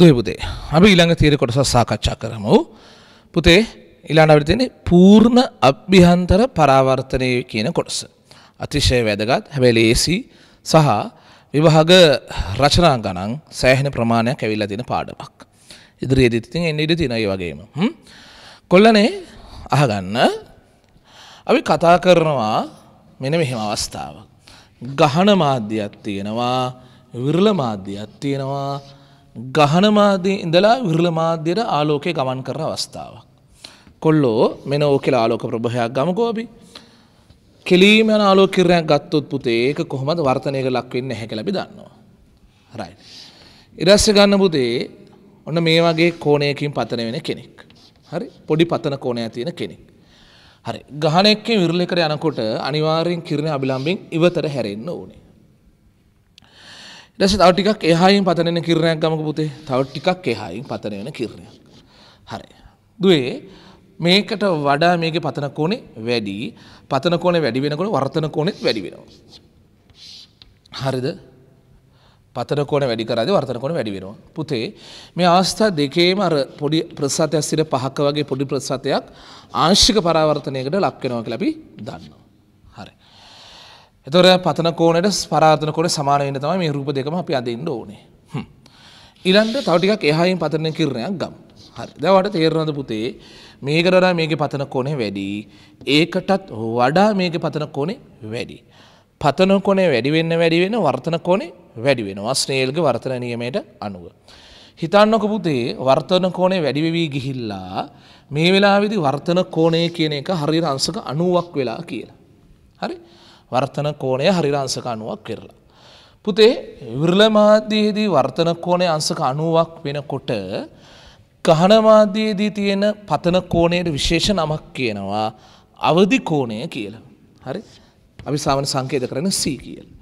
දොයි පුතේ. අපි ඊළඟ තීර කොටස සාකච්ඡා කරමු. පුතේ ඊළඟ අපිට තියෙන්නේ පූර්ණ අභ්‍යන්තර පරාවර්තනය කියන කොටස. අතිශය වැදගත්. හැබැයි ලේසි සහ විභාග රචනා ගණන් සෑහෙන ප්‍රමාණයක් ඇවිල්ලා තියෙන පාඩමක්. ඉදිරියේදීත් ඉතින් එන්න ඉඩ තියෙනවා ඒ වගේම. කොල්ලනේ අහගන්න. අපි කතා කරනවා මෙන්න මෙහෙම අවස්ථාවක්. ගහන මාධ්‍යයක් තියෙනවා, විරල මාධ්‍යයක් තියෙනවා, ගහනමාදී ඉඳලා විරල මාධ්‍යයට ආලෝකය ගමන් කරන අවස්ථාවක්. කොල්ලෝ මෙන ඕකෙල ආලෝක ප්‍රභහයක් ගමකෝබි. කෙලීම ආලෝකිරණයක් ගත්තොත් පුතේ ඒක කොහොමද වර්තනයක ලක්වෙන්න හැකලබි දන්නවා. රයි. ඉරස්ස ගන්න පුතේ ඔන්න මේ වගේ කෝනයකින් පතන වෙන කෙනෙක්. හරි පොඩි පතන කෝනය තියෙන කෙනෙක්. හරි ගහනෙක්කෙන් විරලෙකර යනකොට අනිවාරයෙන් කිරණ අබිලම්බින් ඉවතර හැරෙන්න්න ඕනේ. ඊටසේ තව ටිකක් එහායින් පතන වෙන කිරණයක් ගමක පුතේ. තව ටිකක් එහායින් පතන වෙන කිරණයක්. හරි. දුවේ මේකට වඩා මේකේ පතන කෝණේ වැඩි. පතන කෝණේ වැඩි වෙනකොට වර්තන කෝණෙත් වැඩි වෙනවා. හරිද? පතන කෝණ වැඩි කරාදී වර්තන කෝණ වැඩි වෙනවා. පුතේ මේ අවස්ථා දෙකේම අර පොඩි ප්‍රසතයක් සිට පහක වගේ පොඩි ප්‍රසතයක් ආංශික පරාවර්තනයකට ලක් වෙනවා කියලා අපි දන්නවා. එතොර පතන කෝනට ස්පරාධන කොට සමානවෙන්න තම මේ රූප දෙකම අපි අදන්න ඕනේ ඉලන්ට තවටිකක් එහයින් පතරන කිරණයක් ගම් දැවට තේරණද පුතේ මේකරර මේක පතන කොනේ වැඩි ඒකටත් වඩා මේක පතන කොනේ වැඩි පතන කොනේ වැඩිවෙන්න වැඩිවෙන වර්තන කොනේ වැඩි වෙන ස්නේල්ග වර්තන නියමයට අනුව හිතන්නක පුතේ වර්තන කෝනේ වැඩිවෙවී ගිහිල්ලා මේ වෙලා විදි වර්තන කෝනය කියන එක හරි රංසක අනුවක් වෙලා කියලා හරි වර්තන කෝණය හරිර අංශක අණුවක් කරලා. පුතේ විරල මාධ්‍යයේදී වර්තන කෝණය අංශක 90ක් වෙනකොට ගහන මාධ්‍යයේදී තියෙන පතන කෝණයට විශේෂ නමක් කියනවා අවදි කෝණය කියලා. හරි? අපි සාමාන්‍ය සංකේත කරන්නේ C කියලා.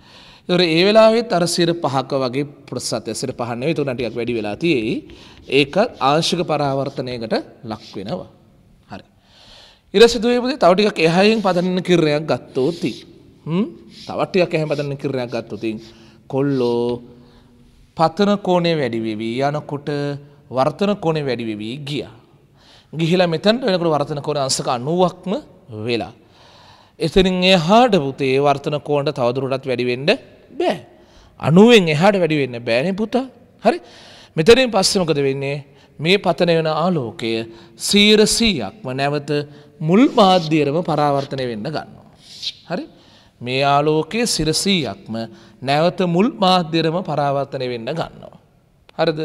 ඒතර ඒ වෙලාවෙත් අර 5ක වගේ ප්‍රසත්‍ය 5 නෙවෙයි තුන ටිකක් වැඩි වෙලා තියෙයි. ඒක ආංශික පරාවර්තනයකට ලක් වෙනවා. හරි. ඊට පස්සේ දුවේ පුතේ තව ටිකක් එහායින් පතන කිරණයක් ගත්තොත් තියෙන්නේ තවටයක් ඇහැ පතන්න කිරණයක් ගත්තොතින් කොල්ලෝ පතන කෝනේ වැඩිවෙවී යනකොට වර්තන කෝනේ වැඩිවෙවී ගිය. ගිහිලා මෙතැන්ට වෙනකට වර්තන කෝන අංසක අනුවක්ම වෙලා. එතනින් එහාට පුතේ වර්තන කෝන්ට තවදුරටත් වැඩිවෙන්ඩ බෑ. අනුවෙන් එහාට වැඩිවෙන්න බෑනේ පුතා හරි මෙතරින් පස්සමකද වෙන්නේ මේ පතන වෙන ආලෝකය සීරසීයක්ම නැවත මුල් මාධ්‍යයරම පරාවර්තනය වෙන්න ගන්නවා. හරි? මේ ආලෝකයේ සිරසීයක්ම නැවත මුල් මාධ්‍යරම පරාවර්තනය වෙන්න ගන්නවා. හරිද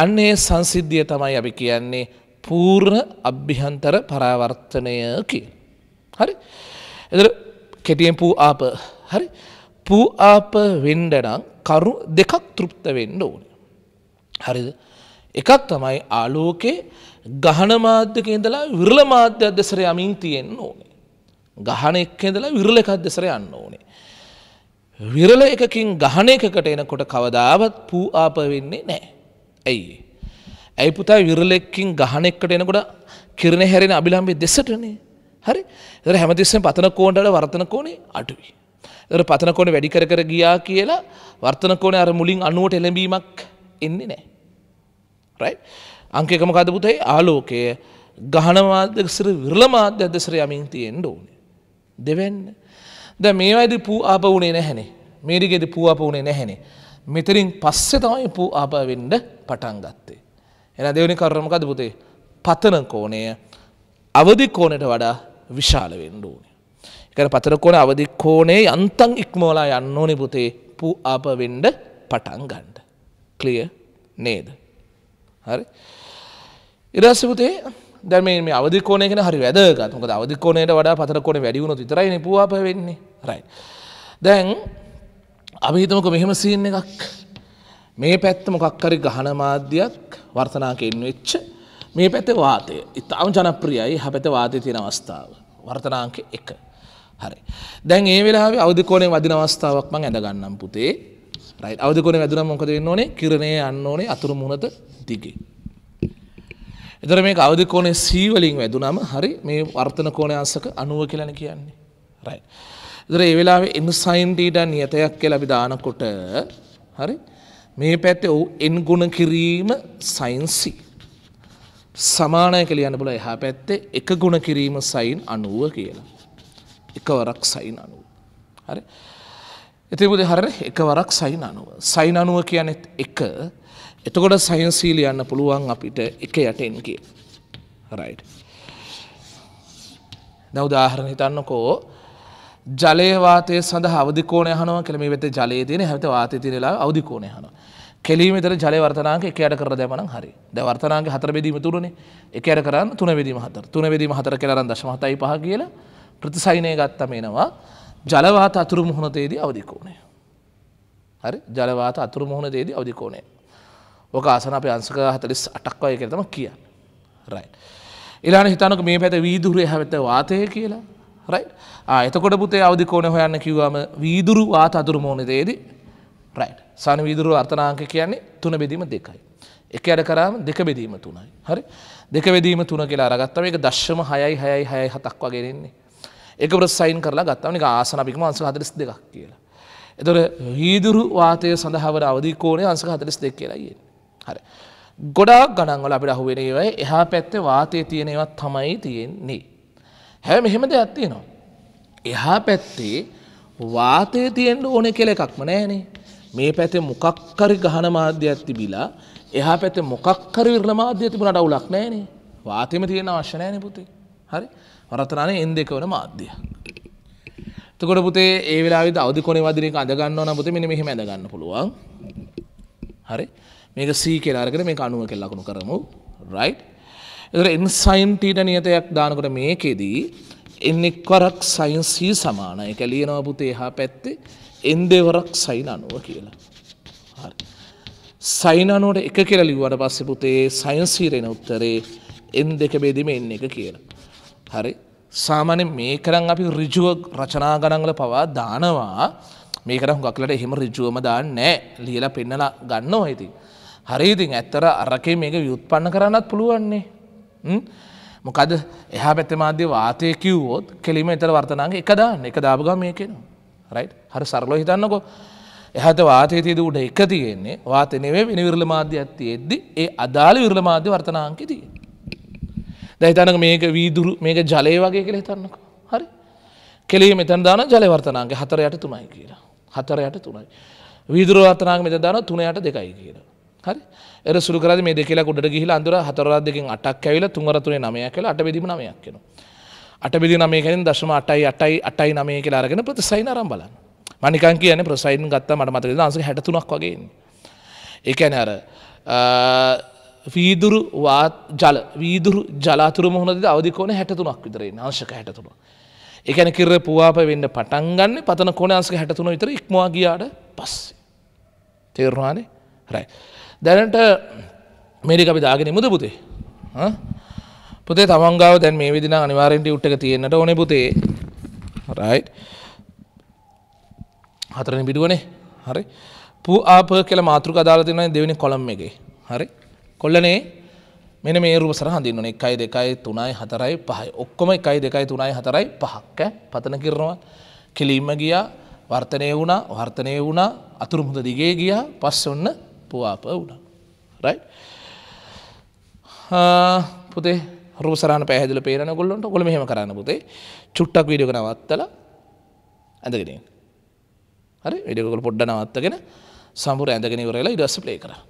අන්නේ සංසිද්ධිය තමයි අපි කියන්නේ පූර්ණ අභ්‍යන්තර පරාවර්තනය කිය. හරි එ කෙටියෙන් පූ ආප හරි පූ ආප වෙන්ඩනම් කරු දෙකක් තෘප්ත වෙන්න ඕන. හරිද එකක් තමයි ආලෝකේ ගහන මාධ්‍යක ඉඳලා විරල මාධ්‍ය අදෙසර යමින් තියෙන් ඕනේ. ගහන එක් ඉඳලා විරල එකක් දෙසර යන්න ඕනේ. විරල එකකින් ගහන එකකට එනකොට කවදාවත් පූ ආප වෙන්නේ නෑ. ඇයි. ඇයි පුතා විරලෙක්කින් ගහන එක්කට එනකොට කිරණ හැරෙන අභිලම්බේ දෙසටනේ. හරි එර හැමතිස්සෙන් පතන කෝණ්ඩට වර්තන කෝණේ අඩුයි. එර පතන කෝණ වැඩි කර කර ගියා කියලා වර්තන කෝණේ අර මුලින් අණුවට එළඹීමක් එන්නේ නැහැ. රයිට්? අංක එක මොකද පුතේ ආලෝකය ගහන මාධ්‍ය සිර විරල මාධ්‍ය දෙසර යමින් තියෙන්න ඕනේ. දෙවෙන්න. ද මේවයිද පූ අප වුණේ නැහැනේ මේරිගෙද පූ අප වුණේ නැහැනේ. මෙතරින් පස්සෙ තමයි පූ අප වෙන්ඩ පටන් ගත්තේ. එන දෙවනි කරමකද පුතේ පතන කෝණය අවධි කෝනට වඩා විශාල වෙන්ඩ ඕනේ. එකන පතර කෝන අවධි කෝනේ යන්තන් ඉක්මෝලා යන්න ඕනි පුතේ පූ අප වෙන්ඩ පටන් ගණ්ඩ. කලිය නේද. හරි. ඉරස්සපුතේ දැම මේ අවධිකෝනයගෙන හරි වැදගත් මොකද අවධිකෝනයට වඩා පතර කොන වැඩිුණු විතරයි නිපුවාප වෙන්නේ රයි. දැන් අභිහිතමක මෙහෙම සීන් එකක් මේ පැත්ත මොකක්කරි ගහන මාධ්‍යයක් වර්තනාකෙන් වෙච්ච මේ පැත්තේ වාතය ඉතාම ජනප්‍රියයි හැපැත වාතය තියෙන අවස්ථාව වර්තනාංක එක හරි. දැන් ඒ වෙලා අවධිකෝනය වදින අවස්ථාවක් මං ඇඳගන්නම් පුතේ රයි අවධිකොන වැදුනම් මොකද වෙන්න ඕනේ කිරණය අන්න ඕනේ අතුරු මුහුණත දිගේ. එතර මේ අවධි කෝනේ සීවලින් වැදුනම හරි මේ වර්තන කෝණය අසක අනුව කියලන කියන්නේ. රයි. දර ඒ වෙලාවේ එන්සයින්ටීඩ නියතයක් කියලා අපි දානකොට හරි මේ පැත්තේ ඔව් එන් ගුණ කිරීම සයින්සි සමානය කියලා යන්න බුල එහා පැත්තේ එක ගුණ කිරීම සයින් 90 කියලා. එකවරක් සයින් 90. හරි. එතකොට හරියට එකවරක් සයින් 90. සයින් 90 කියන්නේ 1 එතකොට සයන්සී ලියන්න පුළුවන් අපිට එක යටෙන් කිය. රයි්. දැ උදාහරණ හිතන්නකෝ ජලයවාතය සඳ අවදිකෝන හනුව කෙළමි වෙත ජලයේ තින හැත වාතය තිරලා අවධිකෝනය හන. කෙලීමෙතර ජලවර්තනාක එක අයට කර දැමන හරි ද වර්තනාගේ හතර බෙදීම තුරන එක අයට කරන්න තුන වෙදීම හතර තුන වෙදීම හතර කෙරන් දශමතයි පහ කියල ප්‍රතිසයිනය ගත්තමේනවා ජලවාත අතුරු මුහුණතේදී අවධිකෝනය. හරි ජලවාත අතුරු මුහුණ දේදී අවධිකෝනය. ඕක ආසන අප අංසක හතලිස් අටක් වය කරතම කියන්න රයි. ඉලාන හිතනක මේ පැත වීදුරේ හැමත වාතය කියලා රයි ආයතකොට පුතේ අවධි කෝන හොයන්න කිව්වාම වීදුරු වාත අතුරු මෝනදේද රයි් සන වීදුරු අර්ථනාංක කියන්නේ තුන බෙදීම දෙකයි. එක අඩ කරාම දෙක බෙදීම තුනයි හරි දෙක බෙදීම තුන කියලා අරගත්තම එක දශ්ම හයයි හයයි හයයි හතක් වගේෙන්නේ එක ප්‍රසයින් කරලා ගත්තමනි ආසනපිකම අන්සු හදරිස් දෙක් කියලා. එතොට වීදුරු වාතය සඳහාව අවධි කෝනය අන්සක හතරිස් දෙක් කියලායේ. හරි. ගොඩාක් ගණන් වල අපිට අහුවෙන ඒවා එහා පැත්තේ වාතයේ තියෙන ඒවා තමයි තියෙන්නේ. හැබැයි මෙහෙම දෙයක් තියෙනවා. එහා පැත්තේ වාතයේ තියෙන්න ඕනේ කියලා එකක්ම නැහැනේ. මේ පැත්තේ මොකක් හරි ගහන මාධ්‍යයක් තිබිලා එහා පැත්තේ මොකක් හරි විරල මාධ්‍යයක් තිබුණාට අවුලක් නැහැනේ. වාතෙම තියෙන අවශ්‍ය නැහැනේ පුතේ. හරි. වරතරණේ N2 වන මාධ්‍යය. එතකොට පුතේ ඒ වෙලාවේදී අවදි කොනේ වදින එක අඳ ගන්නව නම් පුතේ මෙන්න මෙහෙම අඳ ගන්න පුළුවන්. හරි. මේක සී කෙලාරගෙන මේ අනුව කෙල්ලකුණු කරමු රයි් එතර එන්සයින්ටීට නියතයක් දානකොට මේකෙදී එන්නෙක්වරක් සයින්සී සමානය එක ලියනවපුතේ හා පැත්තේ එන්දෙවරක් සයින් අනුව කියලා සයින අනුවට එක කියලා ලිව්වට පස්සෙ පුතේ සයින්සීරෙන උත්තරේ එන් දෙක බෙදීම එන්න එක කියලා හරි සාමාන්‍ය මේකරන් අපි රිජුව රචනා ගණන්ල පවා දානවා මේකර හුඟක්ලට එහෙම රිජුවම දාන්න නෑ ලියලා පෙන්නලා ගන්න ඕ හිතින් හරිඉතින් ඇත්තර අරකේ මේක යුත්පන්න කරන්නත් පුළුවන්නේ. මොකද එහා පැත්ත මාධ්‍ය වාතය කිව්වෝත් කෙලිම එතර වර්තනාගේ එකදා එක දාපුගා මේකෙන රයි් හර සරලෝ හිතන්නකො එහත වාතය තියද උඩ එක තියෙන්නේ වාතනවේ වෙන විරල මාධ්‍ය ඇත්ති එද්දි ඒ අදාළ විරල මාධ්‍ය වර්තනාංකි තිය. දැහිතනක මේක වීදුරු මේක ජලය වගේ කෙළ හිතන්නක හරි කෙලේ මෙතන් දාන ජලවර්තනාගේ හතරයට තුනයි කියලා හතරයට තුනයි. වීදුරවර්තනාග මෙත දාන තුනයට දෙකයි කියලා. හරි එර සුරකර මේ දෙකලා කුඩට ගිහිලා අඳුර හතරරාත් දෙකෙන් අටක් ඇවිල්ලා තුන්වර තුනේ නවයක් කියලා අට බෙදීම නවයක් වෙනවා. අට බෙදීම නවය කියන්නේ දශම 8යි 8යි 8යි 9 කියලා අරගෙන ප්‍රතිසයින අරන් බලන්න. මම නිකන් කියන්නේ ප්‍රතිසයින ගත්තා මට මතකද අංශක 63ක් වගේ එන්නේ. ඒ කියන්නේ අර වීදුරු වාත් ජල වීදුරු ජල අතුරු මුහුණදී අවදි කෝණ 63ක් විතර එන්නේ අංශක 63. ඒ කියන්නේ කිර පුවාප වෙන්න පටන් ගන්න පතන කෝණ අංශක 63 විතර ඉක්මවා ගියාට පස්සේ. තේරුණානේ? right. දැනට මේඩි අපි දාගෙන මුද පුතේ පුතේ තමන්ගාව දැන් මේ විදින අනිවාරෙන්ට උට්ටක තියෙන්නට ඕන පුතේ රයි හතරන පිටුවනේ හරි පූ ආප කියල මාතෘක අදාලතිනයි දෙවනි කොළම් එක හරි කොල්ලනේ මෙන මේ රු සරහඳන්න එකයි දෙකයි තුනයි හතරයි පහයි ඔක්කොම එකයි දෙකයි තුනයි හතරයි පහක්ක පතන කිරනවා කෙලීම ගියා වර්තනය වුණා වර්තනය වුණා අතුරුමුද දිගේ ගියා පස් ඔන්න පුවාප වුණා Uh, පුතේ රූසරණ පැහදිල පේරන ගොල්ලොට ගොල මෙහම කරන්න පුතේ චුට්ටක් විඩියක නවත්තල ඇඳගෙන හරි විඩියකොල් පොඩ්ඩ නවත්තගෙන සම්පුර ඇඳගෙන වරලා ඉඩස් ප්ලේ කරා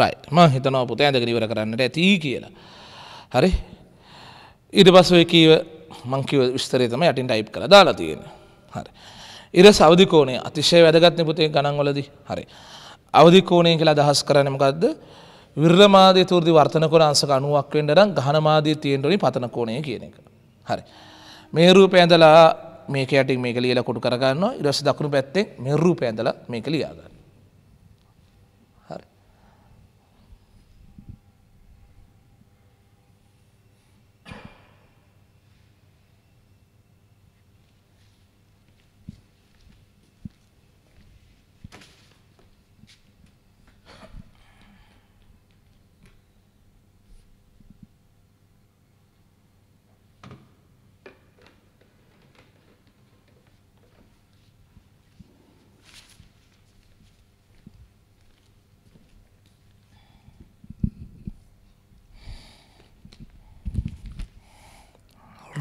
රයි ම හිතනව පුතේ ඇඳගෙන ඉවර කරන්නට ඇති කියලා. හරි ඉඩ පස්සුව කීව මංකිව විස්තරේතම යටින් ටයිප් කළ දාලා තියෙන හරි. ඉර සෞධිකෝනේ අතිශය වැදගත්න පුතේ ගණන්වලද හරි. අවධිකෝනය කියලා දහස් කරනමකක්ද විර්ලමාද තුරදි වර්තනකොර අන්සක අනුවක් වෙන්ඩරම් ගහනමාදී තියෙන්ටනි පතන කෝනය කියන එක. හරි. මේ රූප ඇඳලා මේකයට මේක ලියල කොටු කරගන්න ඉරස දකුණු පැත්තේ මේ රූප ඇඳලා මේක ලියාගන්න.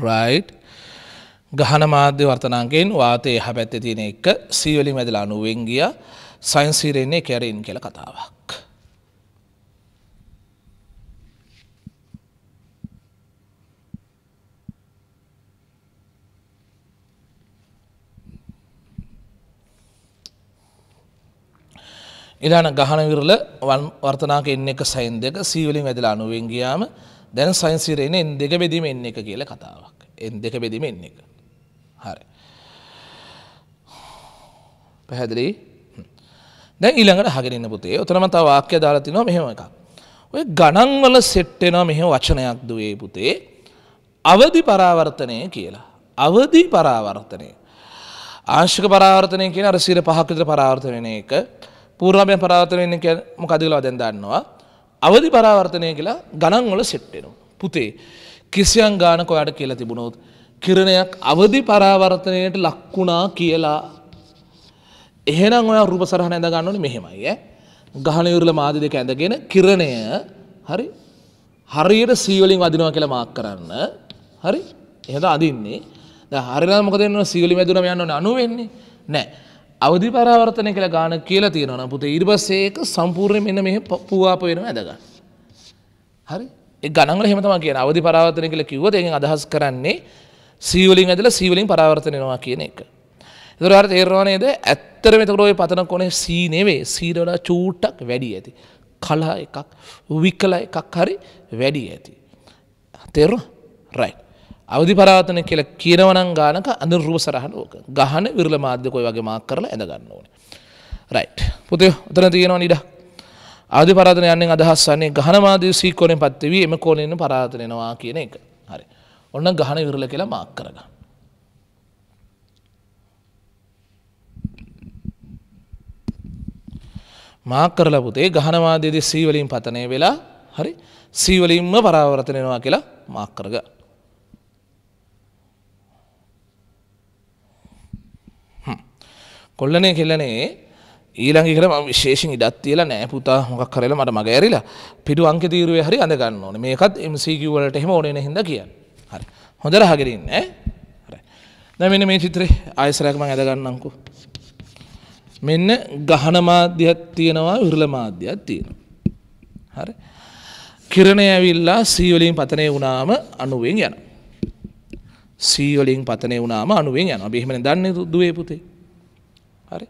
රයි් ගහන මාධ්‍ය වර්තනාගෙන් වාතය හ පැත්ත තියෙන එක සීවලි මැදල අනුවෙන් ගිය සයින්සීරෙන්නේ කැරෙන් කෙල කතාවක්. ඉලාන ගහන විරල වර්තනාක එන්න එක සයින් දෙක සීවලි වැදලා අනුවෙන් ගියාම දැන් සයින්සිරෙන එන් දෙක බෙදීම එන්න එක කියල කතාවක්. දෙක බෙදීම එන්න එක. හරි. පැහැදිලි? දැන් ඊළඟට අහගෙන ඉන්න පුතේ. උතනම තව වාක්‍ය දාලා තිනවා මෙහෙම එකක්. ඔය ගණන් වල සෙට් වෙනවා මෙහෙම වචනයක් දුවේ පුතේ. අවදි පරාවර්තනය කියලා. අවදි පරාවර්තනය. ආංශික පරාවර්තනය කියන අර සිර පහක් විතර පරාවර්තන වෙන එක. පූර්වාභ්‍යන් පරාවර්තන වෙන එක මොකද කියලා දැන් දන්නවා. අවදි පරාවර්තනය කියලා ගණන් වල සෙට් වෙනවා. පුතේ කිසියම් ගානක ඔයාට කියලා තිබුණොත් කිරණයක් අවදි පරාවර්තනයට ලක්ුණා කියලා එහෙනම් ඔයා රූප සරහන ඇඳ ගන්න ඕනේ මෙහෙමයි ඈ ගහන යුරුල මාදි දෙක ඇඳගෙන කිරණය හරි හරියට C වලින් වදිනවා කියලා මාක් කරන්න හරි එහෙනම් අදින්නේ දැන් හරියනම් මොකද වෙන්නේ C වලින් වැදුනම යන්න ඕනේ 90 වෙන්නේ නෑ අවදි පරාවර්තනය කියලා ගාන කියලා තියෙනවා නම් පුතේ ඊට පස්සේ ඒක සම්පූර්ණයෙන් මෙන්න මෙහෙ පුවාප වෙනවා ඇඳ ගන්න හරි ගණන්ල හෙමතම කියන අවධි පරාවර්තනය කියල කිව්වත එකින් අදහස් කරන්නේ සීවලින් ඇදල සීවලින් පරාවර්තනයනවා කියන එක. එතුරට තේරවානේද ඇත්තර මෙතකරෝය පතන කොනේ සීනෙවේ සීරල චූට්ටක් වැඩි ඇති. කලා එකක් විකල එකක් හරි වැඩි ඇති. තෙරු රයි. අවධි පරාතන කියල කියනවනං ගානක අඳ රුව සරහන ෝක ගහන විරල මාධ්‍යකොයි වගේ මාක් කරලා ඇඳගන්න ඕන. රයි් පුතේ උතන තියෙනවා නිඩක්. ආධි පරාධන යන්නෙන් අදහස්සන්නේ ගහනවාදී සීකෝලෙන් පත්වවී එම කෝලෙන්න පරාතනෙනවා කියන එක හරි ඔන්න ගහන විරල කියලා මාක් කරග. මාක් කරලපුතේ ගහනවාදේද සීවලින් පතනය වෙලා හරි සීවලින්ම පරාවරතනෙනවා කියලා මාක් කරග. කොල්ලනේ කෙල්ලනේ ඊළඟකට ම විශේෂෙන් ඉඩත් තියලා නෑ පුතා මොකක් කරලා මට මග ඇරිලා පිටු අංක තීරුවේ හරි අඳගන්න ඕනේ මේකත් MCQ වලට එහෙම ඕනේ නැහැ හින්දා කියන්නේ හරි හොඳට අහගෙන ඉන්න ඈ හරි දැන් මෙන්න මේ චිත්‍රේ ආයසරයක් මම අඳගන්නම්කෝ මෙන්න ගහන මාධ්‍යයක් තියෙනවා විරල මාධ්‍යයක් තියෙනවා හරි කිරණය ඇවිල්ලා C වලින් පතනය වුණාම අණුවෙන් යනවා C වලින් පතනය වුණාම අණුවෙන් යනවා අපි එහෙමනේ දන්නේ දුවේ පුතේ හරි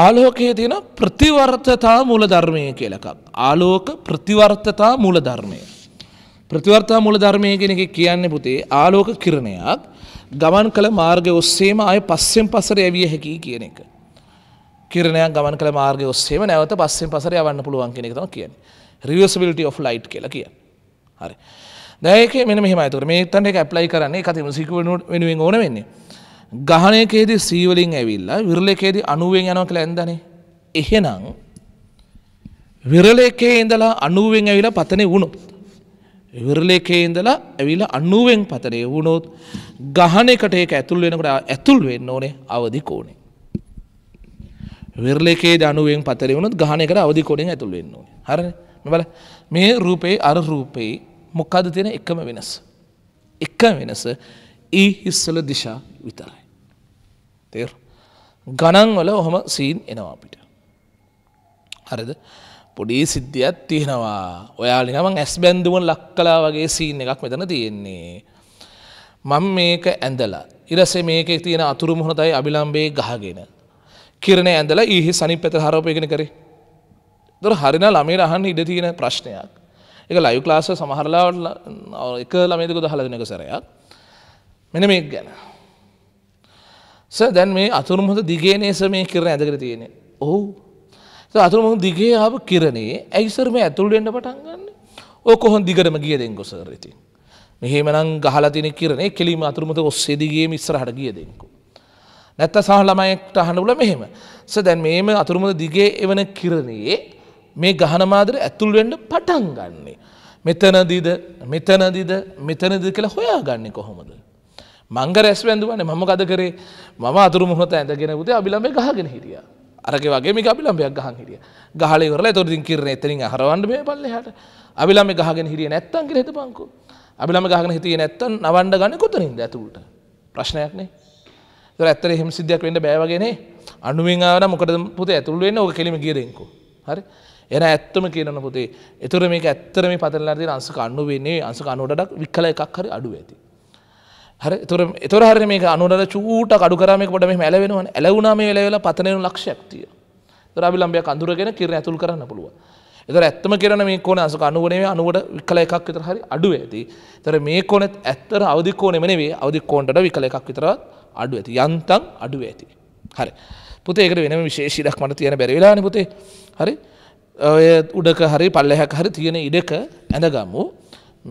ආලෝකයේ තියෙන ප්‍රතිවර්තතා මූලධර්මය කියලා එකක්. ආලෝක ප්‍රතිවර්තතා මූලධර්මය. ප්‍රතිවර්තතා මූලධර්මය කියන එක කියන්නේ පුතේ ආලෝක කිරණයක් ගමන් කළ මාර්ගය ඔස්සේම ආයේ පස්සෙන් පස්සට යවිය හැකියි කියන එක. කිරණයක් ගමන් කළ මාර්ගය ඔස්සේම නැවත පස්සෙන් පස්සට යවන්න පුළුවන් කියන එක තමයි කියන්නේ. reversibility of light කියලා කියන්නේ. හරි. දැන් මේක මෙන්න මෙහෙමයි. ඒතකොට මේ තැනට ඒක ඇප්ලයි කරන්නේ ඒක අතින් සිකුව වෙනුවෙන් ඕන වෙන්නේ. ගහනයකේදී සීවලින් ඇවිල්ලා විරලකේදී අනුවෙන් යනවා කියලා ඇන්දනේ. එහෙනම් විරලකේ ඉඳලා අනුවෙන් ඇවිලා පතනේ වුණොත්. විරලකේ ඉඳලා ඇවිල්ලා අනුවෙන් පතනේ වුණොත් ගහන එකට ඒක ඇතුල් වෙනකොට ඇතුල් වෙන්න ඕනේ අවදි කෝණේ. විරලකේ දනුවෙන් පතරේ වුණොත් ගහන එකට අවදි කෝණෙන් ඇතුල් වෙන්න ඕනේ. හරිනේ. බලන්න මේ රූපේ අර රූපේ මොකද්ද තියෙන එකම වෙනස? එකම වෙනස ඊ හිස්සල දිශා විතරයි. තේර ගණන්වල ඔහොම සීන් එනවා අපිට හරිද පොඩි සිද්ධියත් තියෙනවා ඔයාලි නමං ඇස් බැන්දුවන් ලක් කලා වගේ සීන් එකක් මෙතන තියෙන්නේ මං මේක ඇඳලා ඉරසේ මේක තියෙන අතුරු මුහුණතයි අභිලම්බේ ගහගෙන කිරණ ඇඳලා ඊහි සනි පැත හරපයගෙන කරේ දොර හරින ළමේ රහන්න ඉඩ තියෙන ප්‍රශ්නයක් එක ලයිු ලාස සමහරලාට එක ළමේදක දහලදිනක සරයක් මෙන මේක් ගැන ස දැන් මේ අතුරුමුහද දිගේනේ සමය කරන ඇදකර තියෙන. ඔහු අතුරමුහ දිගේ ආපු කිරණේ ඇයිසරම ඇතුළෙන්ට පටන් ගන්න ඕ කොහොන් දිගටම ගිය දෙෙන් ගොසර ඉතින්. මෙහෙමනම් ගහලතින කිරණේ කෙලීම අතුරමත ඔස්සේ දිගේ මිස්රහට ගිය දෙෙකු. නැත්ත සහළමයෙක්ට අහනුල මෙහෙම ස දැන් මේම අතුරුමද දිගේ එවන කිරණයේ මේ ගහනමාදර ඇතුල්වෙන්ඩ පටන් ගන්නේ. මෙතනදිද මෙතනදිද මෙතනද කියලා හොයා ගන්නේ කොහොමද. මංග රැස් වැඳුවන්නේ මම ගද කරේ මම අතුරු මුහොත ඇඳගෙන උදේ අබිලම්බ ගහගෙන හිටිය අරක වගේ මේ අබිලම්බයක් ගහන් හිටිය ගහල ඉවරලා තොරදිින් කිරන එතනින් අහරවන්න මේ පල්ලෙහට අබිලම්ම ගහගෙන හිටිය නැත්තන් කියලා හිතපන්කෝ අබිලම්බ ගහගෙන හිටියේ නැත්තම් නවන්න ගන්නේ කොතනින්ද ඇතුළට ප්‍රශ්නයක් නේ ඒතර ඇත්තට එහෙම සිද්ධියක් වෙන්න බෑ වගේනේ අණුවෙන් ආවනම් මොකටද පුතේ ඇතුළු වෙන්නේ ඕක කෙලිම ගියරෙන්කෝ හරි එන ඇත්තම කියනන පුතේ එතුර මේක ඇත්තර මේ පතරලා තියෙන අංශක 90 වෙන්නේ අංශක 90ටක් විකල එකක් හරි අඩු ඇති හර තුර තොර හරි මේ අනුර චූට අඩුරමෙක් ොඩ මේ ඇලවෙනවන ඇලවුණම වෙලවෙල පතනු ලක්ෂක්තිය දරබිලම්බයක් අඳුරගෙන කිරන ඇතුල් කරන්න පුළුව. එතර ඇත්තම කරන මේ කෝන අසු අනුවනේ අනුවට විකල එකක් විතර හරි අඩුව ඇති තර මේ කොනෙත් ඇත්තර අවධිකෝනෙමනවේ අවධිකෝන්ට විකල එකක් විතරත් අඩු ඇති යන්තන් අඩුව ඇති. හරි පුතේකට වෙන විශේෂිඩක් මට තියෙන බැරිවෙලාන පුතේ හරි ඔය උඩක හරි පල්ලහැක් හරි තියෙන ඉඩක ඇඳගම්මු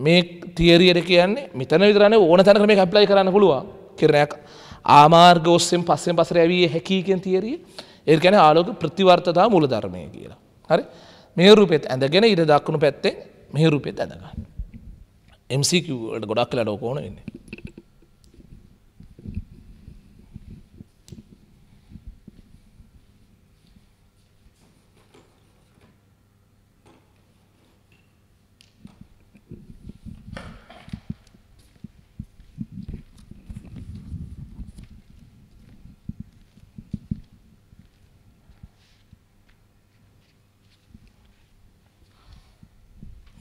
මේ තීරයට කියන්නේ මෙතන විතරන ඕන තැනක මේ ඇප්ලයි කරන්න පුළුවන් කිරණයක් ආමාර්ග ඔස්සෙන් පස්සෙන් පසර ඇවිය හැකීකෙන් තිේරිය ඒ ගැන ආලෝක ප්‍රතිවර්තතා මුල ධර්මය කියලා. හරි මේ රුපෙත් ඇඳගෙන ඉර දක්ුණු පැත්තේ මේ රුපෙත් ඇඳගන්න. MCට ගොඩක් කලඩ ඕකෝන වෙන්නේ.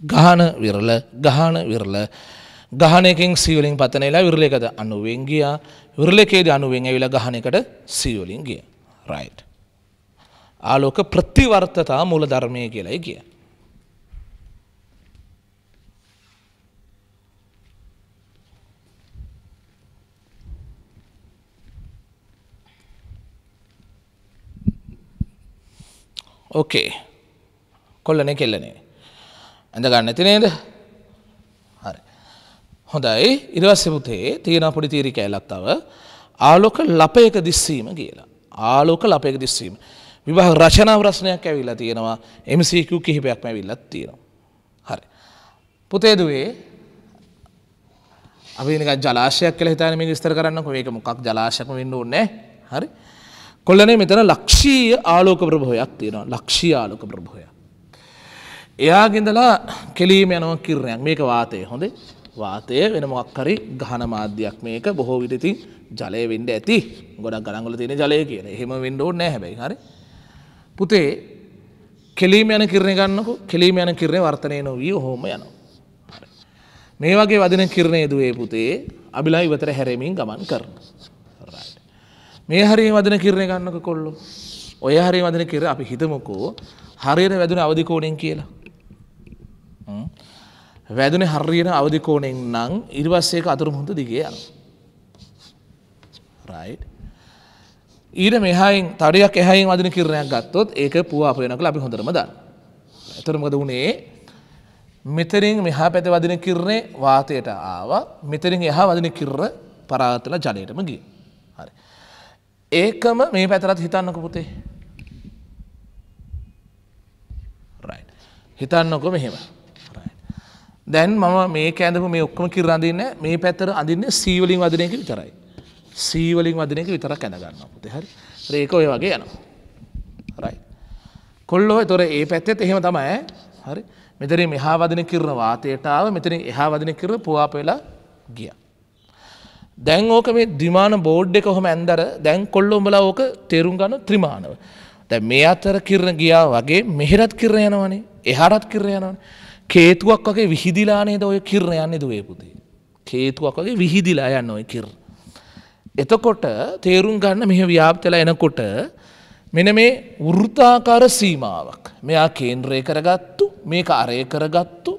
ගහන විරල ගහන විරල ගහනකින් සීවලින් පතනලා විරලකද අනුවෙන් ගියා විරලකේද අනුවෙන් ඇවිල ගහනකට සීවලින් ගිය රයිට්. ආලෝක ප්‍රතිවර්තතා මුල ධර්මය කියලයි ගිය. ඕකේ කොල්ලනේ කෙල්ලනේ ඇඳගන්න ඇති නේද හරි හොඳයි ඉරවස්සපුතේ තියෙන පොඩි තීරි කෑලත්තව ආලෝක ලපයක දිස්සීම කියලා ආලෝක ලපයක දිස්සීම විවාහ රචනා ප්‍රශ්නයක් ඇවිල්ලා තියෙනවා එමසිකු කිහිපයක් ඇවිල්ලත් තියෙනවා හරි පුතේදුවේ අපිනික ජලාශයක් කළ හිතාන මේ විස්තර කරන්නක ඒක මොකක් ජලාශකම වෙන්න ඕන්නේ හරි කොල්ලනේ මෙතන ලක්ෂීය ආලෝක ප්‍රභවයක් තියෙනවා ලක්ෂී ආලෝක ප්‍රභවයක් එයාගෙදලා කෙලීම යනව කිරණයක් මේක වාතය හොඳ වාතය වෙනමක්කරි ගහන මාධ්‍යයක් මේක බොහෝ විටති ජලය වෙන්ඩ ඇති ගොඩක් ගඩංගල තියෙන ජලය කියන එහෙම වෙන්ඩෝ නෑ හැබයි හරි පුතේ කෙලීම යන කිරණ ගන්නකු කෙලීම යන කිරණය වර්තනය නොවී හෝම යන මේ වගේ වදින කිරණය දුවේ පුතේ අබිලා ඉවතර හැරමින් ගමන් කරන මේ හරි වදන කිරණය ගන්නක කොල්ලු ඔය හරි වදන කිර අපි හිතමකෝ හරියට වැදුන අවධිකෝඩෙන් කියලා වැදන හරියන අවධිකෝනෙන් නං ඉරිවස්සේක අතුරු මුහුද දිගයන්. ඊට මෙහයින් තඩයක් එහයින් වදින කිරණයක් ගත්තොත් ඒක පුවාපයනක අපි හොඳරම දන්න. ඇතරමද වුණේ මෙතරින් මෙහා පැත වදින කිරණේ වාතයට ආව මෙතරින් එහා වදින කිරර පරාතල ජලයටම ගිය. හරි. ඒකම මේ පැතරත් හිතන්නක පුතේ. හිතන්නකො මෙහෙම. දැන් මම මේ කෑඳපු මේ ඔක්කොම කිර අඳන්න මේ පැත්තර අඳන්න සීවලින් වදනයක විතරයි. සීවලින් වදනයක විතර කැනගන්න පුත හරි රේක ඔය වගේ යනවා. රයි. කොල්ලෝ තොර ඒ පැත්තෙත් එහෙම තමයි හරි මෙතන මෙහා වදන කිරන වාතයටාව මෙතන එහා වදන කිර පවාපවෙලා ගිය. දැන් ඕක මේ දිමාන බෝඩ් එක හොම ඇන්දර දැන් කොල්ලොඹලා ඕක තේරුම් ගන්න ත්‍රිමාණව. දැ මේ අත්තර කිරණ ගියා වගේ මෙහිරත් කිරණ යනවනේ එහරත් කිරණ යනවනේ කේතුවක් වගේ විහිදිලානේද ඔය කිරණ යන්න දුවේ පුතේ. කේතුවක් වගේ විහිදිලා යන්න ඔය කිර්. එතකොට තේරුම් ගන්න මෙහ ව්‍යාප්තල එනකොට මෙන මේ වෘතාකාර සීමාවක්. මෙයා කේන්ද්‍රය කරගත්තු මේක අරය කරගත්තු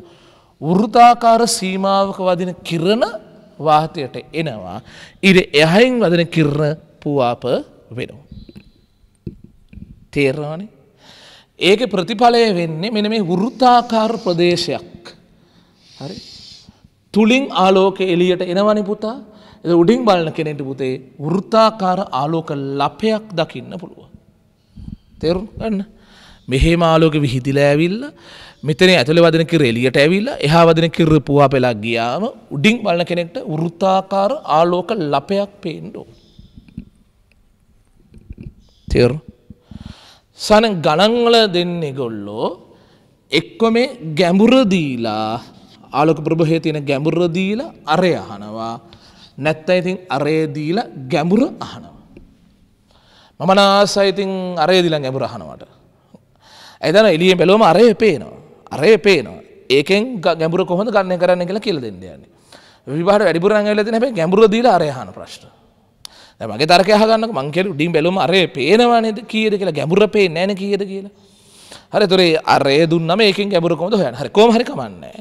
වෘතාකාර සීමාවක වදින කිරණ වාහතයට එනවා. ඉර එහයින් වදන කිරණ පුවාප වෙනවා. තේරවානේ ඒක ප්‍රතිඵලය වෙන්නේ මෙන මේ වෘතාකාර ප්‍රදේශයක්. හරි. තුලින් ආලෝකය එළියට එනවනි පුතා. ඒ උඩින් බලන කෙනෙට පුතේ වෘතාකාර ආලෝක ලපයක් දකින්න පුළුවන්. තේරුම් ගන්න. මෙහෙම ආලෝක විහිදිලා ඇවිල්ලා මෙතන ඇතුළේ වදින කිර එළියට ඇවිල්ලා එහා වදින කිර පුවා පෙලක් ගියාම උඩින් බලන කෙනෙක්ට වෘත්තාකාර ආලෝක ලපයක් පේන්න ඕන. තේරුණා? සන ගණන්වල දෙන්නේ ගොල්ලෝ එක්කො මේ ගැඹුරදීලා ආලොක ප්‍රභහය තියෙන ගැඹුරදීල අරය අහනවා නැත්ත ඉතින් අරේදීල ගැඹුර අහනවා. මම නාසයිතින් අරේදිල ගැඹුර අහනවට. ඇතන එලිය බැලෝම අරය පේනවා අරය පේනවා ඒකෙන් ගැඹුර කොහොඳ ගන්න කරන්න කියලා කියල දෙන්න යන්නේ විවාට වැඩිපුරන් ඇලති නැ ගැඹුර දීල අරයහන ප්‍රශ්ට. මගේ තරක හගන්න මංකෙර ඩිම් බැලුම අරේ පේනවානද කියද කියලා ගැමුර පේ නෑන කියද කියලා හරි තුරේ අරේ දුන්නම ඒකින් ගැබුරකොමද හොයන හරි කෝම හරි කමන්නේ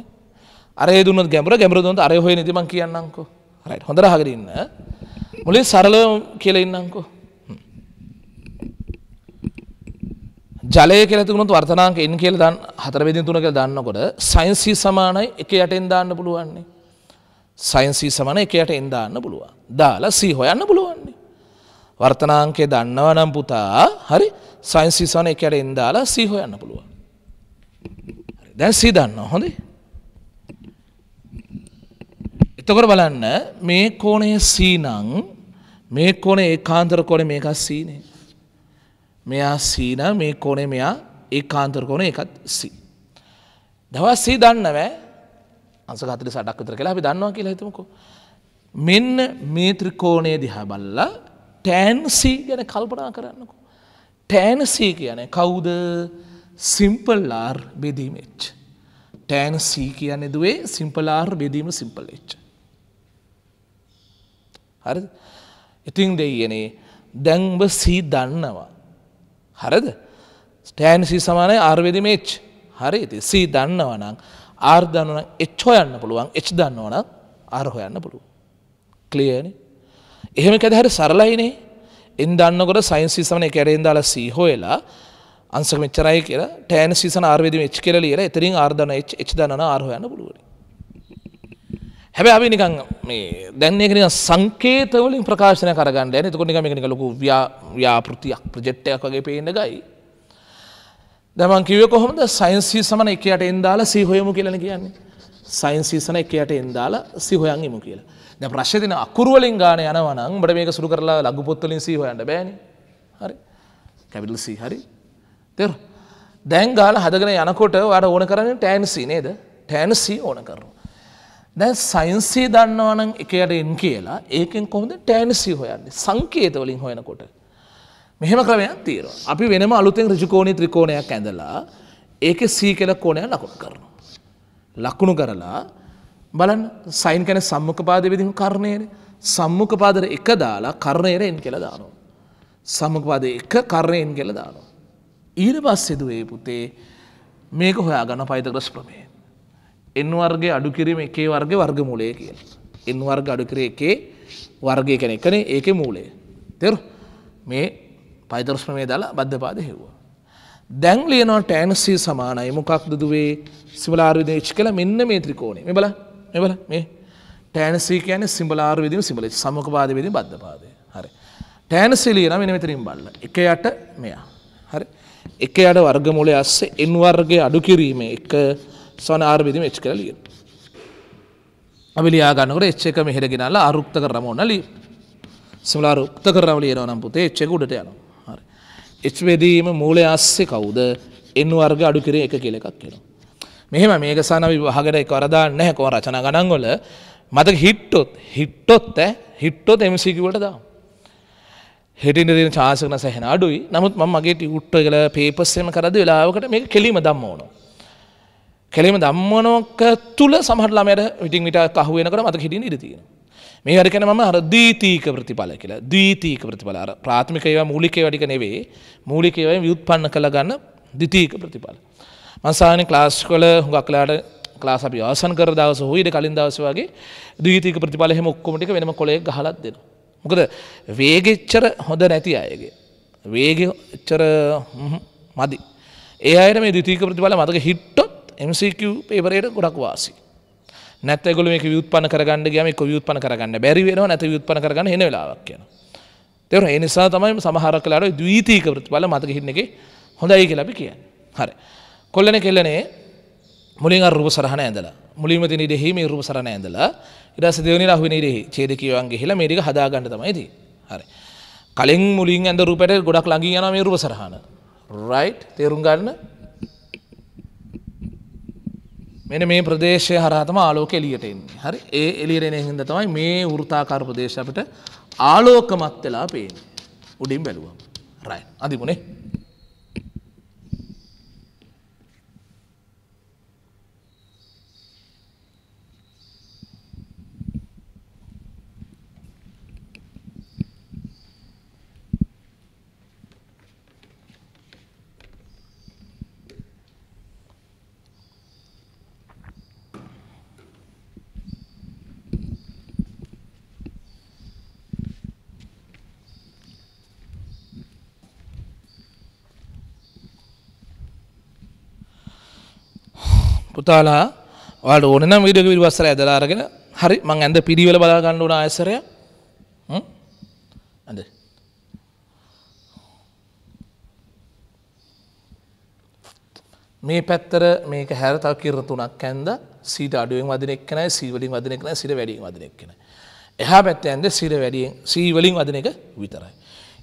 අරේ දුන්නත් ගැඹුර ගැඹුර දුන්නත් අරේ හොයන ඉතින් මං කියන්නම්කෝ හරි හොඳට අහගෙන ඉන්න මුලින් සරලව කියලා ඉන්නම්කෝ ජලය කියලා තිබුණොත් වර්තනාංක n කියලා දාන්න හතර බෙදින් තුන කියලා දාන්නකොට සයින්ස් සමානයි 1 යටෙන් දාන්න පුළුවන්නේ සයින්සී සමන එකයට එන් දාන්න පුළුවන් දාලා සී හොයන්න පුළුවන්නේ වර්තනාංකය දන්නව නම් පුතා හරි සයින්සී සන එකයට එන් දාලා සී හොයන්න පුළුවන් දැන් සී දන්න හොඳේ එතකොට බලන්න මේ කෝණය සීනං මේ කෝණේ ඒකාන්තර කෝණේ මේක සීනේ මෙයා සීන මේ කෝණේ මෙයා ඒකාන්තර කෝණේ එකත් සී දවස් සී දන්නවෑ අංශ 48ක් විතර කියලා අපි දන්නවා කියලා හිතමුකෝ. මෙන්න මේ ත්‍රිකෝණය දිහා බල්ලා ටෑන් C ගැන කල්පනා කරන්නකෝ. ටෑන් C කියන්නේ කවුද? සිම්පල් R බෙදීම H. ටෑන් C කියන්නේ දුවේ සිම්පල් R බෙදීම සිම්පල් H. හරිද? ඉතින් දෙයනේ දැන් ඔබ C දන්නවා. හරිද? ටෑන් C සමානයි R බෙදීම H. හරි ඉතින් C දන්නවා නම් ආර්ධනන එච් හොයන්න පුළුවන් එච් දන්නවන ආර හොයන්න පුළුව. කලියන එහෙම කැද හැර සරලයිනේ එන් දන්නකොට සයින් සීසමන කැරෙන් දාලා සීහෝයලා අන්සක මෙච්චරයි කියලා ටෑන සීසන ආර්වේද ච් කෙල ලියල එතරින් ආර්ධන එච් එච් දන ආරහයන්න පුළුවන. හැබැ අපි නිකං මේ දැන්නේෙන සංකේතවලින් ප්‍රකාශන කරගන්න ඇන තුකොනිකමිනික ලොකු ව්‍යාපෘතියක් ප්‍රජෙට්ටයක් වගේ පේන ගයි දැමන් කිව කොහොමද සයින්සී සමන එකයට එන්දාලා සීහොයමු කියලන කියන්නේ සයින්සීසන එකයට එන්දාලා සිහොයන් ඉමු කියලා ද ප්‍රශ්තින අකුරුවලින් ගාන යනවනම් බට මේක සුරු කරලා ලගු පොත්තලින් සීහොයන්ට බෑන හරි කැවිල් සීහරි තෙර දැන් ගාල හදගෙන යනකොට අට ඕන කරන ටෑන්සි නේද ටෑන්සී ඕන කරනු දැන් සයින්සී දන්නවනම් එකයට එන් කියලා ඒකෙන් කොහොද ටෑන්සි හොයන්නේ සංකේතවලින් හොයනකොට මෙහෙම ක්‍රමයක් තියෙනවා. අපි වෙනම අලුතෙන් ඍජුකෝණී ත්‍රිකෝණයක් ඇඳලා ඒකේ C කියලා කෝණයක් ලකුණු කරනවා. ලකුණු කරලා බලන්න සයින් කියන්නේ සම්මුඛ පාදයේ විදිහම කර්ණයනේ. සම්මුඛ පාදර 1 දාලා කර්ණයට n කියලා දානවා. සම්මුඛ පාදයේ 1 කර්ණය n කියලා දානවා. ඊට පස්සේ දුවේ පුතේ මේක හොයාගන්න පයිතග්‍රස් ප්‍රමේය. n වර්ගයේ අඩු කිරීම 1 වර්ගයේ වර්ගමූලය කියලා. n වර්ග අඩු කිරීම 1 වර්ගය කියන්නේ එකනේ ඒකේ මූලය. තේරු? මේ පයිදරස්මය දාලා බද්ධපාද හෙව්වා. දැන් ලියනවා ටෑනසී සමානයි මොකක්ද දුවේ සිබලාර්විදේච් කළ මෙන්න මේ ත්‍රිකෝණේ මෙබල මෙබල මේ ටෑනසී කියන සිඹලාර්විදිම සිඹල සමකපාදවිදි බද්ධපාදය හරි. ටෑනසි ලියන මෙන මෙතරින් බල්ල එක යට මෙයා හරි එක අඩ වර්ගමුලේ අස්සේ එන් වර්ගය අඩු කිරීම එක සොන ආර්විදිම එච් කළ ලියන. අවිලියාගන්නකට එච්ච එක මෙහෙරගෙනලා අරුක්ත කරම ඔන්න ලී සිමලා රුක්ත කරම ලියනවා නම් පුතේ එච්චෙකුඩට යනවා එච්වැදීම මූලය අස්සේ කවුද එන්න වර්ග අඩු කිරේ එක කියල එකක් කෙනවා. මෙහෙම මේක සනවි වහගට එක වරදා නැහැ කෝ රචන ගණන්ගොල මතක හිට්ටොත් හිට්ටොත් හිට්ටොත් එමසිකිවට දා. හෙටිට දින චාසකන සැහෙන අඩුයි නමුත් ම මගේ ටියුට්ට කල පේපස්සෙම කරද වෙලාවකට මේ කෙලීම දම්ම ඕනු. කෙලීම දම්මනෝක තුළ සහටලාමයට විටින් විට කහුවෙනකට මත හිටින් ඉරතියෙනවා. මේ අරිකන මම හර දීතීක ප්‍රතිඵල කියලා දීතීක ප්‍රතිඵල අර ප්‍රාථමික ඒවා මූලික ඒවා ටික නෙවෙයි මූලික ඒවායින් ව්‍යුත්පන්න කළ ගන්න ද්විතීක ප්‍රතිඵල මම සාමාන්‍ය ක්ලාස් වල හුඟක් වෙලාට ක්ලාස් අපි අවසන් කර දවස හොයිද කලින් දවස් වගේ ද්විතීක ප්‍රතිඵල එහෙම ඔක්කොම ටික වෙනම කොලයක් ගහලා දෙනවා මොකද වේගෙච්චර හොඳ නැති අයගේ වේගෙච්චර මදි ඒ අයට මේ ද්විතීක ප්‍රතිඵල මතක හිට්ටොත් MCQ පේපරයට ගොඩක් වාසි නැත්නම් ඒගොල්ලෝ මේක ව්‍යුත්පන්න කරගන්න ගියාම ඒක ව්‍යුත්පन्न කරගන්න බැරි වෙනවා නැත්නම් ව්‍යුත්පන්න කරගන්න හෙන වෙලාවක් යනවා. තේරුණා? ඒ නිසා තමයි සමහර කලාවට ද්විතීක ප්‍රතිඵල මතක හිටින්න එකේ හොඳයි කියලා අපි කියන්නේ. හරි. කොල්ලනේ කෙල්ලනේ මුලින් අර රූප සරහන ඇඳලා මුලින්ම තියෙන ඉඩෙහි මේ රූප සරහන ඇඳලා ඊට පස්සේ දෙවෙනිලා අහු වෙන ඉඩෙහි ඡේදකීයවන් ගිහිලා මේ ටික හදා ගන්න තමයි තියෙන්නේ. හරි. කලින් මුලින් ඇඳ රූපයට ගොඩක් ළඟින් යනවා මේ රූප සරහන. රයිට් තේරුම් ගන්න මෙන මේ ප්‍රදේශය හරහතම ආලෝක එලියට එන්නේ හරි ඒ එලියරෙන හිද තමයි මේ වෘතාකාර ප්‍රදේශ අපට ආලෝකමත් වෙලා පේන උඩින් බැලුවම් රයි අධිබුණේ පුතාලා ඔයාලට ඕන නම් වීඩියෝ එක විවස්සර ඇදලා අරගෙන හරි මං ඇඳ පිළිවෙල බලා ගන්න ඕන ආයසරය හ්ම් ඇඳ මේ පැත්තර මේක හැර තව කිරණ තුනක් ඇන්ද සීට අඩුවෙන් වදින එක්කනයි සීවලින් වදින එක්කනයි සිර වැඩියෙන් වදින එක්කනයි එහා පැත්ත ඇන්ද සිර වැඩියෙන් සීවලින් වදින එක විතරයි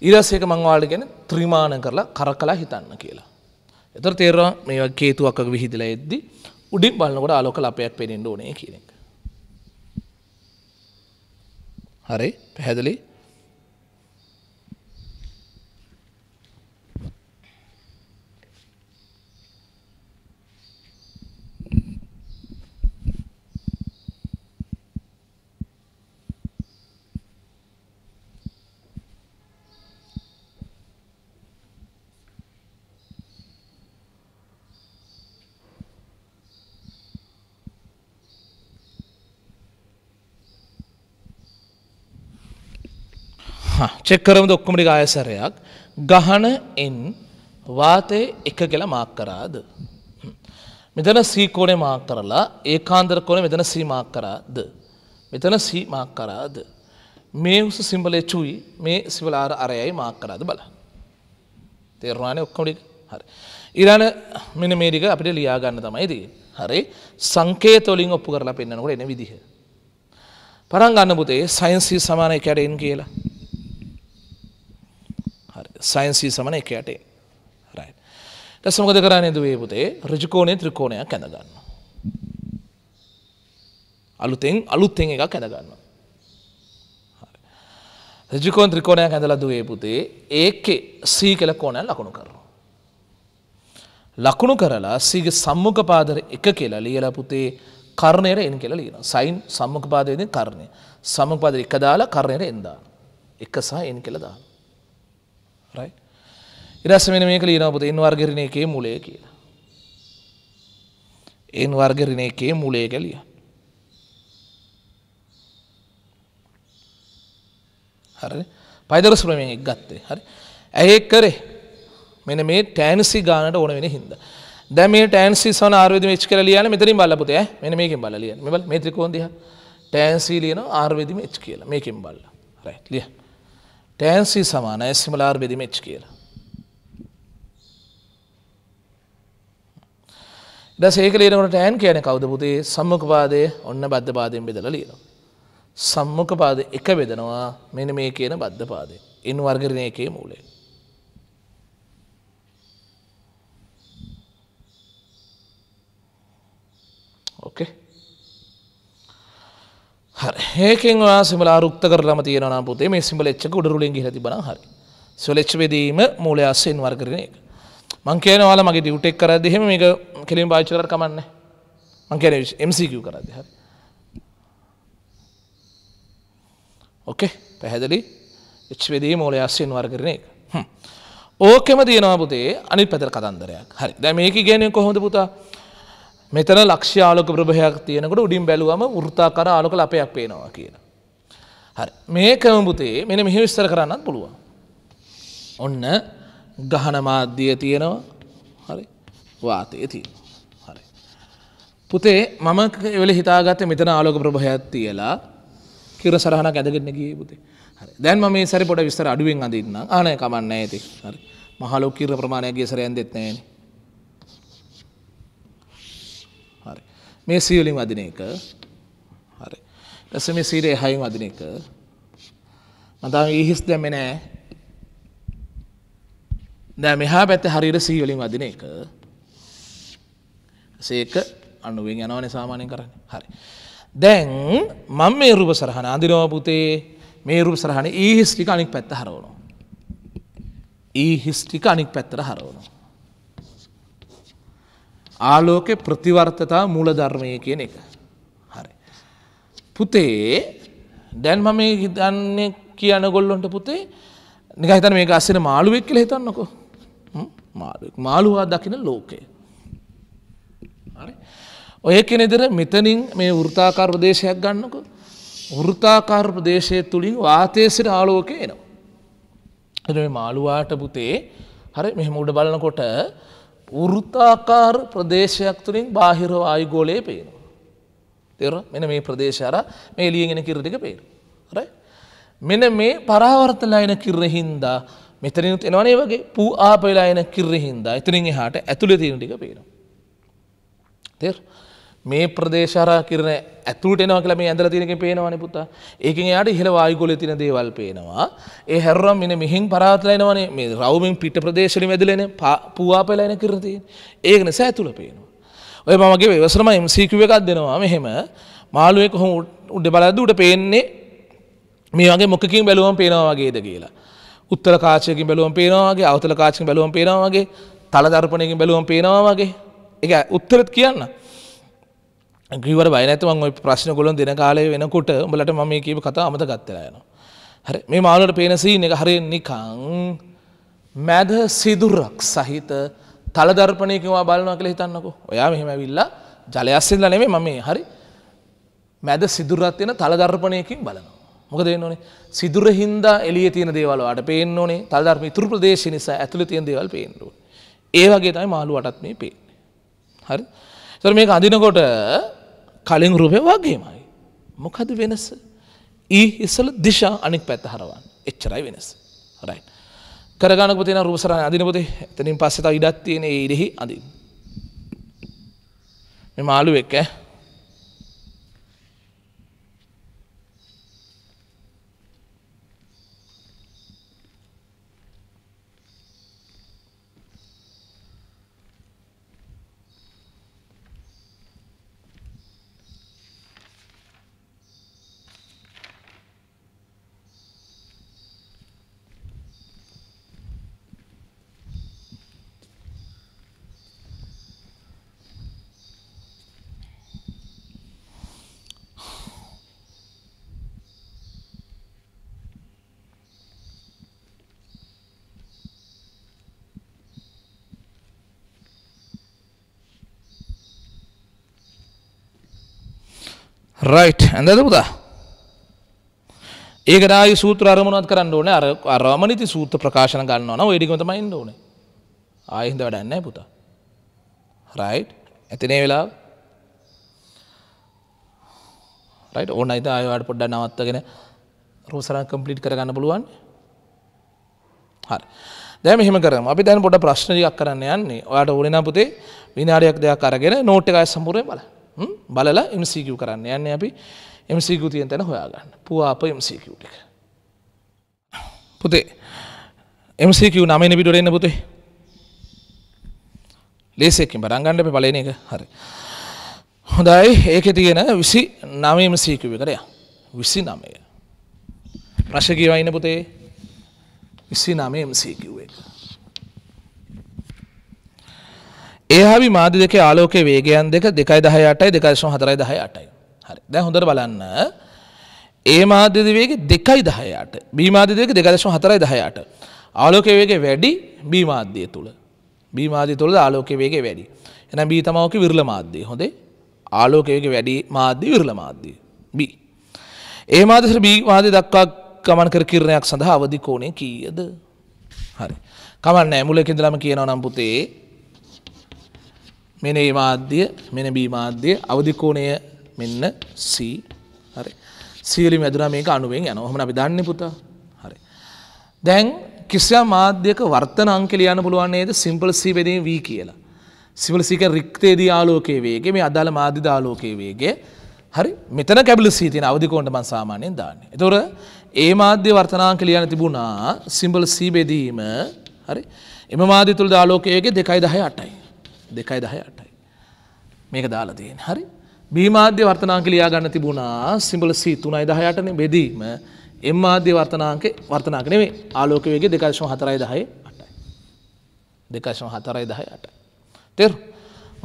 ඊරස්සේක මංවාලට ගැන ත්‍රිමාණ කරලා කර කලා හිතන්න කියලා එතර තේරවා මේ කේතුවක්ක විහිදිලා එද්දි උඩින් බලන්නකොට ආලෝක ලපයක් පෙනෙන්න්න ඕනේ කියන එක. හරි පැහැදිලි චෙක්කරමද ඔක්කොමටි ආයසරයක් ගහන එන් වාතය එක කියලා මාක් කරාද. මෙතන සීකෝනේ මාක් කරලා ඒ කාන්දර කොන මෙතන සීමමාක් කරාද. මෙතන සීමමාක් කරාද. මේ උස සිම්බලය චුයි මේ සිවලාර අරයයි මාක් කරාද බල. තේරවානය ඔක්කොඩි හරි. ඉරණ මෙන මේරික අපිට ලියාගන්න තමයිදී. හරි සංකේතොලින් ඔප්පු කරලා පෙන්න්නනකොට එන විදිහ. පරන් ගන්න පුතේ සයින්සී සමානය කැඩෙන් කියලා. සයින්සී සමන එක යටේ රයි. ටැසමකද කරන්නේ දුවේ පුතේ රජකෝණය ත්‍රිකෝණයක් ඇඳගන්න. අලුතෙන් අලුත්තෙන් එකක් ඇඳගන්න. රජකෝන් ත්‍රිකෝණයක් ඇඳලා දුවේ පුතේ ඒකෙ සී කල කෝණය ලකුණු කරනවා. ලකුණු කරලා සීග සම්මුඛ පාදර එක කියලා ලියලා පුතේ කර්ණයට එන් කියලා ලියනවා. සයින් සම්මුඛ පාදයේදී කර්ණය. සම්මුඛ පාදේ එක දාලා කර්ණයට එන් දානවා. එක සහ එන් කියලා දානවා. රයි ඉරස්සමෙන මේක ලියනවා පුතේ එන් වර්ගරිණ එකේ මූලය කියලා එන් වර්ගරිණ එකේ මූලය කියලා හරි පයිදරස් ප්‍රමයෙන් එක් ගත්තේ හරි ඇහෙක් කරේ මෙන මේ ටෑන්සි ගානට ඕන වෙන හින්දා දැන් මේ ටෑන්සි සමන ආයුර්වේද මෙච් කියලා ලියන්නේ මෙතනින් බලලා පුතේ ඈ මෙන්න මේකෙන් බලලා ලියන්න මේ බල මේ ත්‍රිකෝණ දිහා ටෑන්සි ලියනවා ආයුර්වේද මෙච් කියලා මේකෙන් බලලා රයිට් ලියන්න ටෑන් C සමාන S සිමිලාර් බෙදීම H කියලා. ඊට පස්සේ ඒක ලියනකොට ටෑන් කියන්නේ කවුද පුතේ? සම්මුඛපාදයේ ඔන්න බද්ධපාදයෙන් බෙදලා ලියනවා. සම්මුඛපාද එක බෙදනවා මෙන්න මේ කියන බද්ධපාදයෙන්. ඉන් වර්ගරණ එකේ මූලය. Okay. හරි හේකෙන් ඔයා සිඹල අරුක්ත කරලම තියෙනවා නම් පුතේ මේ සිඹල එච් එක උඩ රුලෙන් ගිහලා තිබ්බනම් හරි සිඹල එච් වෙදීම මූලය අස්සෙන් වර්ග කරන එක මං කියනවා ඔයාලා මගේ ඩියුටි එක කරද්දි එහෙම මේක කෙලින් පාවිච්චි කරලා කමන්නේ මං කියන්නේ MCQ කරද්දි හරි ඕකේ පැහැදිලි එච් වෙදී මූලය අස්සෙන් වර්ග කරන එක ඕකෙම තියෙනවා පුතේ අනිත් පැතර කතන්දරයක් හරි දැන් මේක කියන්නේ කොහොමද පුතා මෙතන ලක්ෂ්‍යාලෝක ප්‍රභහයක් තියෙනකට උඩින් බැලුවම ෘතා කර ආලොක ලපයක් පේනවා කියන. හරි මේ කැමපුතේ මෙන මෙහි විස්තර කරන්නත් පුළුවන්. ඔන්න ගහන මාධ්‍යය තියෙනවා හරි වාතය තියෙන. හරි. පුතේ මම වෙල හිතාගත්ත මෙතන ආලෝක ප්‍රභහයක් තියලා කිර සරහන ඇදගන්න ගිය පුතේ දැන් මේ සරි පොඩ විස්තර අඩුවෙන් අඳන්න ආනය කමන්න ඇති හරි මහලෝ කිර ප්‍රමාණයගේ සරයන් දෙත්නෑනේ මේ සීවලින් වදින එක හරි ඊටසේ මේ සීරේ හයින් වදින එක මම තාම ඊහිස් දැම්මේ නෑ දැන් මෙහා පැත්තේ හරියට සීවලින් වදින එක සේක 90න් යනවනේ සාමාන්‍යයෙන් කරන්නේ හරි දැන් මම මේ රූප සරහන අඳිනවා පුතේ මේ රූප සරහනේ ඊහිස් ටික අනික් පැත්ත හරවනවා ඊහිස් ටික අනික් පැත්තට හරවනවා ආලෝකෙ ප්‍රතිවර්තතා මූල ධර්මය කියන එක. හරි. පුතේ දැන් මම හිතන්නේ කියන ගොල්ලොන්ට පුතේ නික හිතන මේ අස්සෙන මාළුවෙක් කියල හිතන්නකො මාළුවා දකින ලෝකය. ඔය කෙනෙදර මෙතනින් මේ වෘතාකාර ප්‍රදේශයක් ගන්නක වෘතාකාර ප්‍රදේශය තුළින් වාතයසිට ආලෝකය එනවා. එ මාළුවාට පුතේ හරි මෙහම උඩ බලනකොට වෘතාකාර ප්‍රදේශයක් තුළින් බාහිර ආයුගෝලයේ පේනවා. තෙර මෙන මේ ප්‍රදේශාර මේ ලියගෙන කිරටික පේන. මෙන මේ පරාවර්තලායන කිරහින්දා මෙතරිනුත් එනවනේ වගේ පූ ආපලායන කිරහින්දා එතරින් එහාට ඇතුළ තියෙන ටික පේනවා. තෙර. මේ ප්‍රදේශාර කරන ඇතුට එනවා කියලා මේ ඇඳලා තියෙනකෙන් පේනවනේ පුතා. ඒකෙන් එයාට ඉහළ වායුගෝලයේ තියෙන දේවල් පේනවා. ඒ හැරුවම මෙන්න මෙහෙන් පරාතලා එනවනේ මේ රවුමින් පිට ප්‍රදේශවලින් වැදලා එන පුවාපල එන කිරණ තියෙන. ඒක නිසා ඇතුළ පේනවා. ඔය මම මගේ ඉවසරම MCQ එකක් දෙනවා මෙහෙම මාළුවෙක් කොහොම උඩ බලද්දි උඩ පේන්නේ මේ වගේ මොකකින් බැලුවම පේනවා වගේද කියලා. උත්තර කාචයකින් බැලුවම පේනවා වගේ අවතල කාචයකින් බැලුවම පේනවා වගේ තල දර්පණයකින් බැලුවම පේනවා වගේ. ඒක උත්තරෙත් කියන්න. ගීවට බයිනැතුවන් ඔයි ප්‍රශ්න ගොලන් දෙන කාලය වෙනකොට උඹලට ම මේ කියීප කතා අමත ගත්තලායන. හරි මේ මාලට පේනසී එක හරි නිකං මැද සිදුරක් සහිත තලධර්පනයකවා බලනවා කළ හිතන්නකෝ ඔයා මෙහෙම විල්ලා ජලයස්සෙල්ල නෙවේ මම මේ හරි මැද සිදුරත්වයෙන තලධර්පනයකින් බලනවා. මොක දෙන්න ඕනේ සිදුර හින්දා එලිය තියෙන දේවල්වාට පේන්න ඕනේ තල්ධර්ම තුරු ප්‍රදේශ නිසා ඇතුළ තියෙන දේවල් පේන්නුව. ඒ වගේ තමයි මාළු අටත් මේ පේ. හරි තර මේ අඳනකොට කලින් රූපය වගේමයි. මොකද වෙනස ඒ ඉසල දිශා අනික් පැත්ත හරවන්න එච්චරයි වෙනස රයි. කරගනක තින රූසර අධිනපොතේ එතනින් පස්සෙත ඉඩත් තියෙන ඉඩෙහි අඳින්. මෙ මාළුවෙක්කෑ රයිට් ඇඳද පුතා ඒකට ආයි සූත්‍ර අරමුණත් කරන්න ඕනේ අර අරමනිති සූත්‍ර ප්‍රකාශන ගන්නවා නම් ඔය ටිකම තමයි ඉන්න ඕනේ ආයි හින්දා වැඩක් නැහැ පුතා රයිට් ඇතිනේ වෙලාව රයිට් ඕන ඉතින් ආයෙ ඔයාලට පොඩ්ඩක් නවත්තගෙන රෝසරන් කම්ප්ලීට් කරගන්න පුළුවන් හරි දැන් මෙහෙම කරමු අපි දැන් පොඩ්ඩක් ප්‍රශ්න ටිකක් කරන්න යන්නේ ඔයාලට ඕනේ නම් පුතේ විනාඩියක් දෙකක් අරගෙන නෝට් එකයි සම්පූර්ණයෙන් බලන්න බලලා එමසිකව් කරන්න යන්න අපි එමසිකු තියෙන් තැන හොයාගන්න පුවා අප එමසිකව්ටික පුතේ එමසිකව් නමන පිටුරෙන්න්න පුතේ ලේසෙකින් බරංගණ්ඩ ප බලන එක හරි හොඳයි ඒක තියෙන විසි නවම සීකව කරය විසි නමය ප්‍රශකීවයින පුතේ විසි නමයම සීකිව්ේ ඒ හවි මාධ්‍ය දෙකේ ආලෝකයේ වේගයන් දෙක 2.18යි 2.418යි. හරි. දැන් හොඳට බලන්න. ඒ මාධ්‍ය වේගය 2.18. B මාධ්‍ය වේගය 2.418. ආලෝකයේ වේගය වැඩි B මාධ්‍යය තුල. B මාධ්‍ය තුලද ආලෝකයේ වේගය වැඩි. එහෙනම් B තමයි ඔකේ විරල මාධ්‍යය. හොඳේ. ආලෝකයේ වේගය වැඩි මාධ්‍ය විරල මාධ්‍යය. B. ඒ මාධ්‍යතර B මාධ්‍ය දක්වා ගමන් කර කිරණයක් සඳහා අවදි කෝණය කීයද? හරි. කමන්නේ මුලක ඉඳලම කියනවා නම් පුතේ මෙනේ මාධ්‍ය මෙනබී මාධ්‍ය අවධිකෝණය මෙන්න සී හරි සියලි මැදුන මේක අනුවෙන් යන හොම අපි දන්න පුතා හරි දැන් කිසියම් මාධ්‍යක වර්තන අංක ලියන්න පුළුවන් නේද සිම්පල් සී බෙදීම වී කියලා සිම්පල් සීක රික්තේදී ආලෝකයේ වේගය මේ අදාළ මාධ්‍ය ආලෝකයේ වේගය හරි මෙතන කැබිලි සී තියෙන අවධිකෝණයට මම සාමාන්‍යයෙන් දාන්නේ ඒතොර ඒ මාධ්‍ය වර්තනාංක ලියන්න තිබුණා සිම්පල් සී බෙදීම හරි එම මාධ්‍ය තුල ආලෝකයේ වේගය 2.18යි දෙකයි දහය අටයි. මේක දාලා තියෙන හරි බීමාධ්‍ය වර්තනාංක ලියා ගන්න තිබුණා සිම්බල සී තුනයි දහයටන බෙදීම එම් ආධ්‍ය වර්තනාංක වර්තනාක නෙවේ ආලෝක වේගේ දෙකශම හතරයි දහය අටයි. දෙකශම හතරයි දහය අටයි. තෙරු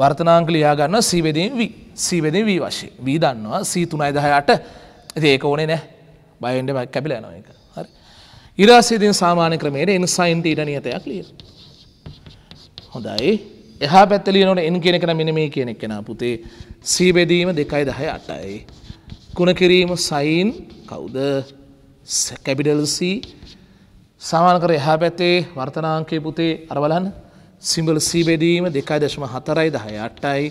වර්තනාංක ලියා ගන්න සීවෙදෙන් වී සීවෙදෙන් වී වශය වී දන්නවා සී තුනයි දහයට ඒක ඕනේ නෑ බයින්ඩ කැපිල යන එක හරි ඉරාසේදෙන් සාමාන්‍ය ක්‍රමයට එන්සයින්ට ඉඩ නියතයක් ලිය හොඳයි එහා පැත්තලියනොට එන් කෙනෙකන මෙන මේ කෙනෙක් කෙන පුතේ සීබෙදීම දෙකයි දහය අටයි. කුණ කිරීම සයින් කවුද කැපිඩල්සි සාමාන කර එහා පැත්තේ වර්තනාංකය පුතේ අරවලන් සිම්බල සීබෙදීම දෙකයි දශම හතරයි දහය අට්ටයි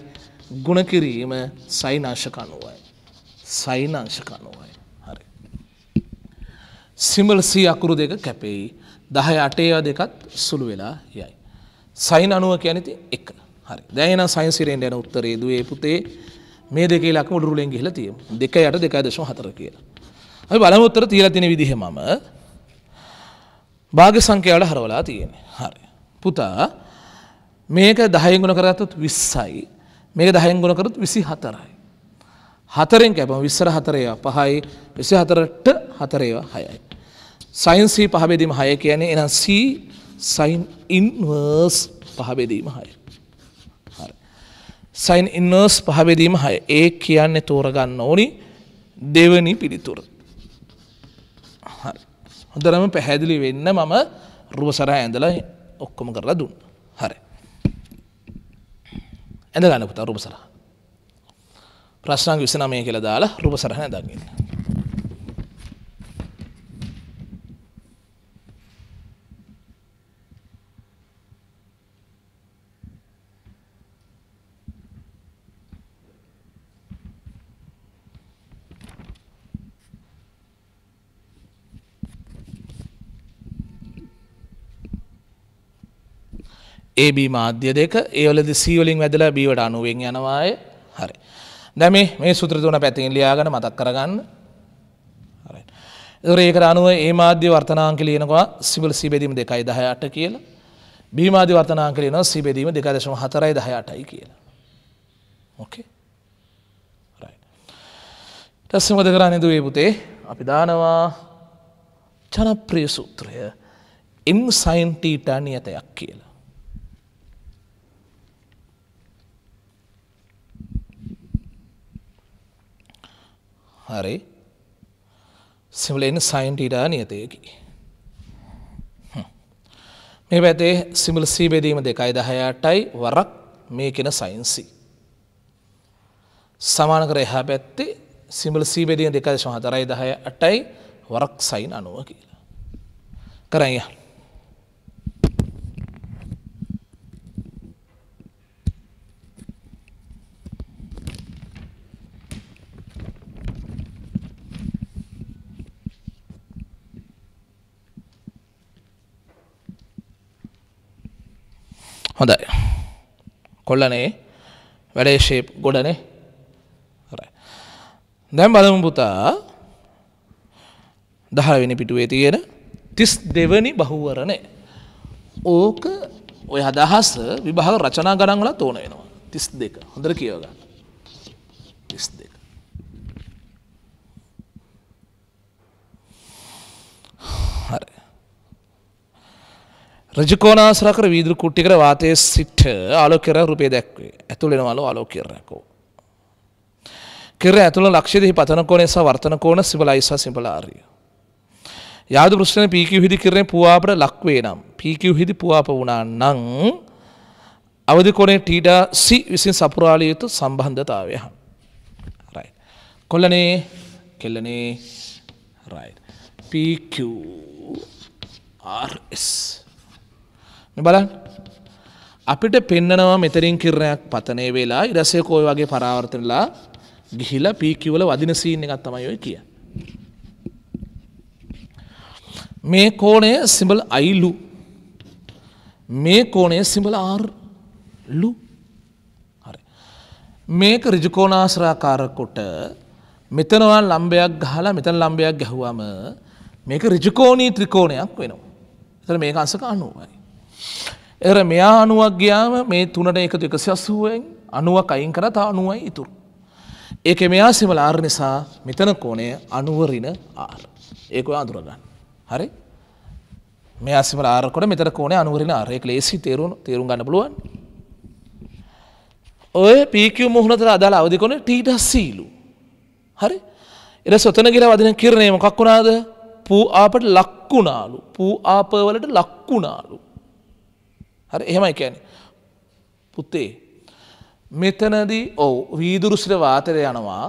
ගුණකිරීම සයිනාශකනුවයි. සයිනාංශකනුවයි හරි. සිම්බල සී අකුරු දෙක කැපෙයි දහය අටේවා දෙකත් සුළු වෙලා යයි. සයින් අනුව කියනති එක හරි දැන සයින්සිරෙන්ට යන උත්තරේ දේ පුතේ මේ දෙකේ ලක්ම ඩුරුලෙන් ගිහිලා තියෙමු දෙක යට දෙකයි දශම හතර කියලා අපි බලමු උත්තර තියලා තියෙන විදිහ මම භාග්‍ය සංඛ්‍යාවල හරවලා තියෙන්නේ හරි පුතා මේක 10 ගුණ කරගත්තොත් 20යි මේක 10 ගුණ කරොත් 24යි හතරෙන් කැපම 20 4 ඒවා 5යි 24ට 4 ඒවා 6යි සයින් C පහ බෙදීම 6 කියන්නේ එහෙනම් C සයින් ඉන්වර්ස් පහබෙදීම හය. සයින් ඉන්නර්ස් පහබෙදීම හය ඒ කියන්න තෝරගන්න ඕනි දෙවනි පිළිතුර. හොඳරම පැහැදිලි වෙන්න මම රුවසර ඇඳල ඔක්කොම කරලා දුන්න හර. ඇඳ ගන්න පුතා රුබසර. ප්‍රශ්නං විසනමය කියලා දාලා රුබසරහ ඇඳගන්න. AB මාධ්‍ය දෙක ඒවලද සීවලින් වැදලා බීවට අනුවෙන් යනවාය හරි. දැමේ මේ සුත්‍රතුන පැතිෙන් ලියාගෙන මතක් කරගන්න ඒකට අනුව ඒ මාධ්‍ය වර්තනාංක ලියනවා සිවල් සිබෙදීම දෙකයි දහයට කියලා බීමාධ්‍ය වර්තනාංක ලියනවා සිබෙදීම දෙකදශම හතරයි දහයටයි කියලා. ඕකේ. ටස්සමද කරන්න දුවේ පුතේ අපි දානවා ජනප්‍රිය සූත්‍රය එම් සයින්ටීටා නියතයක් කියලා. හරි සිමලෙන් සයින් ටීටා නියතයකි. මේ පැතේ සිමල් සී බෙදීම දෙකයි දහයාටයි වරක් මේ කෙන සයින්සි. සමාන කර එහා පැත්තේ සිමල් සී බෙදීම දෙකදශම හතරයි දහය අටයි වරක් සයින් අනුව කියලා. කරයිය. හොඳයි. කොල්ලනේ වැඩේ ශේප් ගොඩනේ දැම් බලමු පුතා දහවෙනි පිටුවේ තියෙන තිස් දෙවනි බහුවරණය ඕක ඔය හදහස් විභාග රචනා ගණන්වල තෝන වෙනවා තිස් දෙක හොඳට කියවගන්න තිස් දෙක රජකෝනාසරකර වීදුරු කුට්ටිකර වාතයේ සිට් ආලෝකෙර රූපේ දැක්වේ. ඇතුළෙනවලු ආලෝකෙර රැකෝ. කෙර ඇතුළ ලක්ෂදෙහි පතන කෝණය සහ වර්තන කෝණ සිබලයිසා සිබලාරිය. යාදු ප්‍රශ්න පීකිව් හිදි කිරණේ පුවාපට ලක්වේ නම් පීකිව් හිදි පුවාප වුණා නම් අවදි කෝණේ ටීඩා සි විසින් සපුරාලිය යුතු සම්බන්ධතාවය. රයිට්. කොල්ලනේ කෙල්ලනේ රයිට්. PQ RS බලන් අපිට පෙන්නනවා මෙතරින් කිරණයක් පතනය වෙලා ඉරසය කෝය වගේ පරාවර්තනලා ගිහිල පීකිවල වදින සීන එකත් තමයි ඔය කිය. මේ කෝණය සිඹල් අයිලු මේ කෝණය සිඹල ආර්ලු හරි මේක රිජකෝනාශ්‍රාකාරකොට මෙතනවා ලම්බයක් ගහලා මෙතන ලම්බයක් ගැහුවම මේක රිජකෝණී ත්‍රිකෝණයක් වෙනවා එතන මේක අසක අනුවයි එර මෙයා අනුවක් ගියාම මේ තුනට එකතු එකසි අසුවෙන් අනුවක් අයින් කර තා අනුවයි ඉතුරු. ඒක මෙයා සිමල ආර් නිසා මෙතන කෝනය අනුවරින ආර්. ඒක අඳුරගන්න. හරි මෙයා සිමල ආරකොට මෙතර කෝනේ අනුවරින ආරයෙක් ලේසි තේරුණු තේරුම් ගන්න පුළුවන්. ඔය පීකව මුහුණතර අදාලා අවධිකොන ටීට සීලු. හරි එ සොතන ගිර වදින කිරණය මොකක් වුණාද පූ ආපට ලක්කුණාලු පූ ආපවලට ලක්කුණාලු. හරි එහෙමයි කැන පුත්තේ මෙතනදී ඔවු වීදුරුසිට වාතර යනවා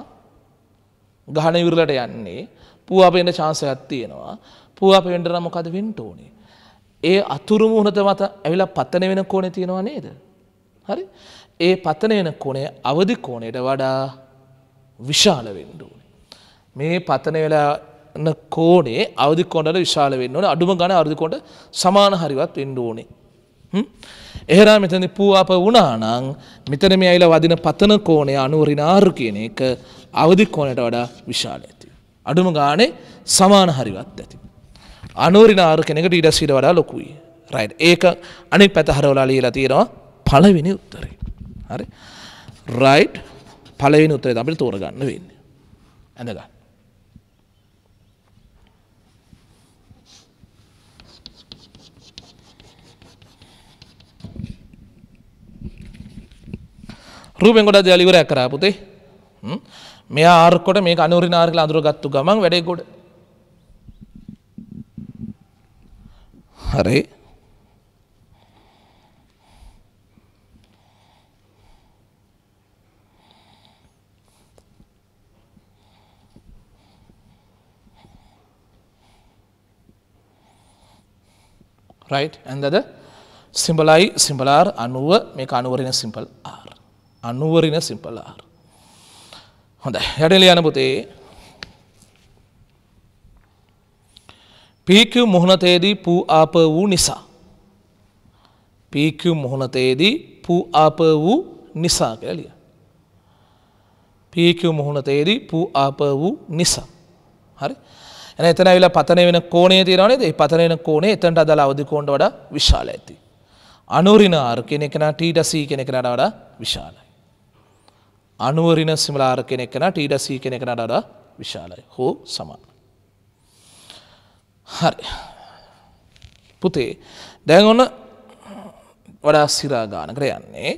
ගහන විරලට යන්නේ පුවාපෙන්ට චාන්සයක් තියෙනවා පුවාප වෙන්ඩර මොකද වෙන්ට ඕනේ ඒ අතුරු මුහුණත මත ඇවිලා පත්තන වෙන කෝනෙ තියෙනවා නේද හරි ඒ පතන වෙන කොනේ අවධි කෝණයට වඩා විශාල වෙන්න ඕනේ මේ පතන වෙලා කෝනේ අවධි කොඩට විශාල වෙන්න ඕන අඩුම ගන අර්ධ කොට සමාන හරිවත් වෙන්න ඕනේ එහෙරා මෙතන පූආප වුණානං මෙතන මේ ඇයිලා වදින පතන කෝණය අනුවරිනාරු කියන එක අවදි කෝණයට වඩා විශාල ඇති. අඩුම ගානේ සමාන හරිවත් ඇති. අනුවරිනාරු කෙනෙකට ඉඩ සීට වඩා ලොකුයි. රයිට්. ඒක අනෙක් පැත හරවලා ලියලා තියෙනවා පළවෙනි උත්තරේ. හරි. රයිට්. පළවෙනි උත්තරේ තමයි අපිට තෝරගන්න වෙන්නේ. ඇඳගන්න. රූපෙන් ගොඩක් දේවල් ඉවරයක් කරා පුතේ මෙයා ආර්කොට මේක අනුරිනාර කියලා අඳුරගත්තු ගමන් වැඩේ ගොඩ හරි right and the symbol i symbol r anuwa make anuwarina simple r අනුවරින සිම්පලාහාර. හොඳ හැඩල යන පුතේ පීකු මුහුණතේදී පූ ආප වූ නිසා. පීකු මුහුණතේදී පූ ආප වූ නිසා කැලිය. පීකු මුහුණතේදී පූ ආප වූ නිසා. හරි එන එතන විල පතන වෙන කෝනේ තිරනේ ඒ පතනන කෝනේ එතන්ට අදල අවධි කෝන්ඩ වඩ විශාල ඇති. අනුරින ආර් කෙනෙ කෙන ටීටසී කෙනෙ කරට වඩ විශාල. අනුවරින සිමලාර කෙනෙක්න ටඩසී කෙනෙකන ඩඩ විශාලය හෝ සමන්. හරි පුතේ දැන්ඔන්න වඩා සිරාගාන කරයන්නේ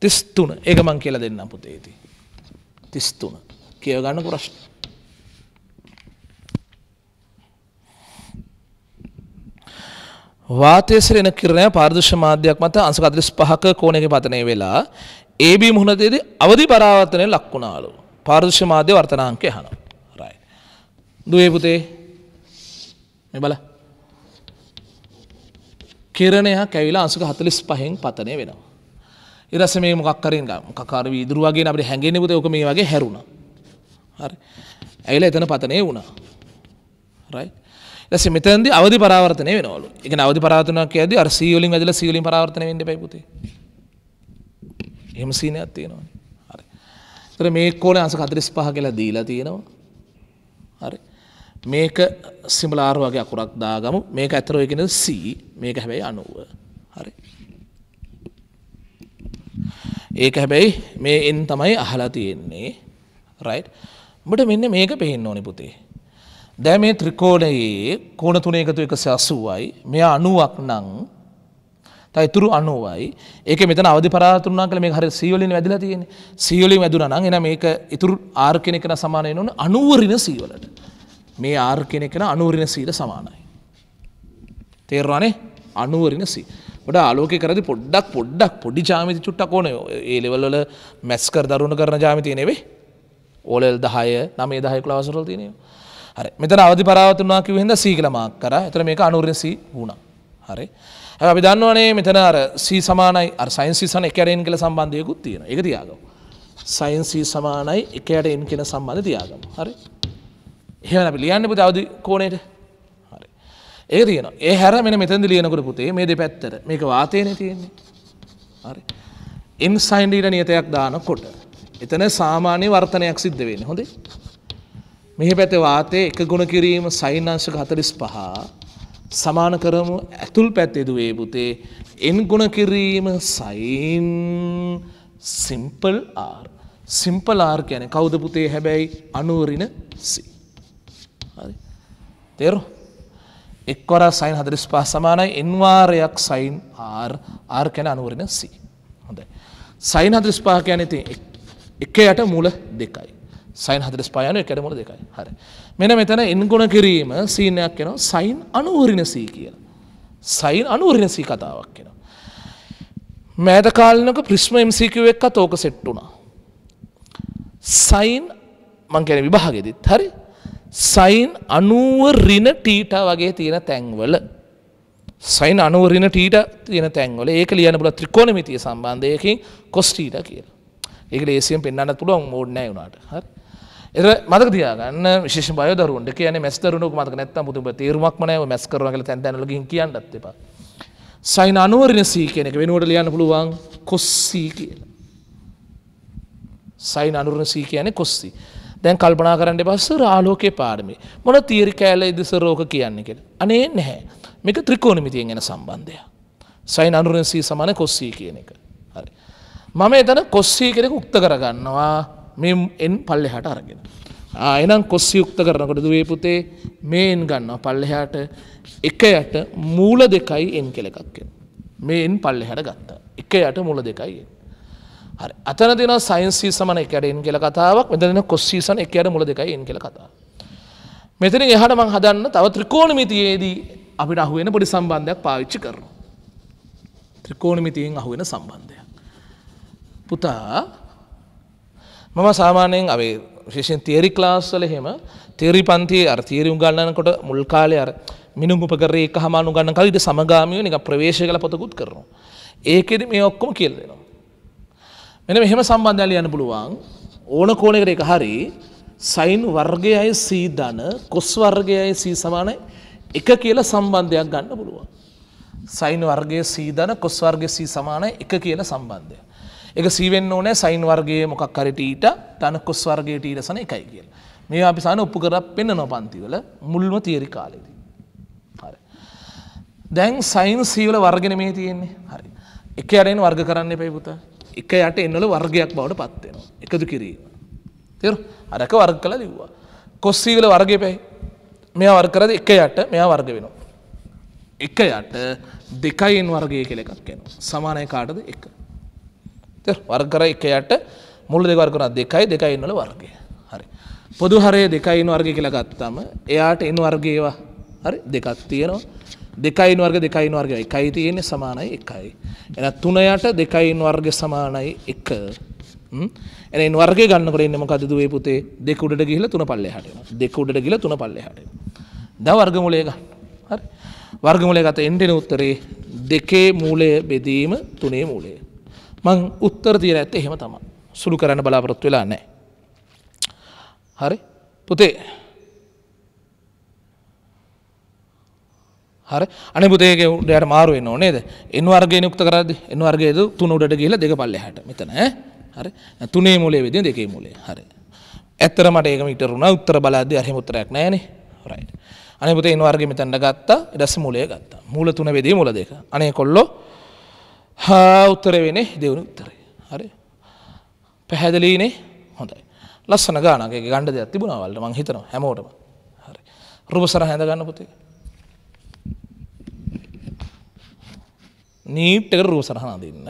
තිස්තුන ඒක මං කියල දෙන්න පුතේති. තිස්තුන කියවගන්න පුරශ්ට. වාතේසරෙන කිරණය පාර්දශ මාධ්‍යයක් මත අන්සකදරිස් පහක කෝනක පතනය වෙලා ඒබී මුහුණදේදී අවධි පරාවර්තනය ලක්වුණාලු. පාර්ශ මාධ්‍ය වර්තනාංකය හන රයි. දුවේපුතේ මෙබල කෙරණය කැවිල අසුක හතලිස් පහෙන් පතනය වෙනවා. ඉරස මේ මොක්කරින් කකාර විදුර වගේ අපට හැඟෙන පුත ඔක මේ වගේ හැරුණ. හරි ඇයිල එතන පතනය වුණා. රයි. ඇස මෙතන්දි අවධි පරාවර්තනය වෙනවලු එක අවධි පරාතනක් ඇද අර සීවලින් ඇදල සීලින් පරාවර්තනය වෙන්න පැපුතේ. එහෙම සීනයක් තියෙනවානේ. හරි. ඒතර මේක කෝලේ අංශ 45 කියලා දීලා තියෙනවා. හරි. මේක සිම්බල R වගේ අකුරක් දාගමු. මේක ඇතර ඔය කියන C මේක හැබැයි 90. හරි. ඒක හැබැයි මේ N තමයි අහලා තියෙන්නේ. රයිට්. උඹට මෙන්න මේක පේන්න ඕනේ පුතේ. දැන් මේ ත්‍රිකෝණයේ කෝණ තුන එකතු 180යි. මෙයා 90ක් නම් තයිතුරු අනුවයි ඒක මෙතන අවධි පරාතුරුණා කළ මේ හරි සීවලින් වැදිලා තියෙන සීවලින් වැදුනා නම් එන මේක ඉතුරු ආර් කෙනෙක්න සමාන වෙනවනේ අනුවරින සීවලට මේ ආර් කෙනෙක්න අනුවරින සීල සමානයි තේරුණානේ අනුවරින සී වඩා ආලෝකේ කරද්දී පොඩ්ඩක් පොඩ්ඩක් පොඩි ජාමිති චුට්ටක් ඕනේ ඒ ලෙවල් වල මැස් කර දරුණු කරන ජාමිති නෙවෙයි ඕලෙල් 10 9 10 11 වසරවල තියෙනවා හරි මෙතන අවදි පරාවතුනා කිව්ව හින්දා සී කියලා මාක් කරා එතන මේක අනුවරින සී වුණා හරි අපි දන්නවනේ මෙතන අර සී සමානයි අර සයින්සි සන එකරෙන් කළ සම්බන්ධයකුත් තියෙන එක තියාගම. සයින්සී සමානයි එකයට එන් කියෙන සම්බන්ධ තියාගම හරි එහෙම අපි ලියන්න පුත අවදි කෝනයට හරි ඒ තියන ඒ හැර මෙ මෙතැද ලියනකට පුතේ මේ දෙ පැත්තර මේක වාතයන තියෙන්නේ හරි ඉන්සයින්ඩීට නියතයක් දාන කොට එතන සාමාන්‍ය වර්තනයක් සිද්ධ වෙන්න හොඳේ මෙහි පැත වාතය එක ගුණ කිරීම සයින්ංශක හතරිස් පහා සමාන කරමු ඇතුල් පැත්තෙදුවේ පුතේ එන් ගුණ කිරීම sine simple R simple R කියන කවුද පුතේ හැබැයි අනුවරින සි තෙරු එක්වර සයින් හදරිස් පා සමානයි එන්වාරයක් සයින් ආර් ආර් කැන අනුවරින සි හොඳයි සයින් හදරිස් පා කියන ඉතින් එක යට මුල දෙකයි සයින් හදරිස් පායන එකට මුල දෙකයි හරි මෙන මෙතන එන්ගුණ කිරීම සීනයක් එනවා සයින් අනුවරිනසී කියලා. සයින් අනුවරිනසී කතාවක් එෙනවා. මෑත කාලනක ප්‍රිස්ම MCQ එක් තෝක සෙට් වුණා. සයින් මංකැන විභාගෙදිත් හරි සයින් අනුව රින ටීට වගේ තියෙන තැන්වල සයින් අනුවරින ටීට තියෙන තැන්වල ඒක ලියන පුල ත්‍රිකෝණමිතිය සම්බන්ධයකින් කොස්ටීට කියලා ඒක ලේසියෙන් පෙන්න්න පුළුවන් මෝඩ්නෑ වුණට හරි එ මදක තියාගන්න විශේෂ බයදරුන්ට කියන මැස්තරුණුක මතක නැත්තම් පුතුබ තේරුමක්මනෑ මැස් කරනගල තැන්තැනලගින් කියන්නත් එපා. සයින අනුවරින සී කෙනෙක වෙනුවට ලියන්න පුළුවන් කොස්සී කියල. සයින අනුරන සී කියන කොස්සි. දැන් කල්පනා කරන්න බස්සර ආලෝකය පාඩමි මොන තීරි කෑල ඉදිස රෝක කියන්නේ කෙන. අනේ නැහැ මේක ත්‍රිකෝණමිතියෙන් ගැන සම්බන්ධය. සයින් අනුරනසී සමන කොස්සී කියන එක. හරි. මම එතන කොස්සී කෙනෙක උක්ත කරගන්නවා මේ එන් පල්ලෙහාට අරගෙන. එනම් කොස් යුක්ත කරනකොට දුවේ පුතේ මේන් ගන්නවා පල්ලෙහාට එක යට මූල දෙකයි එන් කෙල එකක්ෙන. මේ එන් පල්ලෙහට ගත්තා. එක යට මුල දෙකයි එන්. හරි අතන දෙෙන සයින්සී සමන එකට එන් කෙල කතාවක් මෙදන කොස්සීසන එක අයට මුල දෙකයි එන් කෙල කතා. මෙතන එහට මං හදන්න තව ත්‍රිකෝණමිතියේදී අපිට අහුවෙන පොඩි සම්බන්ධයක් පාවිච්චි කරනවා. ත්‍රිකෝණමිතියෙන් අහුවෙන සම්බන්ධයක්. පුතා මම සාමානයෙන් අවේ විශේෂෙන් තේරි ක්ලාස්වල එහෙම තේරි පන්ති අර තේරි උගන්නනකොට මුල් කාලේ අර මිනුම් උපකරණේ එක හමාන උගන්නන කාලේ ඊට සමගාමීව නිකන් ප්‍රවේශය කියලා පොතකුත් කරනවා. ඒකෙදි මේ ඔක්කොම කියලා දෙනවා. මෙන්න මෙහෙම සම්බන්ධය ලියන්න පුළුවන් ඕන කෝණයකට ඒක හරි සයින් වර්ගයයි C ධන කොස් වර්ගයයි C සමානයි එක කියලා සම්බන්ධයක් ගන්න පුළුවන්. සයින් වර්ගයේ C ධන කොස් වර්ගයේ C සමානයි එක කියලා සම්බන්ධයක්. එක සීවෙන්න ඕනෑ සයින් වර්ගේ මොකක් කරටීට තනකොස් වර්ගේට ඊරසන එකයි කියල. මේ අපි සාන උප්පු කරක් පෙන්න නොපන්තිවල මුල්ම තේරි කාලෙදී. හරි. දැන් සයින් සීවල වර්ගෙන මේ තියෙන්නේ හරි. එක අරෙන් වර්ග කරන්න පැයිපුත එක යට එන්නල වර්ගයක් බවට පත්වෙනවා එකතු කිරීම. තෙර අරක වර්ග කළ ලිව්වා. කොස්සීවල වර්ගය පැයි මෙයා වර්කරද එක යට මෙයා වර්ග වෙනවා. එක යට දෙකයින් වර්ගය කෙලෙකක් යන සමානය කාටද එක. වර්ගර එකයට මුල් දෙ වර්ගනත් දෙකයි දෙකයි ඉන්නල වර්ගය හරි. පොදු හරය දෙකයින් වර්ග කියලා ගත්තම එයාට එන් වර්ගේවා හරි දෙකත් තියෙනවා දෙකයින් වර්ග දෙකයින් වර්ග එකයි තියෙන්නේ සමානයි එකයි. එන තුනයට දෙකයින් වර්ග සමානයි එක. එන වර්ගය ගන්නකොට ඉන්නේ මොකද දුවේ පුතේ දෙක උඩට ගිහිල්ලා තුන පල්ලෙහාට එනවා. දෙක උඩට ගිහිල්ලා තුන පල්ලෙහාට එනවා. දැන් වර්ගමූලය ගන්න. හරි. වර්ගමූලය ගත එන්නේ උත්තරේ දෙකේ මූලය බෙදීම තුනේ මූලය. මං උත්තර දීර ඇත්ත එහෙම තම සුළු කරන්න බලාපොරොත් වෙලා නෑ. හරි පුතේ හරි අනි පුතේගේ ඩයට මාරුවෙන් ඕනේද එන් වර්ගේ යුක්ත කරද එන් වර්ගේ තුන උඩට ගිහිලා දෙක පල්ලෙහාට මෙතන හරි තුනේ මූලයේ විදිහ දෙකේ මූලයේ හරි ඇත්තට මට ඒක මීටර වුණා උත්තර බලද්දී අරහෙම උත්තරයක් නැහනේ රයිට් අනේ පුතේ එන් වර්ගේ මෙතනට ගත්තා ඊට පස්සේ මූලය ගත්තා මූල තුන වෙදී මූල දෙක අනේ කොල්ලෝ හා උත්තරවෙනේ දෙවුණු උත්තරේ හරි පැහැදිලීනේ හොඳයි ලස්සන ගානක ගණඩ දෙයක් තිබුණවලට මං හිතනවා හැමෝටම හරි රුබසර හැඳ ගන්න පුතේ නීට්ටක රූසරහනා දෙන්න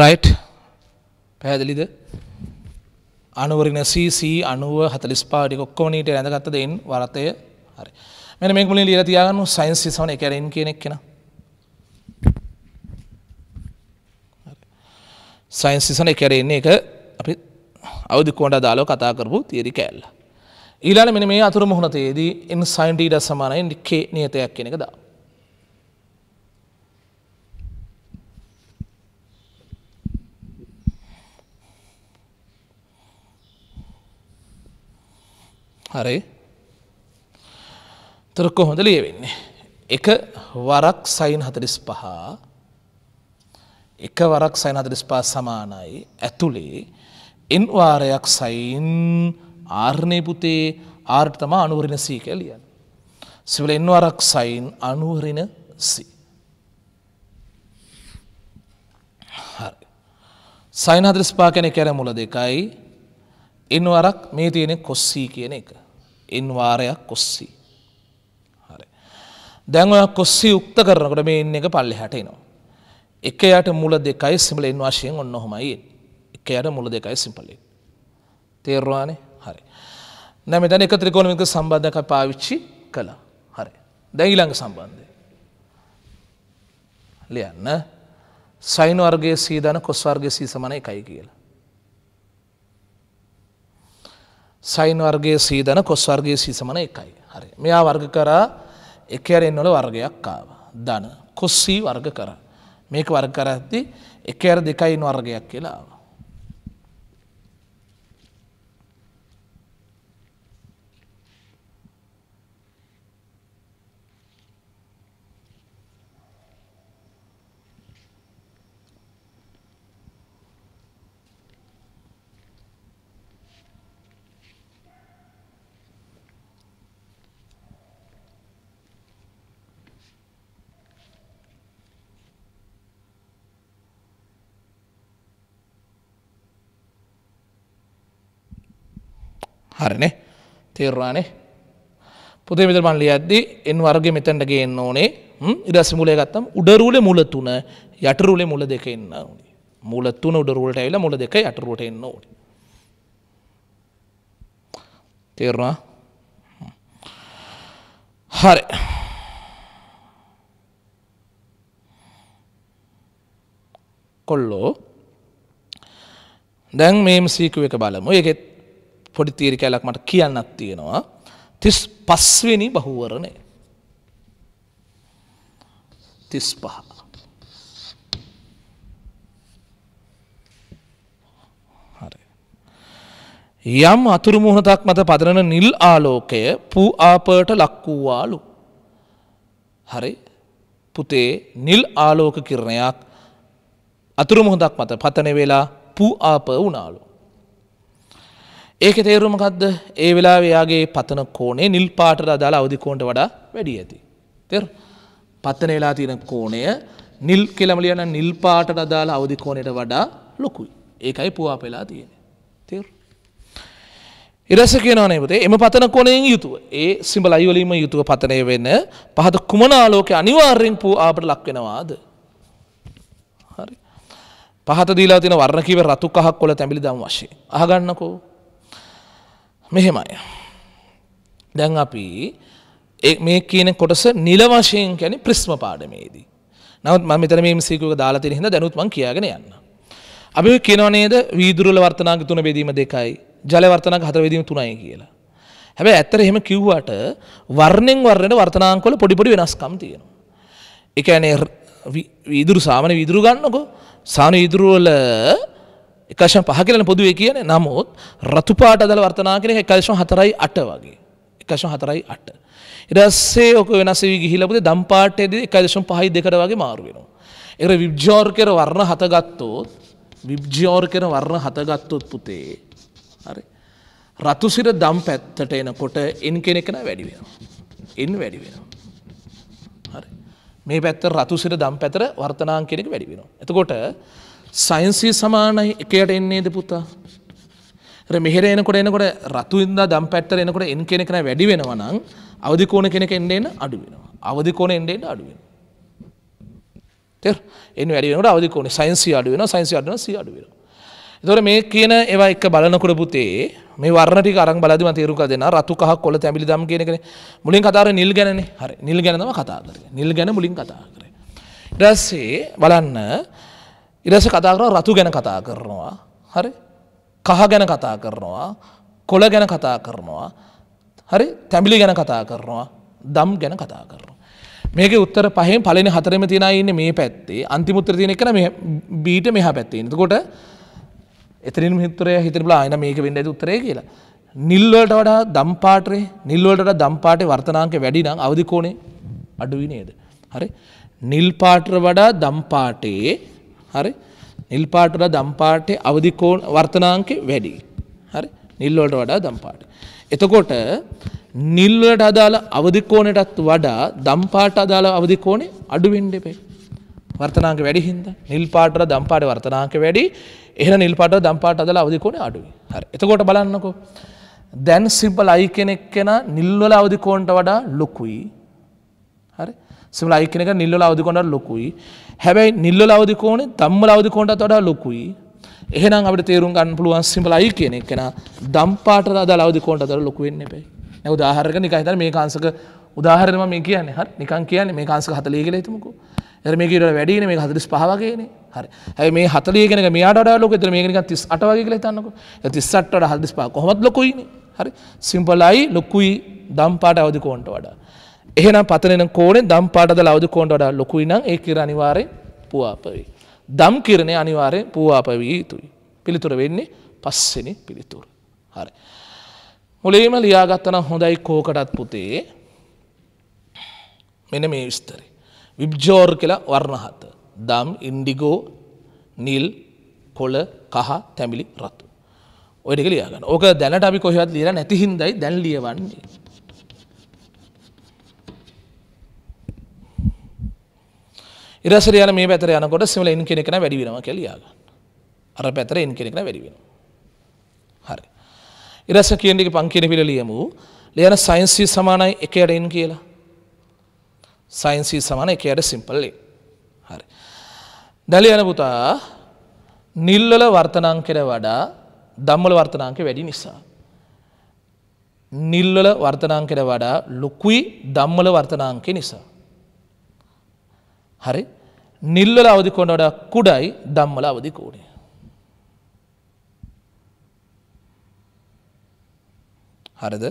රයිට් පැහැදිලිද අනුවරින CC 90 45 ටික ඔක්කොම නීට ඇඳගත්තද එන් වරතය හරි මෙන්න මේක මුලින් ලියලා තියාගන්න සයන්ස් සමන එක රෙන් කියන එක කෙනා සයින්ස් සන එක රෙන්නේ එක අපි අවදි කොණ්ඩ දාලව කතා කරපු තියරි කෑල්ල ඊළඟ මෙන්න මේ අතුරු මුහුණතේදී n sin θ සමානයි k නියතයක් කියන එක දාමු හරි තොර කොහොඳ ලියවෙන්නේ. එක වරක් සයින් හතරිස් පහ එක වරක් සයින් හතරිස් පා සමානයි ඇතුළේ එන්වාරයක් සයින් ආර්ණයපුතේ ආර්තම අනුවරණ සී කැලියන්. සිවල එන්වාරක් සයින් අනුවරණ සි. සයින් හදරිස්පා කැනෙ කැර මුල දෙකයි එන්වාරක් මේ තියෙනෙ කොස්සී කියන එක. එන්වාරයක් කොස්සී. දැන් ඔය කොස්සී උක්ත කරනකට මේ එන්න එක පල්ලි හැටේනවා. එක යට මුල දෙකයි සිමල එන් වශයෙන් ඔන්න හොමයි එක යට මුල දෙකයි සිම්පලෙන්. තේරවානේ හරි. නැම දැන එක ත්‍රිකෝණමික සම්බන්ධක පාවිච්චි කළා හරි. දැයිළඟ සම්බන්ධය. ලියන්න සයින වර්ගයේ සීදන කොස් වර්ගයේ සී සමන එකයි කියලා. සයින් වර්ගයේ සීදන කොස් වර්ගයේ සීසමන එකයි. හරි. මෙයා වර්ග කරා එකැරෙන් වල වර්ගයක් ආව. ධන. කොස්සී වර්ග කරා. මේක වර්ග කරද්දී එකැර දෙකයින් වර්ගයක් කියලා ආවා. හරනේ තේරවානේ පුතේ විතර මල්ලි ඇද්දි එන් වර්ග මෙතැන්ට ගේන්න ඕනේ ඉරස් මුලේ ගත්තම් උඩරූලෙ මුල තුන යටරූලෙ මුල දෙක එන්න ඕනේ මුල තුන උඩරූලට ඇවිල්ලා මුල දෙක යටරූලට එන්න ඕනේ තේරුණා හරි කොල්ලෝ දැන් මේම් සීකුව එක බලමු ඒකෙත් පොඩි තීර කැලක් මට කියන්නත් තියෙනවා. තිස් පස්වෙනි බහුවරණය. තිස් පහ. යම් අතුරු මුහුණතක් මත පදරන නිල් ආලෝකය පූ ආපට ලක්වූවාලු. හරි පුතේ නිල් ආලෝක කිරණයක් අතුරු මුහොදක් මත පතන වෙලා පූ ආප වනාලු. ඒක තේරුමකක්ද ඒ වෙලාවයාගේ පතන කෝනේ නිල් පාට දාලා අවධිකෝන්ට වඩා වැඩි ඇති. තෙර පත්තන වෙලා තියෙන කෝණය නිල් කෙළමලියන නිල් පාට දාලා අවධිකෝනයට වඩා ලොකුයි. ඒකයි පුවා පෙලා තියෙන. තෙර. ඉරස කියනනපතේ එම පතන කොනයෙන් යුතුව ඒ සිඹල අයිවලීම යුතුව පතනය වෙන්න පහත කුමන ආලෝක අනිවාර්යෙන් පූ ආපට ලක්වෙනවාද. හරි. පහත දීලා තින වර්ණකිව රතු කහක් කොල තැබිලි දම් වශය. අහගන්නකෝ මෙහෙමයි. දැන් අපි මේ කියන කොටස නිල වශයෙන් කියන්නේ ප්‍රිස්ම පාඩමේදී. නමුත් මම මෙතන මේ MCQ එක දාලා තියෙන හින්දා දැනුත් මම කියාගෙන යන්න. අපි කියනවා නේද වීදුරුල වර්තනාංග තුන බෙදීම දෙකයි, ජල වර්තනාංග හතර බෙදීම තුනයි කියලා. හැබැයි ඇත්තට එහෙම කිව්වට වර්ණෙන් වර්ණයට වර්තනාංග වල පොඩි පොඩි වෙනස්කම් තියෙනවා. ඒ කියන්නේ වීදුරු සාමාන්‍ය වීදුරු ගන්නකො සාමාන්‍ය වීදුරු වල එකශන් පහ කියලන පොදුවේ කියන නමුත් රතුපාට අදල වර්තනා කෙනෙ එකල්ශන් හතරයි අට වගේ එකශන් හතරයි අට. එඩස්සේ ඕක වෙනසේ ගිහිලපුද දම්පාටයේද එකදශම් පහයි දෙකට වගේ මාරුවෙනවා. එර විබ්ජෝර් කර වර්ණ හතගත්තෝත් විබ්ජෝර් කර වර්ණ හතගත්තොත් පුතේ හරි. රතුසිර දම් පැත්තට එනකොට එන් කෙනෙකන වැඩි වෙනවා. එන් වැඩි වෙනවා. හරි. මේ පැත්ත රතුසිර දම් පැතර වර්තනාන් කෙනෙක වැඩි වෙනවා. එතකොට සයින්සී සමානයි එකයට එන්නේද පුතා. මෙහෙර එනකොට එනකොට රතුන්ද දම් පැත්තර එනකොට එන් කෙනෙකන වැඩි වෙනවා නම් අවධි කෝණ කෙනෙක එන්නේන අඩු වෙනවා. අවධි කෝණ එන්නේට අඩු වෙනවා. තෙර එන්න වැඩි වෙනකොට අවධි කෝණ සයින්සී අඩු වෙනවා සයින්සී අඩු වෙනවා සී අඩු වෙනවා. එතකොට මේ කියන ඒවා එක බලනකොට පුතේ මේ වර්ණ ටික අරන් බලද්දි මම තේරුම් ගන්න රතු කහ කොළ තැඹිලි දම් කියන එකනේ මුලින් කතා කරේ නිල් ගැනනේ. හරි නිල් ගැන තමයි කතා කරේ. නිල් ගැන මුලින් කතා කරේ. ඊට පස්සේ බලන්න ඉරස කතා කරන රතු ගැන කතා කරනවා හරි කහ ගැන කතා කරනවා කොළ ගැන කතා කරනවා හරි තැමිලි ගැන කතා කරනවා දම් ගැන කතා කරනවා. මේක උත්තර පහෙන් පලන හතරම තියෙන ඉන්න මේ පැත්තේ අන්තිමුත්තර තියෙන කන බීට මෙහා පැත්තේ කොට එතරින් මිත්තරය හිතරබලා අයින මේක වෙන්න ඇති උත්තරය කියලා. නිල්වලට වඩා දම්පාටේ නිල්වලට දම්පාටේ වර්තනාංක වැඩිනම් අවධිකෝනේ අඩුවි නේද. හරි නිල්පාටර වඩා දම්පාටයේ හරි නිල් පාටට දම්පාටේ අවධිකෝණ වර්තනාංකෙ වැඩි. හරි නිල්වලට වඩා දම්පාට. එතකොට නිල්වලට අදාළ අවධිකෝණයටත් වඩා දම්පාට අදාළ අවධිකෝණේ අඩුවෙන්ඩ එපේ. වර්තනාක වැඩි හින්ද නිල් පාටට දම්පාට වර්තනාක වැඩි එහෙන නිල් පාට දම්පාට අදලා අවධිකෝණ අඩුයි. හරි එතකොට බලන්නකෝ. දැන් සිබ්බල අයි කෙනෙක් කෙන නිල්වල අවධිකෝණට වඩා ලොකුයි සමල අයකනක නිල්ල අවධකොඩට ලොකුයි හැබැයි නිල්ල අවධිකෝන තම්ම අවධිකොටත් වඩා ලොකුයි එහෙනම් අපට තේරුම් ගන්න පුළුවන් සිම්පල අයි කියන එකෙන දම්පාට අද අවධිකෝට අතර ලොකුවෙන්න එපේ නැව දාහරක නික හිතර මේ කාන්සක උදාහරම මේ කියන හ නිකන් කියන්නේ මේ කාන්සක හතලේ කියල හිතමුකු එර මේ කියට වැඩින මේ හතරිස් පහවගේන හරි ඇයි මේ හතලේගෙන මේයාට ලොක තර මේකනික තිස් අටවගේ කියල තන්නක තිස්සට හදිස් පා කොහොත් ලොකුයින හරි සිම්පලයි ලොක්කුයි දම්පාට අවධිකෝන්ට වඩා එහෙනම් පතනෙන කෝනේ දම් පාටද ලෞදු කෝන්ට වඩා ලොකුයි නම් ඒ කිර අනිවාර්යෙන් පුවාප වෙයි. දම් කිරණේ අනිවාර්යෙන් පුවාප විය යුතුයි. පිළිතුර වෙන්නේ පස්වෙනි පිළිතුර. හරි. මුලින්ම ලියාගත්තන හොඳයි කෝකටත් පුතේ. මෙන්න මේ විස්තරේ. විබ්ජෝර් කියලා වර්ණ හත. දම්, ඉන්ඩිගෝ, නිල්, කොළ, කහ, තැඹිලි, රතු. ඔය ටික ලියා ගන්න. ඕක දැනට අපි කොහෙවත් ලියලා නැති හින්දායි දැන් ලියවන්නේ. ඉරසර යන මේ පැතර යනකොට සිමල ඉන් කෙනෙක්න වැඩි වෙනවා කෙලියාගන්න අර පැතර ඉන් කෙනෙක්න වැඩිවෙන හරි ඉරස කියනෙක පංකින පිළ ලියමු ලියන සයින්සී සමානයි එකයට ඉන් කියලා සයින්සී සමාන එකයට සිම්පල්ලේ හරි දැලි යන පුතා නිල්ලල වර්තනාංකෙන වඩා දම්මල වර්තනාංක වැඩි නිසා නිල්ලල වර්තනාංකෙන වඩා ලොකුයි දම්මල වර්තනාංකෙ නිසා හරි නිල්වල අවධිකොන්න වඩා කුඩයි දම්මල අවධිකෝඩේ. හරද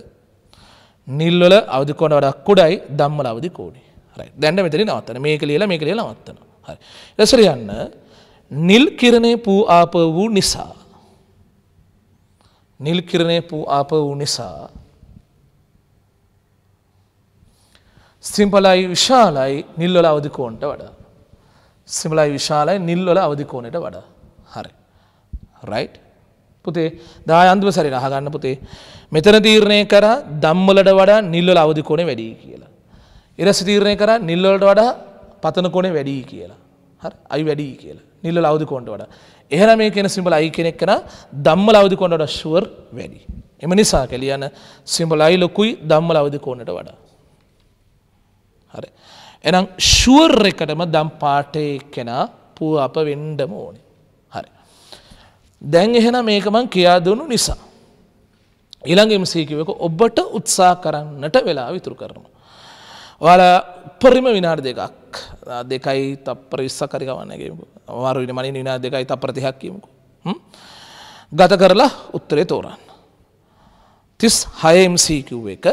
නිල්වල අවධිකොන්න වඩා කුඩයි දම්මල අවධිකෝඩේ හරි දැන්ඩ මෙතරි නවත්තන මේක ලියලා මේක ලියලා නවත්තන හරි ලෙසර යන්න නිල් කිරණේ පූ ආප වූ නිසා නිල් කිරණේ පූ ආප වූ නිසා සිම්පලයි විශාලයි නිල්ලොල අවධිකෝන්ට වඩා. සිමලයි විශාලයි නිල්ලොල අවධිකෝනට වඩා හරි. රයි් පුතේ දායන්දුව සරි අහගන්න පුතේ මෙතන තීරණය කර දම්මලට වඩා නිල්ලොල අවධිකෝනේ වැඩී කියලා. ඉරස තීරණය කර නිල්ලොලට වඩා පතන කොනේ වැඩී කියලා හරි අයි වැඩී කියලා නිල්ල අවධිකෝන්ට වඩ එහර මේ කියෙන සිම්බල අයි කෙනෙක් කෙන දම්ම අවධිකොන්ට ශුවර් වැඩි. එම නිසා කෙලියන්න සිම්බලයි ලොකුයි දම්ම අවධිකෝනට වඩා. හරි. එනම් ශුවර් එකටම දම් පාටය කෙනා පුව අප වෙන්ඩම ඕනේ. හරි. දැන් එහෙන මේකමං කියාදුණු නිසා. ඉළඟ එමසීකිවක ඔබට උත්සා කරන්නට වෙලා විතුරු කරනු. වල උපරිම විනාට දෙකක් දෙකයි තප්පර විස්සකරිකවන්නගේ වරුවිට මනි නිනා දෙකයි තප්‍රතිහක් කියමුකු. ගත කරලා උත්තරේ තෝරන්න. තිස් හයම්සීකිව් එක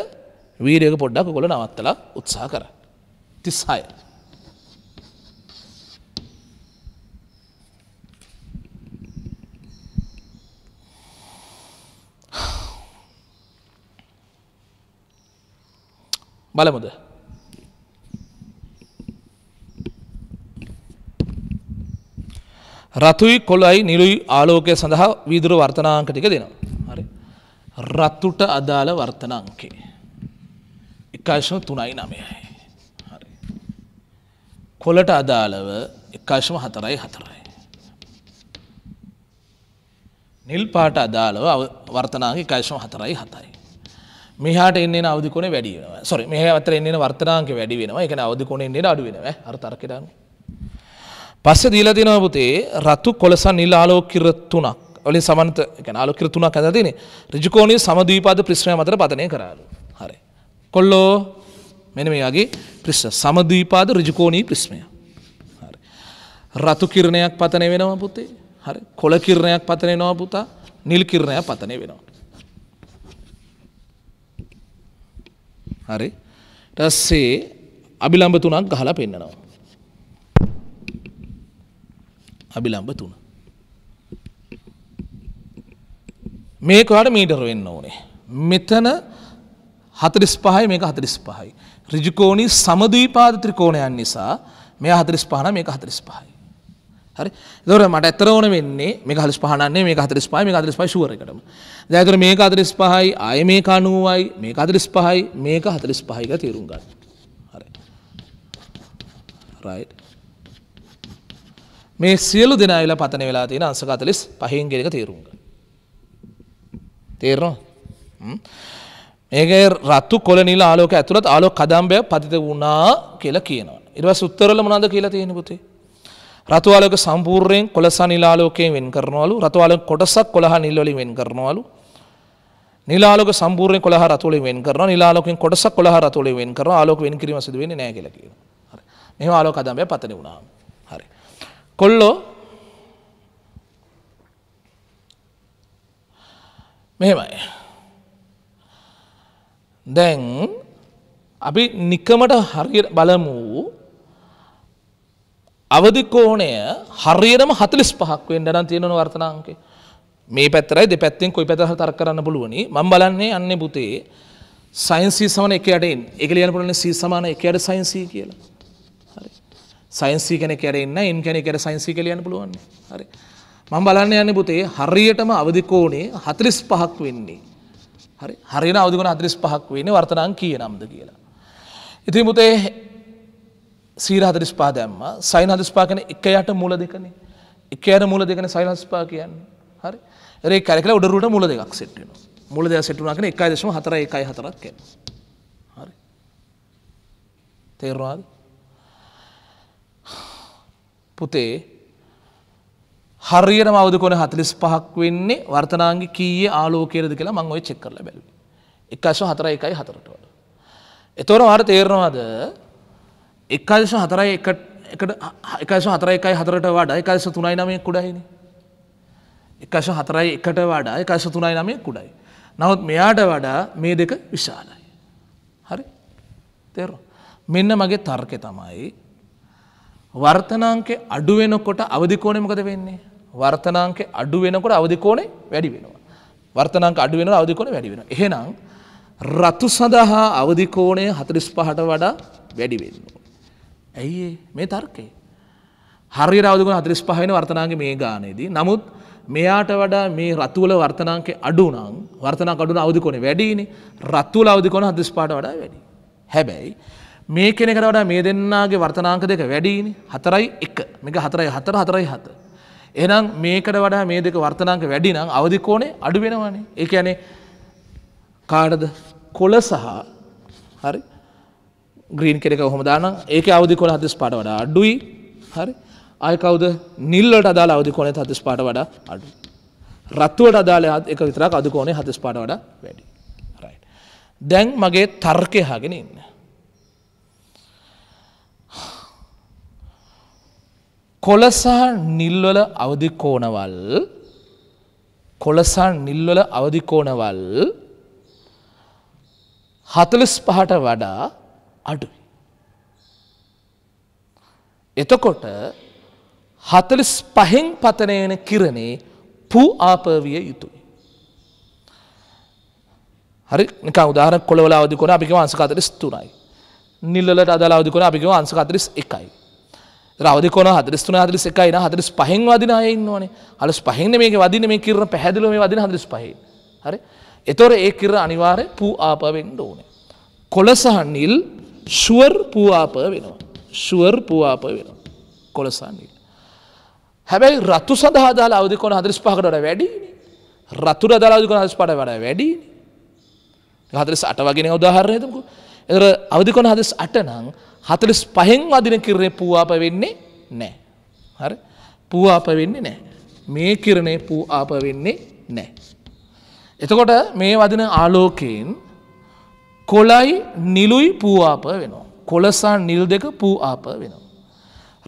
වීරයක පොඩ්ඩක් ගොල නවත්තලා උත්සා කරන්න. τις ΧΑΕ. බලමුද රතුයි කොළයි නිලුයි ආලෝකය සඳහා වීදුර වර්තනාංක ටික දෙනවා හරි රත්තුට අදාළ වර්තනාංකේ එකශන තුනයි නමයයි කොලට අදාළව එක්කාශම හතරයි හතරයි. නිල් පාට අදාළව වර්තනාගේ කාශම හතරයි හතයි. මෙහාට එන්නේ අවදිකොන වැඩි වෙනවා සොරි මෙහ අතර එන්නේ වර්තනාංක වැඩි වෙනවා එක අවදිකොන එන්නේ අඩු වෙනවා අර්තර්කටන්න. පස්ස දීල දෙනවපුතේ රත්තු කොලසන් නිල් ආලෝකිර තුනක් ඔලින් සමන්ත නාලෝකිර තුනක් ඇදතිනේ රජකෝනය සමදීපාද ප්‍රශ්නය මතර පතනය කරාලු හරි. කොල්ලෝ මෙන මේ වගේ ප්‍රිස්්ම සමදීපාද රිජකෝණී ප්‍රිස්මය. රතු කිරණයක් පතනය වෙනවා පුතේ හරි කොළ කිරණයක් පතනය නවා පුතා නිල් කිරණය පතනය වෙනවා. හරි රස්සේ අබිලම්ඹ තුනක් ගහලා පෙන්න්නනවා. අබිලම්ඹ තුන. මේකවාට මීටර වෙන්න ඕනේ. මෙතන හතරිස් පහයි මේක හතරිස් පහයි. රිජිකෝණී සමදීපාද ත්‍රිකෝණයන් නිසා මෙය හතරිස් පහන මේක හතරිස් පහයි. හරි දොර මට ඇතර ඕන වෙන්නේ මේ හලිස් පහනන්නේ මේ හතරිස් පහයි මේ හතරිස් පහයි ෂුවර් එකටම. දැන් ඒතර මේක හතරිස් පහයි ආයේ මේක 90යි මේක හතරිස් පහයි මේක හතරිස් පහයි කියලා තේරුම් ගන්න. හරි. right මේ සියලු දෙනා ඉලා පතන වෙලා තියෙන අංශක 45න් කියන එක තේරුම් ගන්න. තේරෙනවද? හ්ම් ඒගේ රත්තු කොල නිල ආලෝක ඇතුළත් ආලෝ කදම්බය පතිත වුණා කියලා කියනවා. ඉරවස් උත්තරල මොනද කියලා තියෙන පුතේ. රතු ආලෝක සම්පූර්ණයෙන් කොලසා නිල ආලෝකයෙන් වෙන් කරනවලු. රතු ආලෝක කොටසක් කොලහ නිල වලින් වෙන් කරනවලු. නිල ආලෝක සම්පූර්ණයෙන් කොලහ රතු වලින් වෙන් කරනවා. නිල ආලෝකයෙන් කොටසක් කොලහ රතු වලින් වෙන් කරනවා. ආලෝක වෙන් කිරීම සිදු වෙන්නේ නැහැ කියලා කියනවා. හරි. මෙහෙම ආලෝක කදම්බය පතන වුණාම. හරි. කොල්ලෝ මෙහෙමයි. දැන් අපි නිකමට හරි බලමු අවධිකෝණය හරියටම 45ක් වෙන්න නම් තියෙනවන වර්තනාංකය. මේ පැත්තරයි දෙපැත්තෙන් කොයි පැත්තට තර්ක කරන්න බලුවනි. මම බලන්නේ අන්නේ පුතේ sin c 1ට එන්න. ඒක ලියන්න පුළුවන් c 1ට sin c කියලා. හරි. sin c කෙනෙක් යට එන්න, n කෙනෙක් යට sin c කියලා ලියන්න පුළුවන්. හරි. මම බලන්න යන්නේ පුතේ හරියටම අවධිකෝණේ 45ක් වෙන්නේ. හරි හරින අවදිගුණ අදරිස් පහක් වෙන වර්තනං කිය නම්ද කියලා. ඉති මුතේ සීරහදරිස් පා දැම්ම සයින හදස්පා කන එක යට මුල දෙකනේ එක අයට මුල දෙකන සයිලස්පා කියන්න හරි රේ කරකල උඩරුට මුල දෙකක් සිට්ටෙන මුල දෙයක් සිටුනාකන එකයි දෙශම හතර එකයි හතරක් කැන හරි තේරවාද පුතේ හරියට මවද කොන හතලිස් පහක් වෙන්නේ වර්තනාංග කීයේ ආලෝකයේද කියලා මං ඔය චෙක් කරලා බැලුවේ. 1.4 1යි 4ට වඩා. එතකොට ඔයාලට තේරෙනවද 1.4 1ට 1.4 1යි 4ට වඩා 1.3යි 9 කුඩයිනේ. 1.4 1ට වඩා 1.3යි 9 කුඩයි. නමුත් මෙයාට වඩා මේ දෙක විශාලයි. හරි? තේරුණා. මෙන්න මගේ තර්කය තමයි වර්තනාංකේ අඩු වෙනකොට අවධිකෝණය මොකද වෙන්නේ? වර්තනාංකේ අඩු වෙනකොට අවධිකෝණය වැඩි වෙනවා. වර්තනාංක අඩු වෙනකොට අවධිකෝණය වැඩි වෙනවා. එහෙනම් රතු සඳහා අවධිකෝණය 45ට වඩා වැඩි වෙනවා. ඇයි මේ තර්කේ? හරියට අවධිකෝණය 45 වෙන වර්තනාංකේ මේ ගානේදී. නමුත් මෙයාට වඩා මේ රතුවල වර්තනාංකේ අඩු නම් වර්තනාංක අඩු නම් අවධිකෝණය වැඩිනේ. රතුවල අවධිකෝණය 45ට වඩා වැඩි. හැබැයි මේ කෙනෙකට වඩා මේ දෙන්නාගේ වර්තනාංක දෙක වැඩීනි හතරයි එක මේක හතරයි හතර හතරයි හත. එනම් මේකට වඩා මේ දෙක වර්තනාංක වැඩි නම් අවධිකෝනේ අඩු වෙනවානේ ඒ ඇනේ කාඩද කොල සහ හරි ග්‍රීන් කෙනෙක හොමදාන ඒක අවධිකොල හතිස් පාට වඩා අඩුයි හරි අයකවද නිල්ලට අදාල අවධිකොනේ හතිස් පාට වඩා අඩු. රත්තුවට අදාල එක විතරක් අධිකෝනේ හතිස් පාට වඩා වැඩි. දැන් මගේ තර්කය හගෙන ඉන්න. කොලසා නිල්වල අවධිකෝනවල් කොලසා නිල්වල අවධිකෝනවල් හතලස් පහට වඩා අඩුයි. එතකොට හතලිස් පහෙන් පතනයන කිරණේ පූ ආපවිය යුතුයි. හරි නික උදාර කොළවලා අවධිකොන අපික වන්සකතරිස් තුනයි. නිල්ලට අදලා අවධිකොන අපික වන්සකතරිස් එකයි. රවදිකොන හදරස්තුන හදරිස් එකයි හදරිස් පහෙන් වදින අය ඉන්නවනේ හලස් පහෙන්න මේක වදින මේ කිරණ පැහැදිලුව මේ වදින හදරිස් පහහි හරි එතොර ඒ කිර අනිවාරය පූ ආපවෙන්ඩ ඕන කොලසහනිල් ශුවර් පූආප වෙනවා ශුවර් පූආප වෙනවා කොලසානිල් හැබැයි රතු සඳහදාල අවදිකොන හදරිස් පහකට වැඩි රතුර දලාදිකොන හදස් පට වඩ වැඩි හදරිස් අට වගෙන උදාහරණයතකු එතර අවදිකොන හදස් අටනං හතලිස් පහෙන් වදින කිරණය පූආප වෙන්නේ නෑ. හරි පූආප වෙන්නේ නෑ. මේ කිරණය පූ ආප වෙන්නේ නෑ. එතකොට මේ වදින ආලෝකයෙන් කොලයි නිලුයි පූආප වෙනවා. කොලසා නිල් දෙක පූ ආප වෙනවා.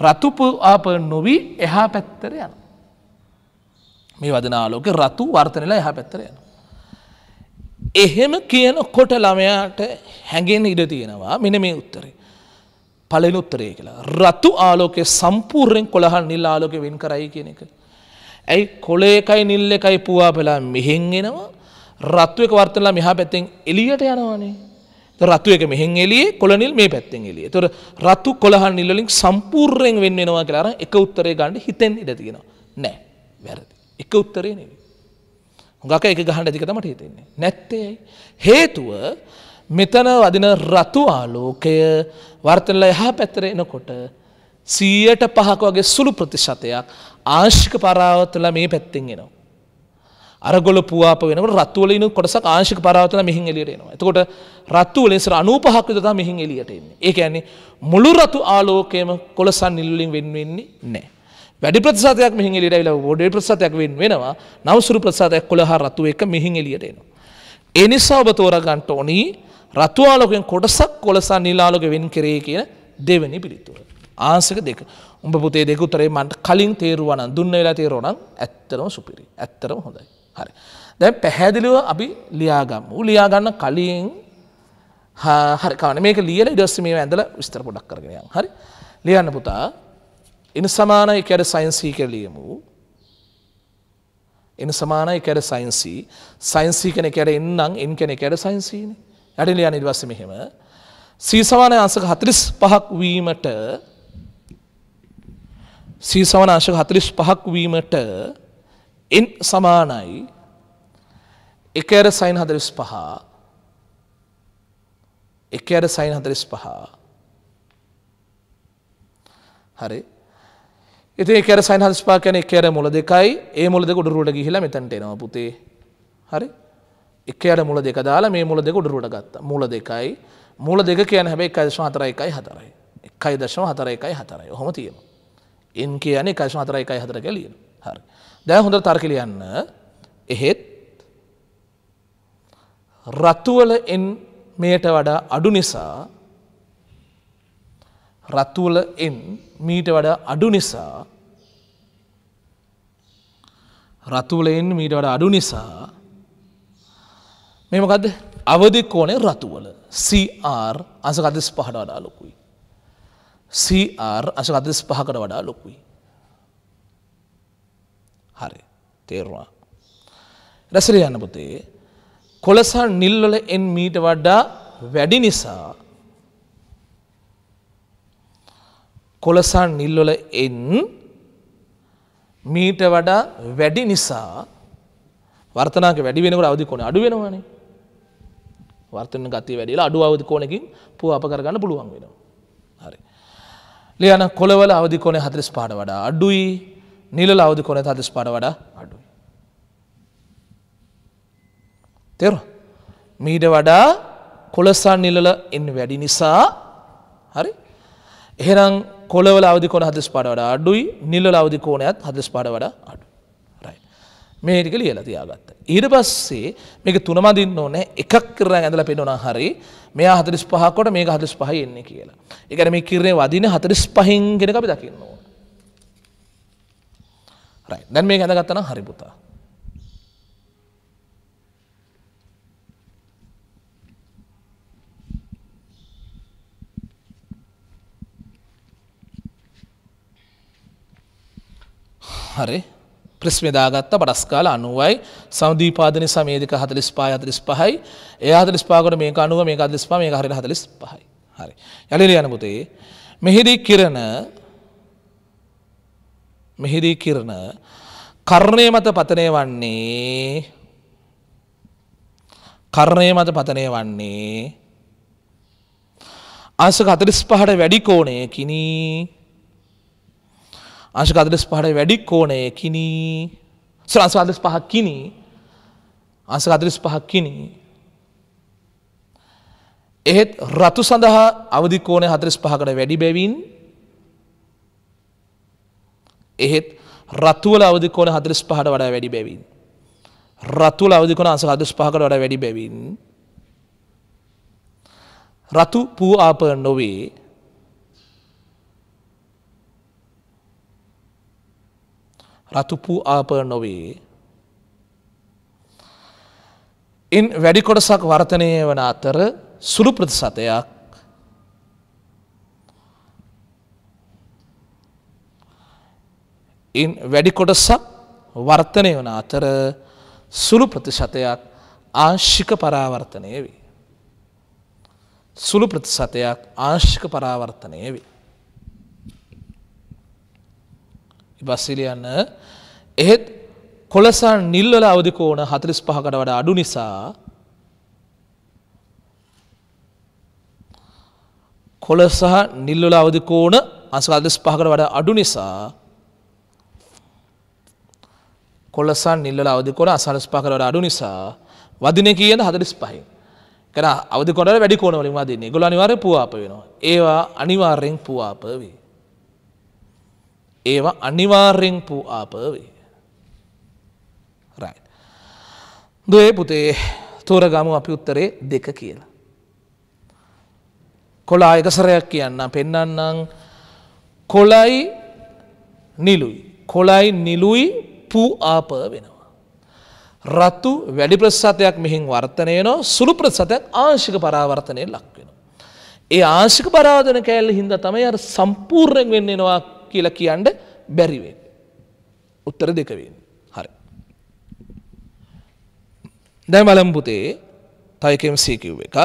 රතුපු ආප නොවී එහා පැත්තර යන. මේ වදන ආලෝක රතු වර්තනලා එහා පැත්තර යන. එහෙම කියන කොට ළමයාට හැඟෙන් ඉඩ තියෙනවා මෙන මේ උත්තරේ. පලන උත්තරේ කියලා. රතු ආලෝකය සම්පූර්යෙන් කොළහන් නිල් ආලෝක වෙන් කරයි කියන එක. ඇයි කොළ එකයි නිල් එකයි පුවා පෙලා මෙහෙන් එනවා රත්තුවක වර්තනලා මෙහා පැත්තෙන් එලියට යනවානේ. රත්තුවක මෙහෙන් එලිය කොළනිල් මේ පැත්තෙන් එලිය. තොර රතු කොළහන් නිල්ලින් සම්පූර්යෙන් වෙන් වෙනවා කියලා අර එක උත්තරේ ගන්න හිතෙන් ඉඩ තියෙනවා. නෑ වැරදි. එක උත්තරේ නෙවෙයි. හුඟක එක ගහන්න ඇති තමයි හිතෙන්නේ. නැත්තේ ඇයි? හේතුව මෙතන වදින රතු ආලෝකය වර්තනල එහා පැත්තර එනකොට සීයට පහක වගේ සුළු ප්‍රතිශතයක් ආංශික පරාවතල මේ පැත්තෙන් එනවා. අරගොල පුවාප වෙන රත්තුවලින් කොටසක් ආංශික පරාවතල මෙහින් එලියට එනවා. එතකොට රත්තුවලෙසර අනූපහක් විතර මෙහින් එලියට එන්නේ. ඒ කියන්නේ මුළු රතු ආලෝකයම කොලසන් නිල් වලින් වෙන් වෙන්නේ නැහැ. වැඩි ප්‍රතිශතයක් මෙහින් එලියට ඇවිල්ලා වඩේ ප්‍රතිශතයක් වෙන් වෙනවා. නවසුරු ප්‍රතිශතයක් 11 රතු එක මෙහින් එලියට එනවා. ඒ නිසා ඔබ තෝරා ගන්න ඕනේ රතුවාලොකෙන් කොටසක් කොලසා නිලාලොක වෙන් කරේ කියන දෙවැනි පිළිතුර. ආන්සක දෙක උඹ පුතේ දෙකුතරේ මට කලින් තේරුවන දුන්න වෙලා තේරෝනම් ඇත්තරම සුපිරි ඇත්තරම හොඳයි හරි. දැ පැහැදිලිව අපි ලියාගම් වූ ලියාගන්න කලින් හරිකාන මේක ලියල ඉඩස්ස මේ ඇඳල විස්තර පොඩක් කරගෙනයම් හරි ලියන්න පුතා එන සමානයි කැර සයින්සී කරලියමු එන සමානයි කැර සයින්සී සයින්සී කෙන කැර එන්නම් එන් කෙනෙ කැර සයින්සීනේ යටිල යන ඉරිවස්ස මෙහෙම සීසවාන අංශක හතරිස් පහක් වීමට සීසවන අංශක හතරිස් පහක් වීමට එන් සමානයි එක ඇර සයින් හදරිස් පහ එක ඇර සයින් හදරිස් පහ හරි ඉති කර සයින් හස් පාකන එක ඇර මුල දෙකයි ඒ මුල දෙක උඩුරුට ගිහිලා මෙතැන්ට එනවා පුතේ හරි එක අට මුල දෙක දාලා මේ මුල දෙක උඩරුට ගත්ත මුල දෙකයි මුල දෙක කියන හැබැයි එකයිශම හතර එකයි හතරයි එකයි දශම හතර එකයි හතරයි හොම තියෙන එන් කියන එකයිශම හතර එකයි හතර කැලියෙන හරි දැ හොඳ තර්කිලියන්න එහෙත් රත්තුවල එන් මේට වඩා අඩු නිසා රත්තුවල එන් මීට වඩා අඩු නිසා රතුවලෙන් මීට වඩා අඩු නිසා මෙමකද අවධි කෝනේ රතුවල CR අසකදස් පහට වඩා ලොකුයි. CR අසකදස් පහකට වඩා ලොකුයි. හරි තේරවා. රැසර යන්න පුතේ කොලසා නිල්වල එන් මීට වඩා වැඩි නිසා කොලසා නිල්වල එන් මීට වඩා වැඩි නිසා වර්තනාක වැඩි වෙනකට අවධි කොන අඩු වෙනවානේ වර්තන ගතිය වැඩිලා අඩු අවධ කෝනකින් පුව අප කරගන්න පුළුවන් වෙනවා. හරි. ලියන කොළවල අවධි කොනේ හතරිස් පාට වඩා අඩුයි නිල අවධි කොනේ හතරිස් පාට වඩා අඩුයි. තෙර මීට වඩා කොලසා නිලල එන්න වැඩි නිසා හරි එහෙනම් කොළවල අවධිකෝන හදස් පාට වඩා අඩුයි නිල්ල අවධිකෝනයත් හදස් පාට වඩා අඩු රයි මේටික ලියල තියාගත්ත ඊට පස්සේ මේක තුනමදින්න ඕනේ එකක් කරලා ඇඳලා පෙන්නනවා හරි මෙයා 45 කොට මේක 45 එන්නේ කියලා. ඒ කියන්නේ මේ කිරණේ වදින 45න් කෙනක අපි දකින්න ඕන. right. දැන් මේක ඇඳගත්තා නම් හරි පුතා. හරි ප්‍රස්මදාගත්ත බඩස්කාල අනුවයි සෞදීපාදන සමේදික හතලිස් පාය අතලිස් පහයි ඒ අතලිස් පාකට මේ අනුව මේ අදලිස් පා මේ හරි හතලිස් පහයි හරි යලිර යනපුතේ මෙහිදී කිරණ මෙහිදී කිරණ කර්ණය මත පතනය වන්නේ කර්ණය මත පතනය වන්නේ ආසක අතලිස් පහට වැඩි කෝණය කිනී අංශකදලස් පහට වැඩි කෝණය කිනී සංස්වාදලස් පහක් කිනී අංශකදලස් පහක් කිනී එහෙත් රතු සඳහා අවධි කෝණය හතරිස් පහකට වැඩි බැවින් එහෙත් රතුවල අවධි කෝණ හතරිස් පහට වඩා වැඩි බැවින් රතුල අවධි කොන අංශක හතරිස් පහකට වඩා වැඩි බැවින් රතු පූ ආප නොවේ රතුපු ආප නොවේ. ඉන් වැඩි කොටසක් වර්තනය වන අතර සුළු ප්‍රතිශතයක් ඉන් වැඩි කොටසක් වර්තනය වන අතර සුළු ප්‍රතිශතයක් ආංශික පරාවර්තනය වේ. සුළු ප්‍රතිශතයක් ආංශික පරාවර්තනය වේ. ඉවස්සිලියන්න එහෙත් කොලසන් නිල්වල අවධිකෝන හතරිස් පහකට වඩ අඩු නිසා කොළ සහ නිල්වල අවධිකෝන අසකල්දස් පහකට වඩ අඩු නිසා කොලසන් නිල්ල අවධිකෝන අසලස් පහකට වඩ අඩු නිසා වදින කියන හතරිස් පහින් කර අවධිකොට වැඩි කෝනවලින් වදින්නේ ගොල අනිවාර්ය පුවාප වෙනවා ඒවා අනිවාර්යෙන් පුවාප වේ ඒවා අනිවාර්යෙන් පූ ආපවේ. රයි. දේ පුතේ තෝරගමු අපි උත්තරේ දෙක කියලා. කොලා එකසරයක් කියන්න පෙන්නන්නම් කොලයි නිලුයි. කොලයි නිලුයි පූ ආප වෙනවා. රත්තු වැඩි ප්‍රසාතයක් මෙහින් වර්තනය නො සුළු ප්‍රසතයක් ආංශික පරාවර්තනය ලක්වෙන. ඒ ආශික පරාධන කෑල්ල හින්ද තමයි අ සම්පූර්ණයෙන් වෙන්නෙනවා කියලා කියන්න බැරිවෙන්. උත්තර දෙකවෙන් හරි. දැ වලම්පුතේ තයිකම් සීකිව් එකක්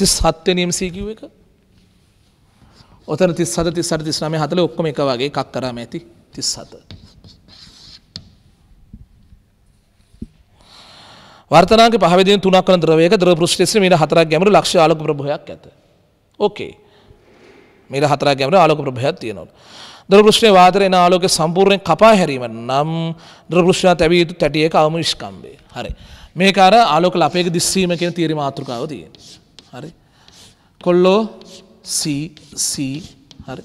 තිස් හත්වනම් සීකිව් එක ඔතන තිස් සත ති සර තිස්නමය හතල ඔක්කොම එක වගේ එකක් කරම ඇති තිස් සත. වර්තනක පහවිදින තුනක් කරන ද්‍රවයක ද්‍ර පෘෂ්ටිස්ම මට හතරක් ගැමරු ලක්ෂ අලක ප්‍රභයක් ඇත. ඕකේ. මේල හතරක් ගැමර ආලෝක ප්‍රභයක් තියෙනවා. දුරපෘෂ්ණයේ වාතර එන ආලෝකය සම්පූර්ණයෙන් කපා හැරීම නම් දුරපෘෂ්ණ තැවිය යුතු තැටියේ කාම නිෂ්කම්බේ. හරි. මේක අර ආලෝක ලපයක දිස්සීම කියන තීරි මාතෘකාව තියෙනවා. හරි. කොල්ලෝ CC හරි.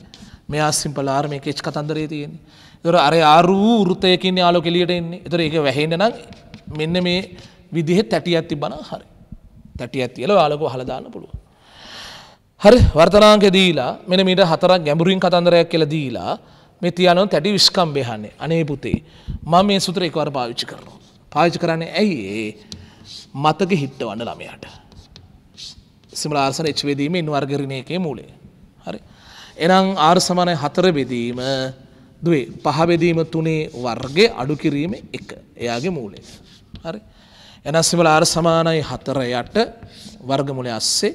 මෙයා සිම්පල් ආර් මේක එච් කතන්දරේ තියෙන්නේ. ඒතර අර ආරූ වෘතයකින් ආලෝක එළියට එන්නේ. ඒතර ඒක වැහෙන්න නම් මෙන්න මේ විදිහේ තැටියක් තිබ්බනම් හරි. තැටියක් තියලා ආලෝක වහලා දාන්න පුළුවන්. හරි වර්තනාංක දීලා මෙන මීට හතරක් ගැඹුරින් කතන්දරයක් කියල දීලා මේ තියනොන් තැඩි විශ්කම්බයහන්නේ අනේ පුතේ මම මේ සුත්‍ර එකවර පාවිච්චි කරනවා. පාවිච්චි කරන්නේ ඇයි ඒ මතක හිට්ට වන්න ළමයට. සිමලාර්සන එච්වේදීම ඉන් වර්ගරණයකේ මූලේ. හරි. එනම් ආර්සමනය හතර බෙදීම දේ පහබෙදීම තුනේ වර්ගේ අඩු කිරීම එක එයාගේ මූලේ. හරි. එනස්සිමල ආර්සමානයි හතර යට වර්ගමුලේ අස්සේ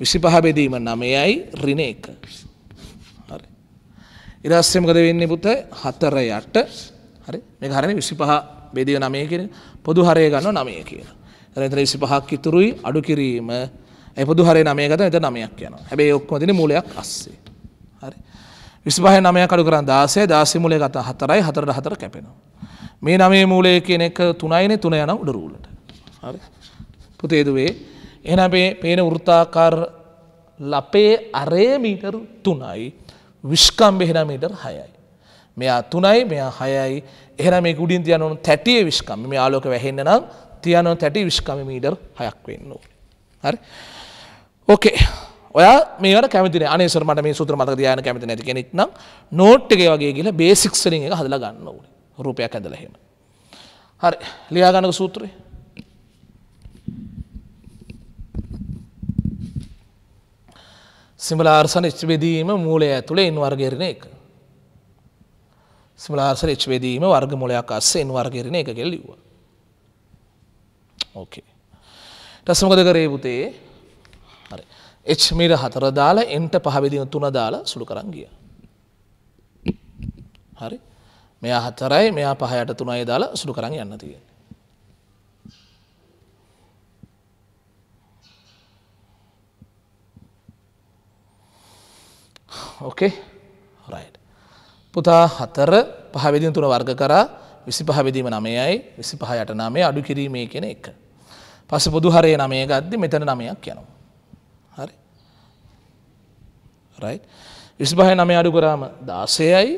විසිපහ බෙදීම නමයයි රින එක. හරි. ඉරස්සේ මොකද වෙන්නේ පුතේ? 4 යට. හරි. මේක හරිනේ 25 බෙදිය 9 කියන පොදු හරය ගන්නවා 9 කියලා. එතන එතන 25ක් ඉතුරුයි අඩු කිරීම ඒ පොදු හරය 9 ගත්තා එතන 9ක් යනවා. හැබැයි ඔක්කොම තියෙන මූලයක් 80. හරි. 25යි 9ක් අඩු කරන් 16 16 මූලය ගත්තා 4යි 4ට 4 කැපෙනවා. මේ 9 මූලය කියන එක 3යිනේ 3 යනවා උඩ රූලට. හරි. පුතේ දුවේ එහෙනම් මේ පේන වෘත්තාකාර ලපේ අරය මීටර් 3යි විස්කම්බ එහෙනම් මීටර් 6යි. මෙයා 3යි මෙයා 6යි. එහෙනම් මේක උඩින් තියන උණු තැටියේ විස්කම්බ මේ ආලෝක වැහෙන්න නම් තියන තැටි විස්කම්බ මීටර් 6ක් වෙන්න ඕනේ. හරි. ඕකේ. ඔයා මේවට කැමති නෑ. අනේ සර් මට මේ සූත්‍ර මතක තියාගන්න කැමති නැති කෙනෙක් නම් නෝට් එකේ වගේ ගිහලා බේසික්ස් වලින් එක හදලා ගන්න ඕනේ. රූපයක් ඇඳලා එහෙම. හරි. ලියා ගන්නක සූත්‍රේ. සිමලාර්සන එච්වේදීම මූලය ඇතුළේ ඉන් වර්ගරණ එක. සිමලාර්සන එච්වේදීම වර්ග මොලයක් අස්සෙන් වර්ගරණ එක කෙල්ලිවා. ඕකේ. ටස්මකද කරේ පුතේ එච්මිට හතර දාලා එන්ට පහවිදින තුන දාලා සුළු කරංගිය. හරි මෙයා හතරයි මෙයා පහයට තුනයි දාලා සුළු කරන්න යන්න තියෙන. ඕකේ රයි්. පුතා හතර පහවිදිින් තුන වර්ග කරා විසි පහවිදීම නමයයි විසි පහයට නමේ අඩු කිරීමේ කෙන එක. පස බුදු හරය නමය ගද්දි මෙතන නමයක් යනවා. හරි රයි විස්භාය නමය අඩු කරාම දාසයයි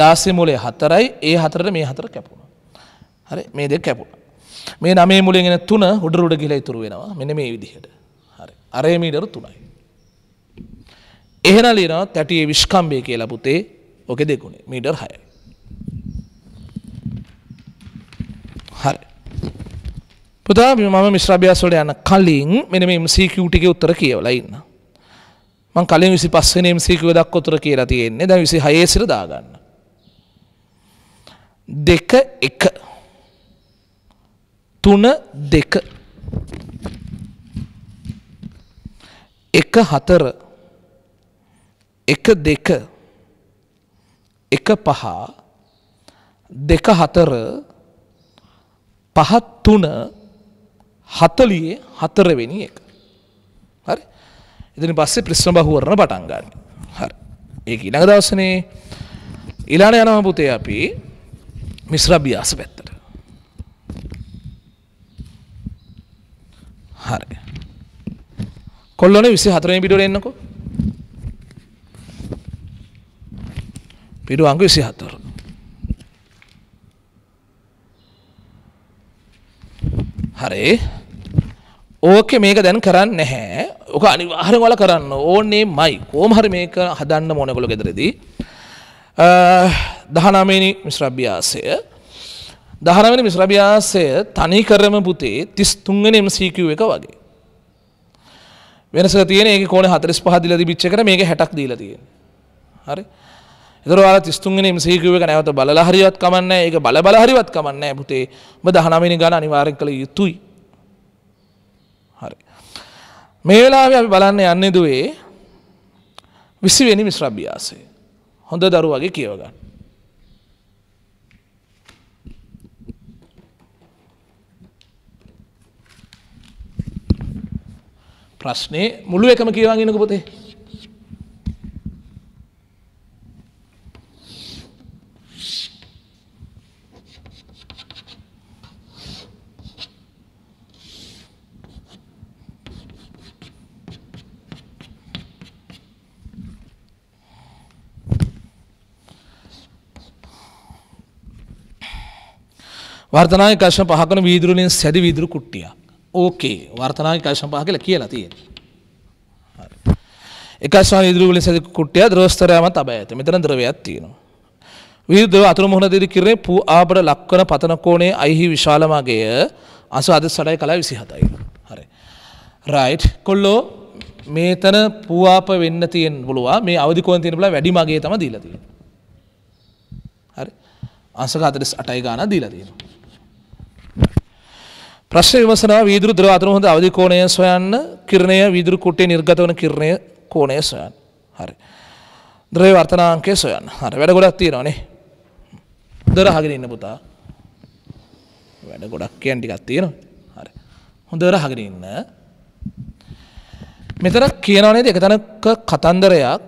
දාසේ මුලේ හතරයි ඒ හතරට මේ හතර කැපුුණ. හරි මේ දෙ කැපුණ. මේ නමේ මුලෙගෙන තුන හුඩරුඩ ගිලයි තුරුවෙනවා මෙන මේ විදිහට හරි අරේමීටරු තුනයි. එහෙනලිනවා තැටියේ විශ්කම්බය කියලා පුතේ ඕක දෙකුණේ මීටර් හය හරි පුතා මම මිශ්‍රභ්‍යාසවල යන කලින් මෙන මේ MCQටික උත්තර කියවලා ඉන්න මං කලින් විසි පස්සෙන MCQ දක් උතර කියලා තියෙන්නේ දැන් විසි හයේ සිට දාගන්න දෙක එක තුන දෙක එක හතර එක දෙක එක පහ දෙක හතර පහත් තුන හතලියේ හතරවෙනි එක. හරි එදනි පස්සේ ප්‍රශ්න බහුවරණ පටන් ගන්න. හරි ඒක ඊළඟ දවසනේ ඊළඟ යනවා පුතේ අපි මිශ්‍ර අභ්‍යාස පැත්තට. හරි. කොල්ලෝනේ 24 වෙනි පිටුවල එන්නකෝ. පිඩු අංගු විසි හතර. හරේ ඕක මේක දැන් කරන්න නැහැ ඕක අනිවාර්ය වල කරන්න ඕන්නේ මයි කෝම හරි මේක හදන්න මොනකොළ ගෙදරදී දහනමනි මිශ්‍රභ්‍යාසය දහනවනි මිශ්‍රභ්‍යාසය තනි කරම පුතේ තිස් තුන්ගෙන MCQ එක වගේ වෙනස තියන ඒ කෝන හතරස් පහදිල දිච්ච කර මේක හැටක් දීල තියෙන හරි ඒතර ඔයාලා 33 වෙනි MCQ එක නැවත බලලා හරියවත් කමන්නේ ඒක බල බල හරියවත් කමන්නේ පුතේ ඔබ 19 වෙනි ගාන අනිවාර්යෙන් කළ යුතුයි හරි මේ වෙලාවේ අපි බලන්න යන්නේ දුවේ 20 වෙනි මිශ්‍ර අභ්‍යාසය හොඳ දරුවගේ කියව ගන්න ප්‍රශ්නේ මුළු එකම කියවන් ඉන්නක පොතේ වර්තනාය කශ්න පහකන වීදුරුලින් සැඩි විදුරු කුට්ටියක් ඕකේ වර්තනාය කශ්න පහ කියලා කියලා තියෙන. එකශන ඉදුරුලින් සැදි කුට්ටිය ද්‍රෝස්තරයම තබයි ඇත මෙතන ද්‍රවයක් තියෙනවා. විරුද්ධව අතුරු මුහුණ දෙදි කිරේ පූ ආබට ලක්වන පතන කෝණේ අයිහි විශාලමගය අසු අද සඩයි කලා විසි හතයි. හරි. රයිට් කොල්ලෝ මේතන පූආප වෙන්න තියෙන් පුළුවා මේ අවධිකෝන් තියෙන බලා වැඩි මගේ තම දීලා තියෙනවා. හරි. අංශක 48 ගාන දීලා තියෙනවා. ප්‍රශ්න විමසනවා වීදුරු ද්‍රව අතර හොඳ අවදි කෝණය සොයන්න කිරණය වීදුරු කුට්ටේ නිර්ගත වන කිරණය කෝණය සොයන්න. හරි. ද්‍රව්‍ය වර්තනාංකය සොයන්න. හරි. වැඩ ගොඩක් තියෙනවානේ. දොර අහගෙන ඉන්න පුතා. වැඩ ගොඩක් කියන්න ටිකක් තියෙනවා. හරි. හොඳට අහගෙන ඉන්න. මෙතන කියනවා නේද එක තැනක කතන්දරයක්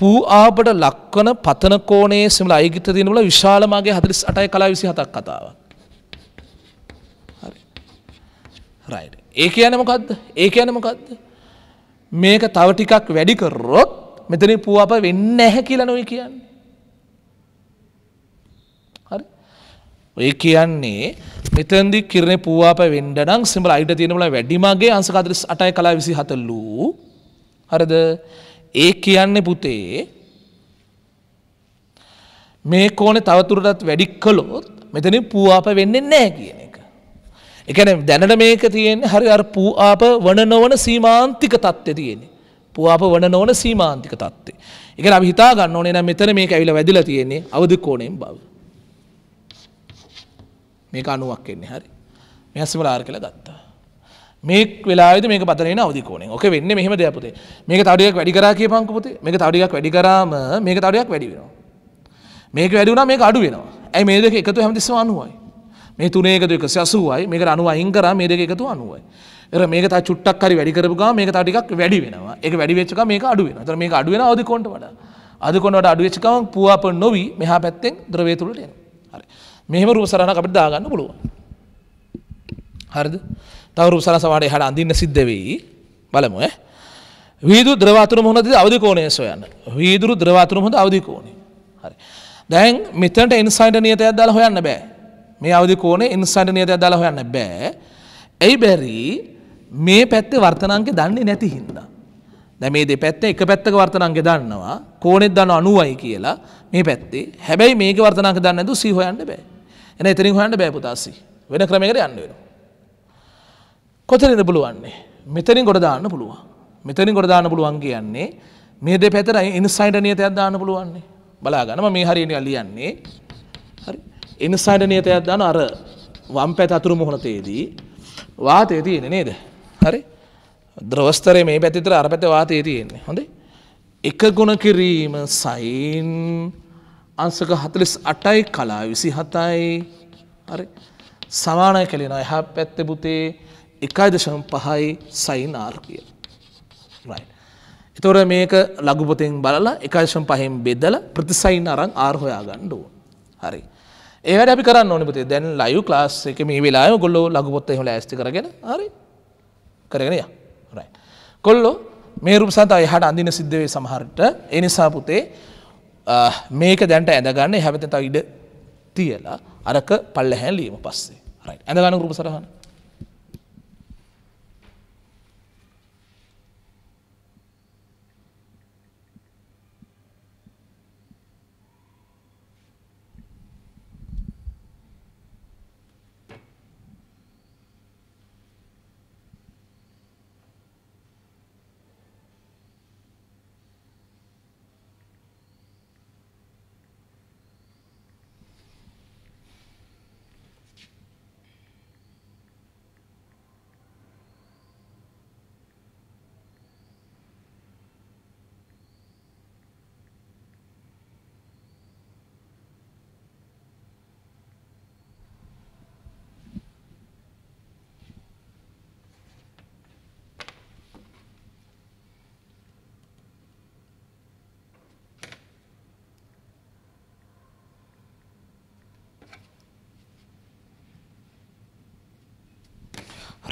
පූ ආබට ලක්වන පතන කෝණයේ සිමල අයිගිත දිනවල විශාල මාගේ 48යි කලා 27ක් කතාවක්. රයි. ඒ කියන මොකක්ද ඒ කියන මොකක්ද. මේක තව ටිකක් වැඩි කරොත් මෙතන පුවප වෙන්න ඇහැ කියලා නොයි කියන්න. හරි ඔය කියන්නේ මෙතන්දි කිරණ පුවාප වෙන්ඩනම් සිමල අයිට තියෙනවල වැඩිමගේ අන්සකාදරස් අටයි කලා විසි හතල්ලූ හරද ඒ කියන්නේ පුතේ මේ කෝන තවතුරටත් වැඩික් කලොත් මෙතන පුවාප වෙන්නෙ නෑ කියන එකන දැනට මේක තියෙන් හරි අර පූආප වන නොවන සීමාන්තික තත්ත්ය තියෙන්නේ. පුආප වන නොවන සීමාන්තික තත්වේ. එක අපි හිතා ගන්න ඕනේ නම් මෙතන මේක ඇවිල වැදිල තියෙන්නේ අවදි කෝණයෙන් බව. මේක අනුවක් එන්නේ හරි. මෙහස්සම ආර් කියලා ගත්තා. මේ වෙලාද මේ පතන අවදිකෝනේ ඕක වෙන්න මෙහම දෙයපතේ මේක තවඩියක් වැඩි කරා කිය පංකුපතේ මේක තවඩියක් වැඩි කරාම මේක තවඩියක් වැඩි වෙනවා. මේක වැඩිුණා මේක අඩු වෙනවා ඇයි මේ දෙක එකතු හැමතිස්වා අනුවයි. මේ තුනේකද එකසි අසුවයි මේක අනුව අයිංකර මේ දෙක එකතු අනුවයි. එර මේක තා චුට්ටක් හරි වැඩි කරපු ගා මේක තා ටිකක් වැඩි වෙනවා. ඒක වැඩි වෙච්ච එක මේක අඩු වෙනවා. ඒතර මේක අඩු වෙන අවදි කොන්ට වඩා. අදි කොන්ට වඩා අඩු වෙච්ච ගමන් පුවාප නොවි මෙහා පැත්තෙන් ද්‍රවය තුලට එනවා. හරි. මෙහෙම රූප සරණක් අපිට දාගන්න පුළුවන්. හරිද? තව රූප සරණ සමහර එහාට අඳින්න සිද්ධ වෙයි. බලමු ඈ. වීදුරු ද්‍රව අතුරු මොහොතදී අවදි කෝණය සොයන්න. වීදුරු ද්‍රව අතුරු මොහොත අවදි කෝණය. හරි. දැන් මෙතනට ඉන්සයිඩ් නියතයක් දාලා හොයන්න බෑ. මේ අවදි කෝනේ ඉන්සයිඩ් නියතයක් දාලා හොයන්න බෑ. ඇයි බැරි? මේ පැත්තේ වර්තනාංකය දන්නේ නැති හින්දා. දැන් මේ දෙපැත්තේ එක පැත්තක වර්තනාංකය දන්නවා. කෝණෙත් දන්න 90යි කියලා මේ පැත්තේ. හැබැයි මේකේ වර්තනාංක දන්නේ නැතුව C හොයන්න බෑ. එහෙනම් එතනින් හොයන්න බෑ පුතා C. වෙන ක්‍රමයකට යන්න වෙනවා. කොතනින්ද බලවන්නේ? මෙතනින් ගොඩ දාන්න පුළුවන්. මෙතනින් ගොඩ දාන්න පුළුවන් කියන්නේ මේ දෙපැත්තට ඉන්සයිඩ් නියතයක් දාන්න පුළුවන්. බලාගන්න මම මේ හරියට ලියන්නේ ඉන්සයිඩ් නියතයක් දාන අර වම් පැත අතුරු මුහුණතේදී වාතය තියෙන්නේ නේද? හරි. ද්‍රවස්තරයේ මේ පැත්තේ විතර අර පැත්තේ වාතය තියෙන්නේ. හොඳයි. එක ගුණ කිරීම සයින් අංශක 48යි කලා 27යි හරි සමානයි කියලා එහා පැත්තේ පුතේ 1.5යි සයින් r කියලා. right. ඒතොර මේක ලඝු පොතෙන් බලලා 1.5න් බෙදලා ප්‍රතිසයින් අරන් r හොයාගන්න ඕන. හරි. ඒවට අපි කරන්න ඕනිපතේ දැන් ලයු ලාස් එක මේ වෙලා ගොල්ලො ලගුපොත්ත හො ඇස්ති කරගෙන හරි කරගෙනය රයි. කොල්ලො මේ රුප සත අයහට අඳින සිද්ධවේ සමහරට එනිසා පුතේ මේක දැන්ට ඇඳගන්න හැමතතා ඉඩ තියලා අරක පල්ල හැලීම පස්සේ හරයි ඇඳගන්න රුප සරහන්න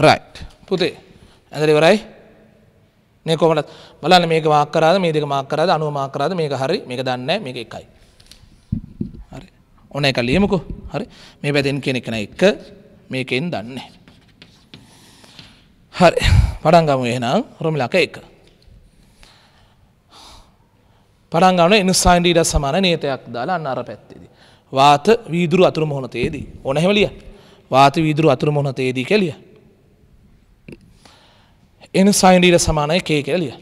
රයිට් පුතේ ඇදර ඉවරයි මේ කොමටත් බලන්න මේක මාක්කරාද මේ දෙක මාක්කරාද අනුව මාක්කරාද මේක හරි මේක දන්නේ මේක එකයි හරි ඔන්න එක ලියමුකෝ හරි මේ පැතින් කියන එක එක මේකෙන් දන්නේ හරි පටන් ගමු එහෙනම් රොමිලක එක පටන් ගන්න ඉන්සයින් ඩීට සමාන නියතයක් දාලා අන්න අර පැත්තේදී වාත වීදුරු අතුරු මොහොන තේදී ඕන එහෙම ලියන්න වාත වීදුරු අතුරු මොහොන තේදී කියලා එනිසයින්ඩීට සමානයි කේ කියලා ලියන්න.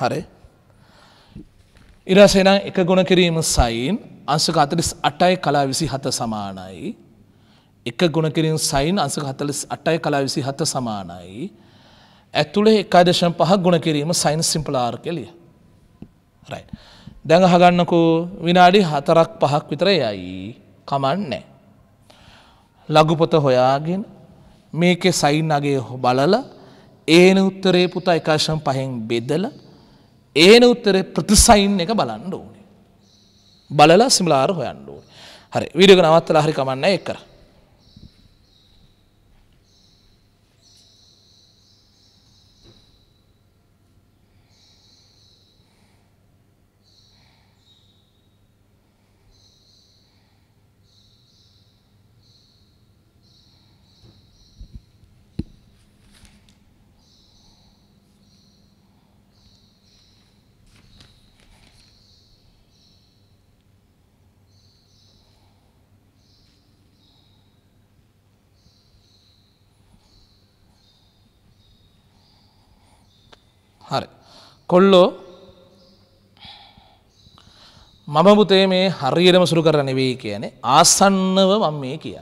හරි. ඊට පස්සේ එක ගුණ කිරීම සයින් අංශක 48.27 සමානයි. එක ගුණ කිරීම සයින් අංශක 48.27 සමානයි. ඇතුළේ 1.5 ගුණ කිරීම සයින් සිම්පල් ආර් කියලා ලියන්න. right. දැඟ හගන්නකෝ විනාඩි හතරක් පහක් විතර යයි කමන්නෑ. ලගුපොත හොයාගෙන මේකෙ සයින් අගේ බලල ඒන උත්තරේ පුතා එකශම් පහෙන් බෙදල ඒන උත්තරේ ප්‍රතිසයින් එක බලන්න ඕනේ. බලලා සිමලාර හොයන්න ඕනේ හරි විඩග නවත්තලා හරි කමන්න එක කර. කොල්ලෝ මම පුතේ මේ හරියටම සුරු කරන්න වෙයි කියන්නේ ආසන්නව මම මේ කිය.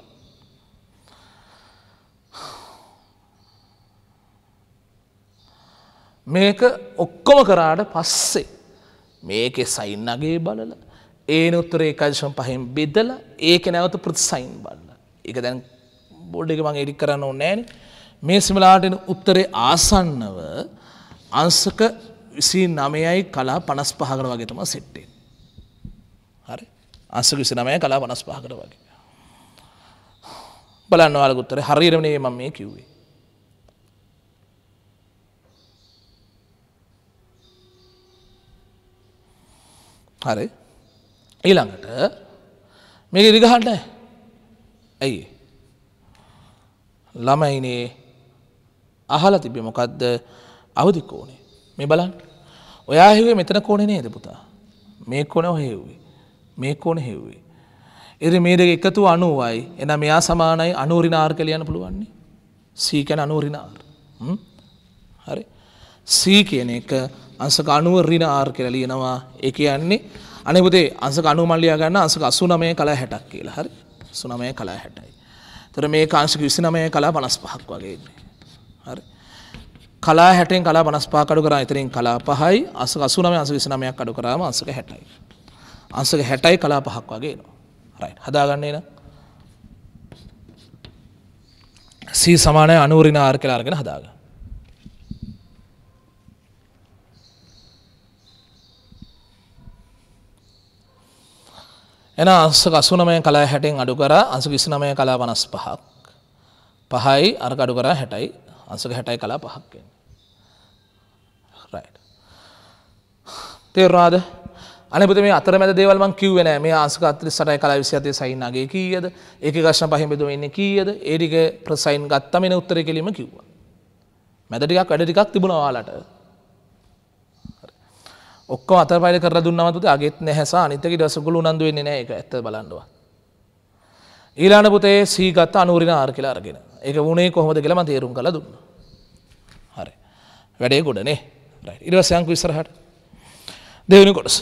මේක ඔක්කොම කරාට පස්සේ මේකෙ සයින්නගේ බලල ඒ උත්තරේ එකජශම් පහෙන් බෙදල ඒක නැවත ප්‍රතිසයින් බල්ල එක දැන් බෝඩ් එක මං එඩි කරන්න ඕනෑන මේ සිමලාටෙන උත්තරේ ආසන්නව අංසක විසි නමයයි කලා පනස් පහකට වගේතම සෙට්ටේ. හරි අස විසි නමය කලා පනස් පහකට වගේ. බලන්න අලගුත්තර හරිරමණය ම මේ කිව්වේ. හරි ඊළඟට මේක ඉරිගහන්න ඇයි ළමයිනේ අහල තිබේ මොකක්ද අවධික්කෝනේ මේ බලන්න ඔයා හිවේ මෙතන කෝනේ නේද පුතා මේ කොන හෙව්වේ මේ කොන හෙව්වේ. එරි මේදක එකතු අනුවයි එන මෙයා සමානයි අනුරිනාර් කළයන්න පුළුවන්නේ සීකැන අනුරිනාර් හරි සී කියන එක අන්සක අනුව රිනාර් කර ලියනවා එක යන්නේ අනෙපුදේ අන්සක අනුමල්ලිය ගන්න අන්සක අසුනමය කලා හැටක් කියලා හරි සුනමය කලා හැටයි. තර මේ කාංශක විසිනමය කලා පනස් පහක් වගේන්නේ. කලා හැටෙන් කලා පනස්පා කඩු කරා ඉතිරින් කලා පහයි අසක අසුනම අස විසනමයක් අඩු කරාම අසක හැටයි. අසක හැටයි කලා පහක් වගේ නවා. රයි හදාගන්නේ න සී සමානය අනුවරින ආර් කලාරගෙන හදාග. එන අස්සක අසුනමය කලා හැටෙන් අඩු කර අසු විසනමය කලා වනස් පහක් පහයි අරකඩු කරා හැටයි අංසක හැටයි කලා පහක් තේරවාද අනපත මේ අතරමැද දේවල්මන් කිව්වන මේ ආසකත්‍රි සටයි කලා විසිතය සයින්නගේ කීයද ඒක ගශ්න පහිමිදුම ඉන්න කීයද ඒඩික ප්‍රසයින් ගත්තමෙන උත්තර කෙලීම කිව්ව. මැදටිකක් වැඩටිකක් තිබුණවාලට ඔක්ක අතරපයිල කර දුන්නවතුට අගෙත් නැහැසා අනිතක දසගුළු නන්දුවෙන්නේ නෑ එක ඇත බලන්නවා ඊලාන පුතේ සීගත්ත අනුවරින ආර් කියලා අරගෙන එක වුණේ කොහොමද කියලම තේරුම් කළ දුන්න හරි වැඩේ ගොඩනේ ඉරවසයංකු ඉස්සරහට දෙවනි කොටස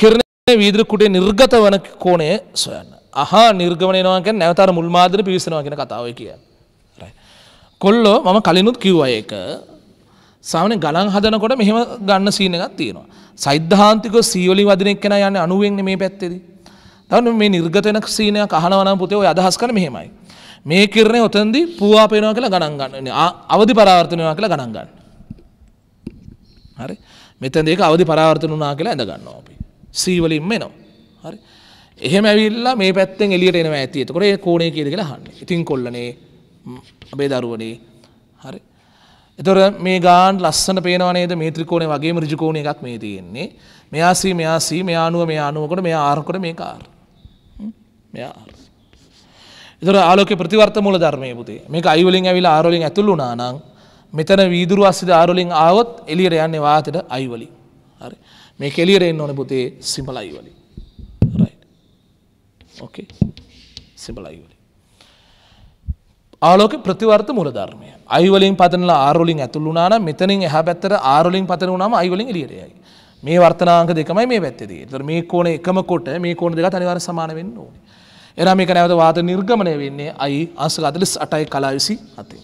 කිරණ වීදරකුටේ නිර්ගත වන කෝණය සොයන්න අහා නිර්ගමනයනවාක නැවතර මුල්මාදර පිවිසෙනවා කියෙන කතාව කිය කොල්ලෝ මම කලිනුත් කිව්ව එක සාමන ගලන් හදනකොට මෙහෙම ගන්න සීනගත් තියෙනවා සෛද්ධාන්තික සීවලි වදිනෙක් කෙන යන්න අනුවෙන් මේ පැත්තෙදී දවන මේ නිර්ගත වෙන සීනයක් අහනවනම් පුතේ ඔය අදහස් කරන මෙහෙමයි. මේ කිරණේ ඔතනදී පූවා පේනවා කියලා ගණන් ගන්න. අවදි පරාවර්තන වෙනවා කියලා ගණන් ගන්න. හරි. මෙතනදී ඒක අවදි පරාවර්තන වුණා කියලා ඇඳ ගන්නවා අපි. C වලින්ම එනවා. හරි. එහෙම ඇවිල්ලා මේ පැත්තෙන් එළියට එනවා ඇති. එතකොට ඒ කෝණය කීයද කියලා අහන්නේ. ඉතින් කොල්ලනේ අපේ දරුවනේ. හරි. එතොර මේ ගාන් ලස්සන පේනවනේද මේ ත්‍රිකෝණය වගේ ඍජු කෝණයක් මේ තියෙන්නේ. මෙයා C මෙයා C මෙයා අණුව මෙයා අණුවකට මෙයා R කට මේක R. මෙයා එතකොට ආලෝක ප්‍රතිවර්ත මූල ධර්මයේ පුතේ මේක අයි වලින් ඇවිල්ලා ආර වලින් ඇතුළු වුණා නම් මෙතන වීදුරු අස්සිත ආර වලින් ආවොත් එළියට යන්නේ වාතයට අයි වලින් හරි මේක එළියට එන්න ඕනේ පුතේ සිඹල අයි වලින් රයිට් ඕකේ සිඹල අයි වලින් ආලෝක ප්‍රතිවර්ත මූල ධර්මය අයි වලින් පතනලා ආර වලින් ඇතුළු වුණා නම් මෙතනින් එහා පැත්තට ආර වලින් පතන වුණාම අයි වලින් එළියට යයි මේ වර්තනාංක දෙකමයි මේ පැත්තේ තියෙන්නේ. ඒතර මේ කෝණ එකම කොට මේ කෝණ දෙකත් අනිවාර්ය සමාන වෙන්න ඕනේ. එනම් මේක නැවත වාද නිර්ගමනය වෙන්නේ අයි අංශක අතලිස් අටයි කලා විසි අතේ.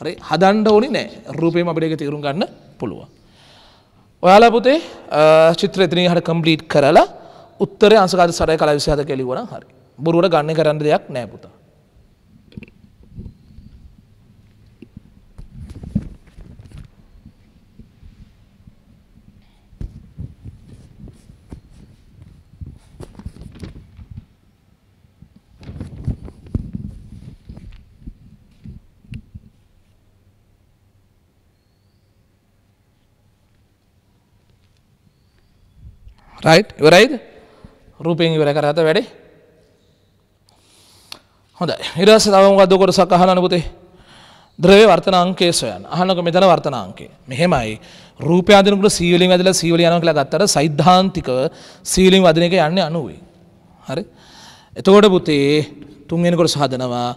හරි හදන්ඩ ඕනි නෑ රූපයම අපිට එක තේරුම් ගන්න පුළුවන්. ඔයාලා පුතේ චිත්‍ර එතනින් හට කම්ප්ලීට් කරලා උත්තර අංශකාත සටයි කලා විසි හත කෙලිවන හරි බොරුවට ගන්න කරන්න දෙයක් නෑ පුතා. රයිට් ඉවරයිද රූපෙන් ඉවර කරත වැඩේ හොඳයි ඉරස තවමකක්ද කොටසක් අහලන පුතේ ද්‍රව්‍ය වර්තන අංකයේ සොයන්න අහනක මෙතන වර්තන අංකය මෙහෙමයි රූපය අදිනකොට සීවලින් ඇදලා සීවල යනවා කියලා ගත්තට සૈද්ධාන්තිකව සීවලින් වදින එක යන්නේ 90යි හරි එතකොට පුතේ තුන්වෙනි කොටස හදනවා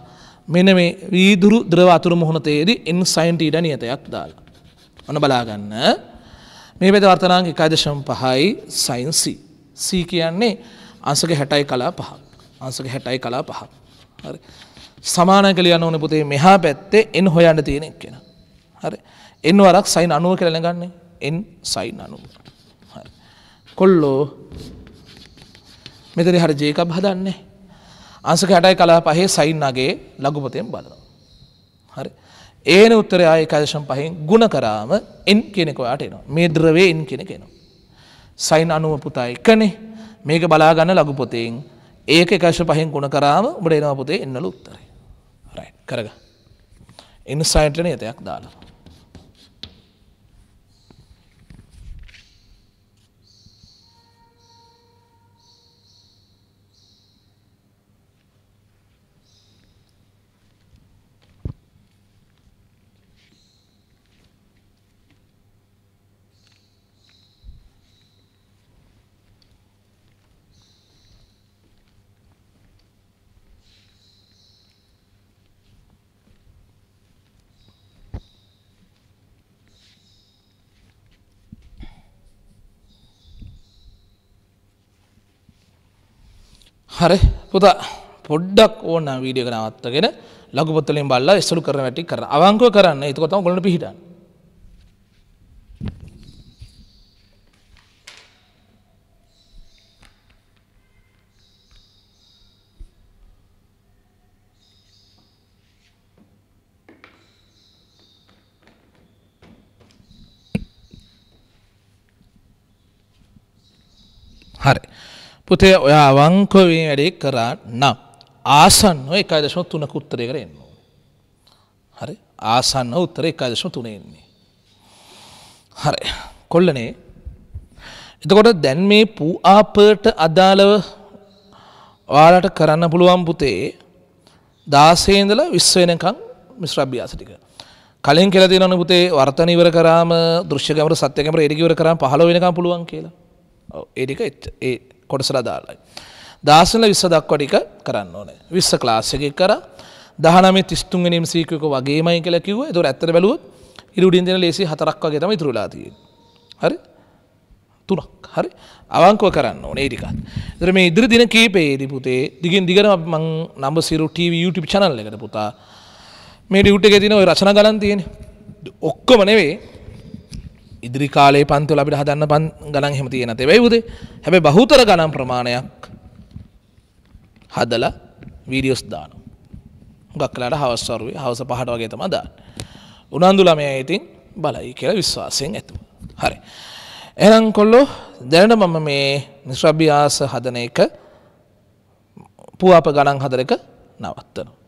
මෙන්න මේ වීදුරු ද්‍රව අතුරු මුහුණතේදී n sin θ නියතයක් දාලා ඔන්න බලා ගන්න මේ වෙද වර්තනාංග එකයිදශම් පහයි සයින්සි සී කියන්නේ අංසක හැටයි කලා පහක් අංසක හැටයි කලා පහක් සමාන කලියන්න ඕන පුතේ මෙහා පැත්තේ එන් හොයන්න තියෙනෙක් කෙන හරි එන්න වරක් සයින් අනුව කරලගන්නේ එන් සයින් අනුව කොල්ලෝ මෙතන හර ජේකක් හදන්නේ අංසක හැටයි කලා පහේ සයින් අගේ ලගුපතයෙන් බලනවා හරි ඒන උත්තර ආයකදශම් පහෙන් ගුණ කරාම එන් කෙනෙක ඔයාට එනවා මේ ද්‍රවේ එන් කෙනෙක එනවා. සයින් අනුව පුතා එකනේ මේක බලාගන්න ලගු පොතයෙන් ඒක එකශ පහෙන් ගුණ කරාම බඩ එනවා පොතේ එන්නල උත්තරේ කරග එන්න සයින්ට්‍රනය තයක් දාලා. හරි පුතා පොඩ්ඩක් ඕන වීඩියක නවත්තගෙන ලඝු පොතලින් බලලා ඉස්සරු කරන වැටි කරන්න. අවංකව කරන්න. එතකොට තමයි ඔයගොල්ලෝ පිහිටන්නේ. හරි පුතේ ඔයා අවංකව මේ වැඩේ කරා නම් ආසන්නව 1.3ක උත්තරයකට එන්න ඕන. හරි? ආසන්නව උත්තර 1.3 එන්නේ. හරි. කොල්ලනේ. එතකොට දැන් මේ පූ ආපර්ට අදාළව ඔයාලට කරන්න පුළුවන් පුතේ 16 ඉඳලා 20 වෙනකන් මිශ්‍ර අභ්‍යාස ටික. කලින් කියලා තියෙනවනේ පුතේ වර්තන ඉවර කරාම දෘශ්‍ය කැමර සත්‍ය කැමර ඒක ඉවර කරාම 15 වෙනකන් පුළුවන් කියලා. ඔව් ඒ ටික ඒ කොටසලා දාලයි. දාසල විස්ස දක්වටික කරන්න ඕනේ. විස්ස ක්ලාසකෙක් කර දහනම තිස්තුන් නිම් සීකක වගේමයි කල කිව තුර ඇතර බැලූ ඉරුඩින් දෙන ලෙසි හතරක් වගේ තම ඉතුරලාතිය. හරි තුනක් හරි අවංකව කරන්න ඕනේ ඒටිකත්. දර මේ ඉදිරි දින කීපේදී පුතේ දිගින් දිගට මං නම්බර් 0 TV YouTube channel එකට පුතා මේ ඩියුට් එකේ තියෙන ওই රචනා ගණන් තියෙන්නේ. ඔක්කොම නෙවෙයි ඉදිරි කාලේ පන්තුල අපිට හදන්න පන් ගණන් එහෙම තියෙන තෙවයි උදේ හැබැයි බහුතර ගණන් ප්‍රමාණයක් හදලා වීඩියෝස් දානවා. හුඟක් වෙලාට හවස් වරුවේ හවස 5ට වගේ තමයි දාන්නේ. උනන්දු ළමයා ඉතින් බලයි කියලා විශ්වාසයෙන් ඇතුව. හරි. එහෙනම් කොල්ලෝ දැනට මම මේ නිශ්‍රබ්‍ය ආස හදන එක පුවාප ගණන් හදන එක නවත්තනවා.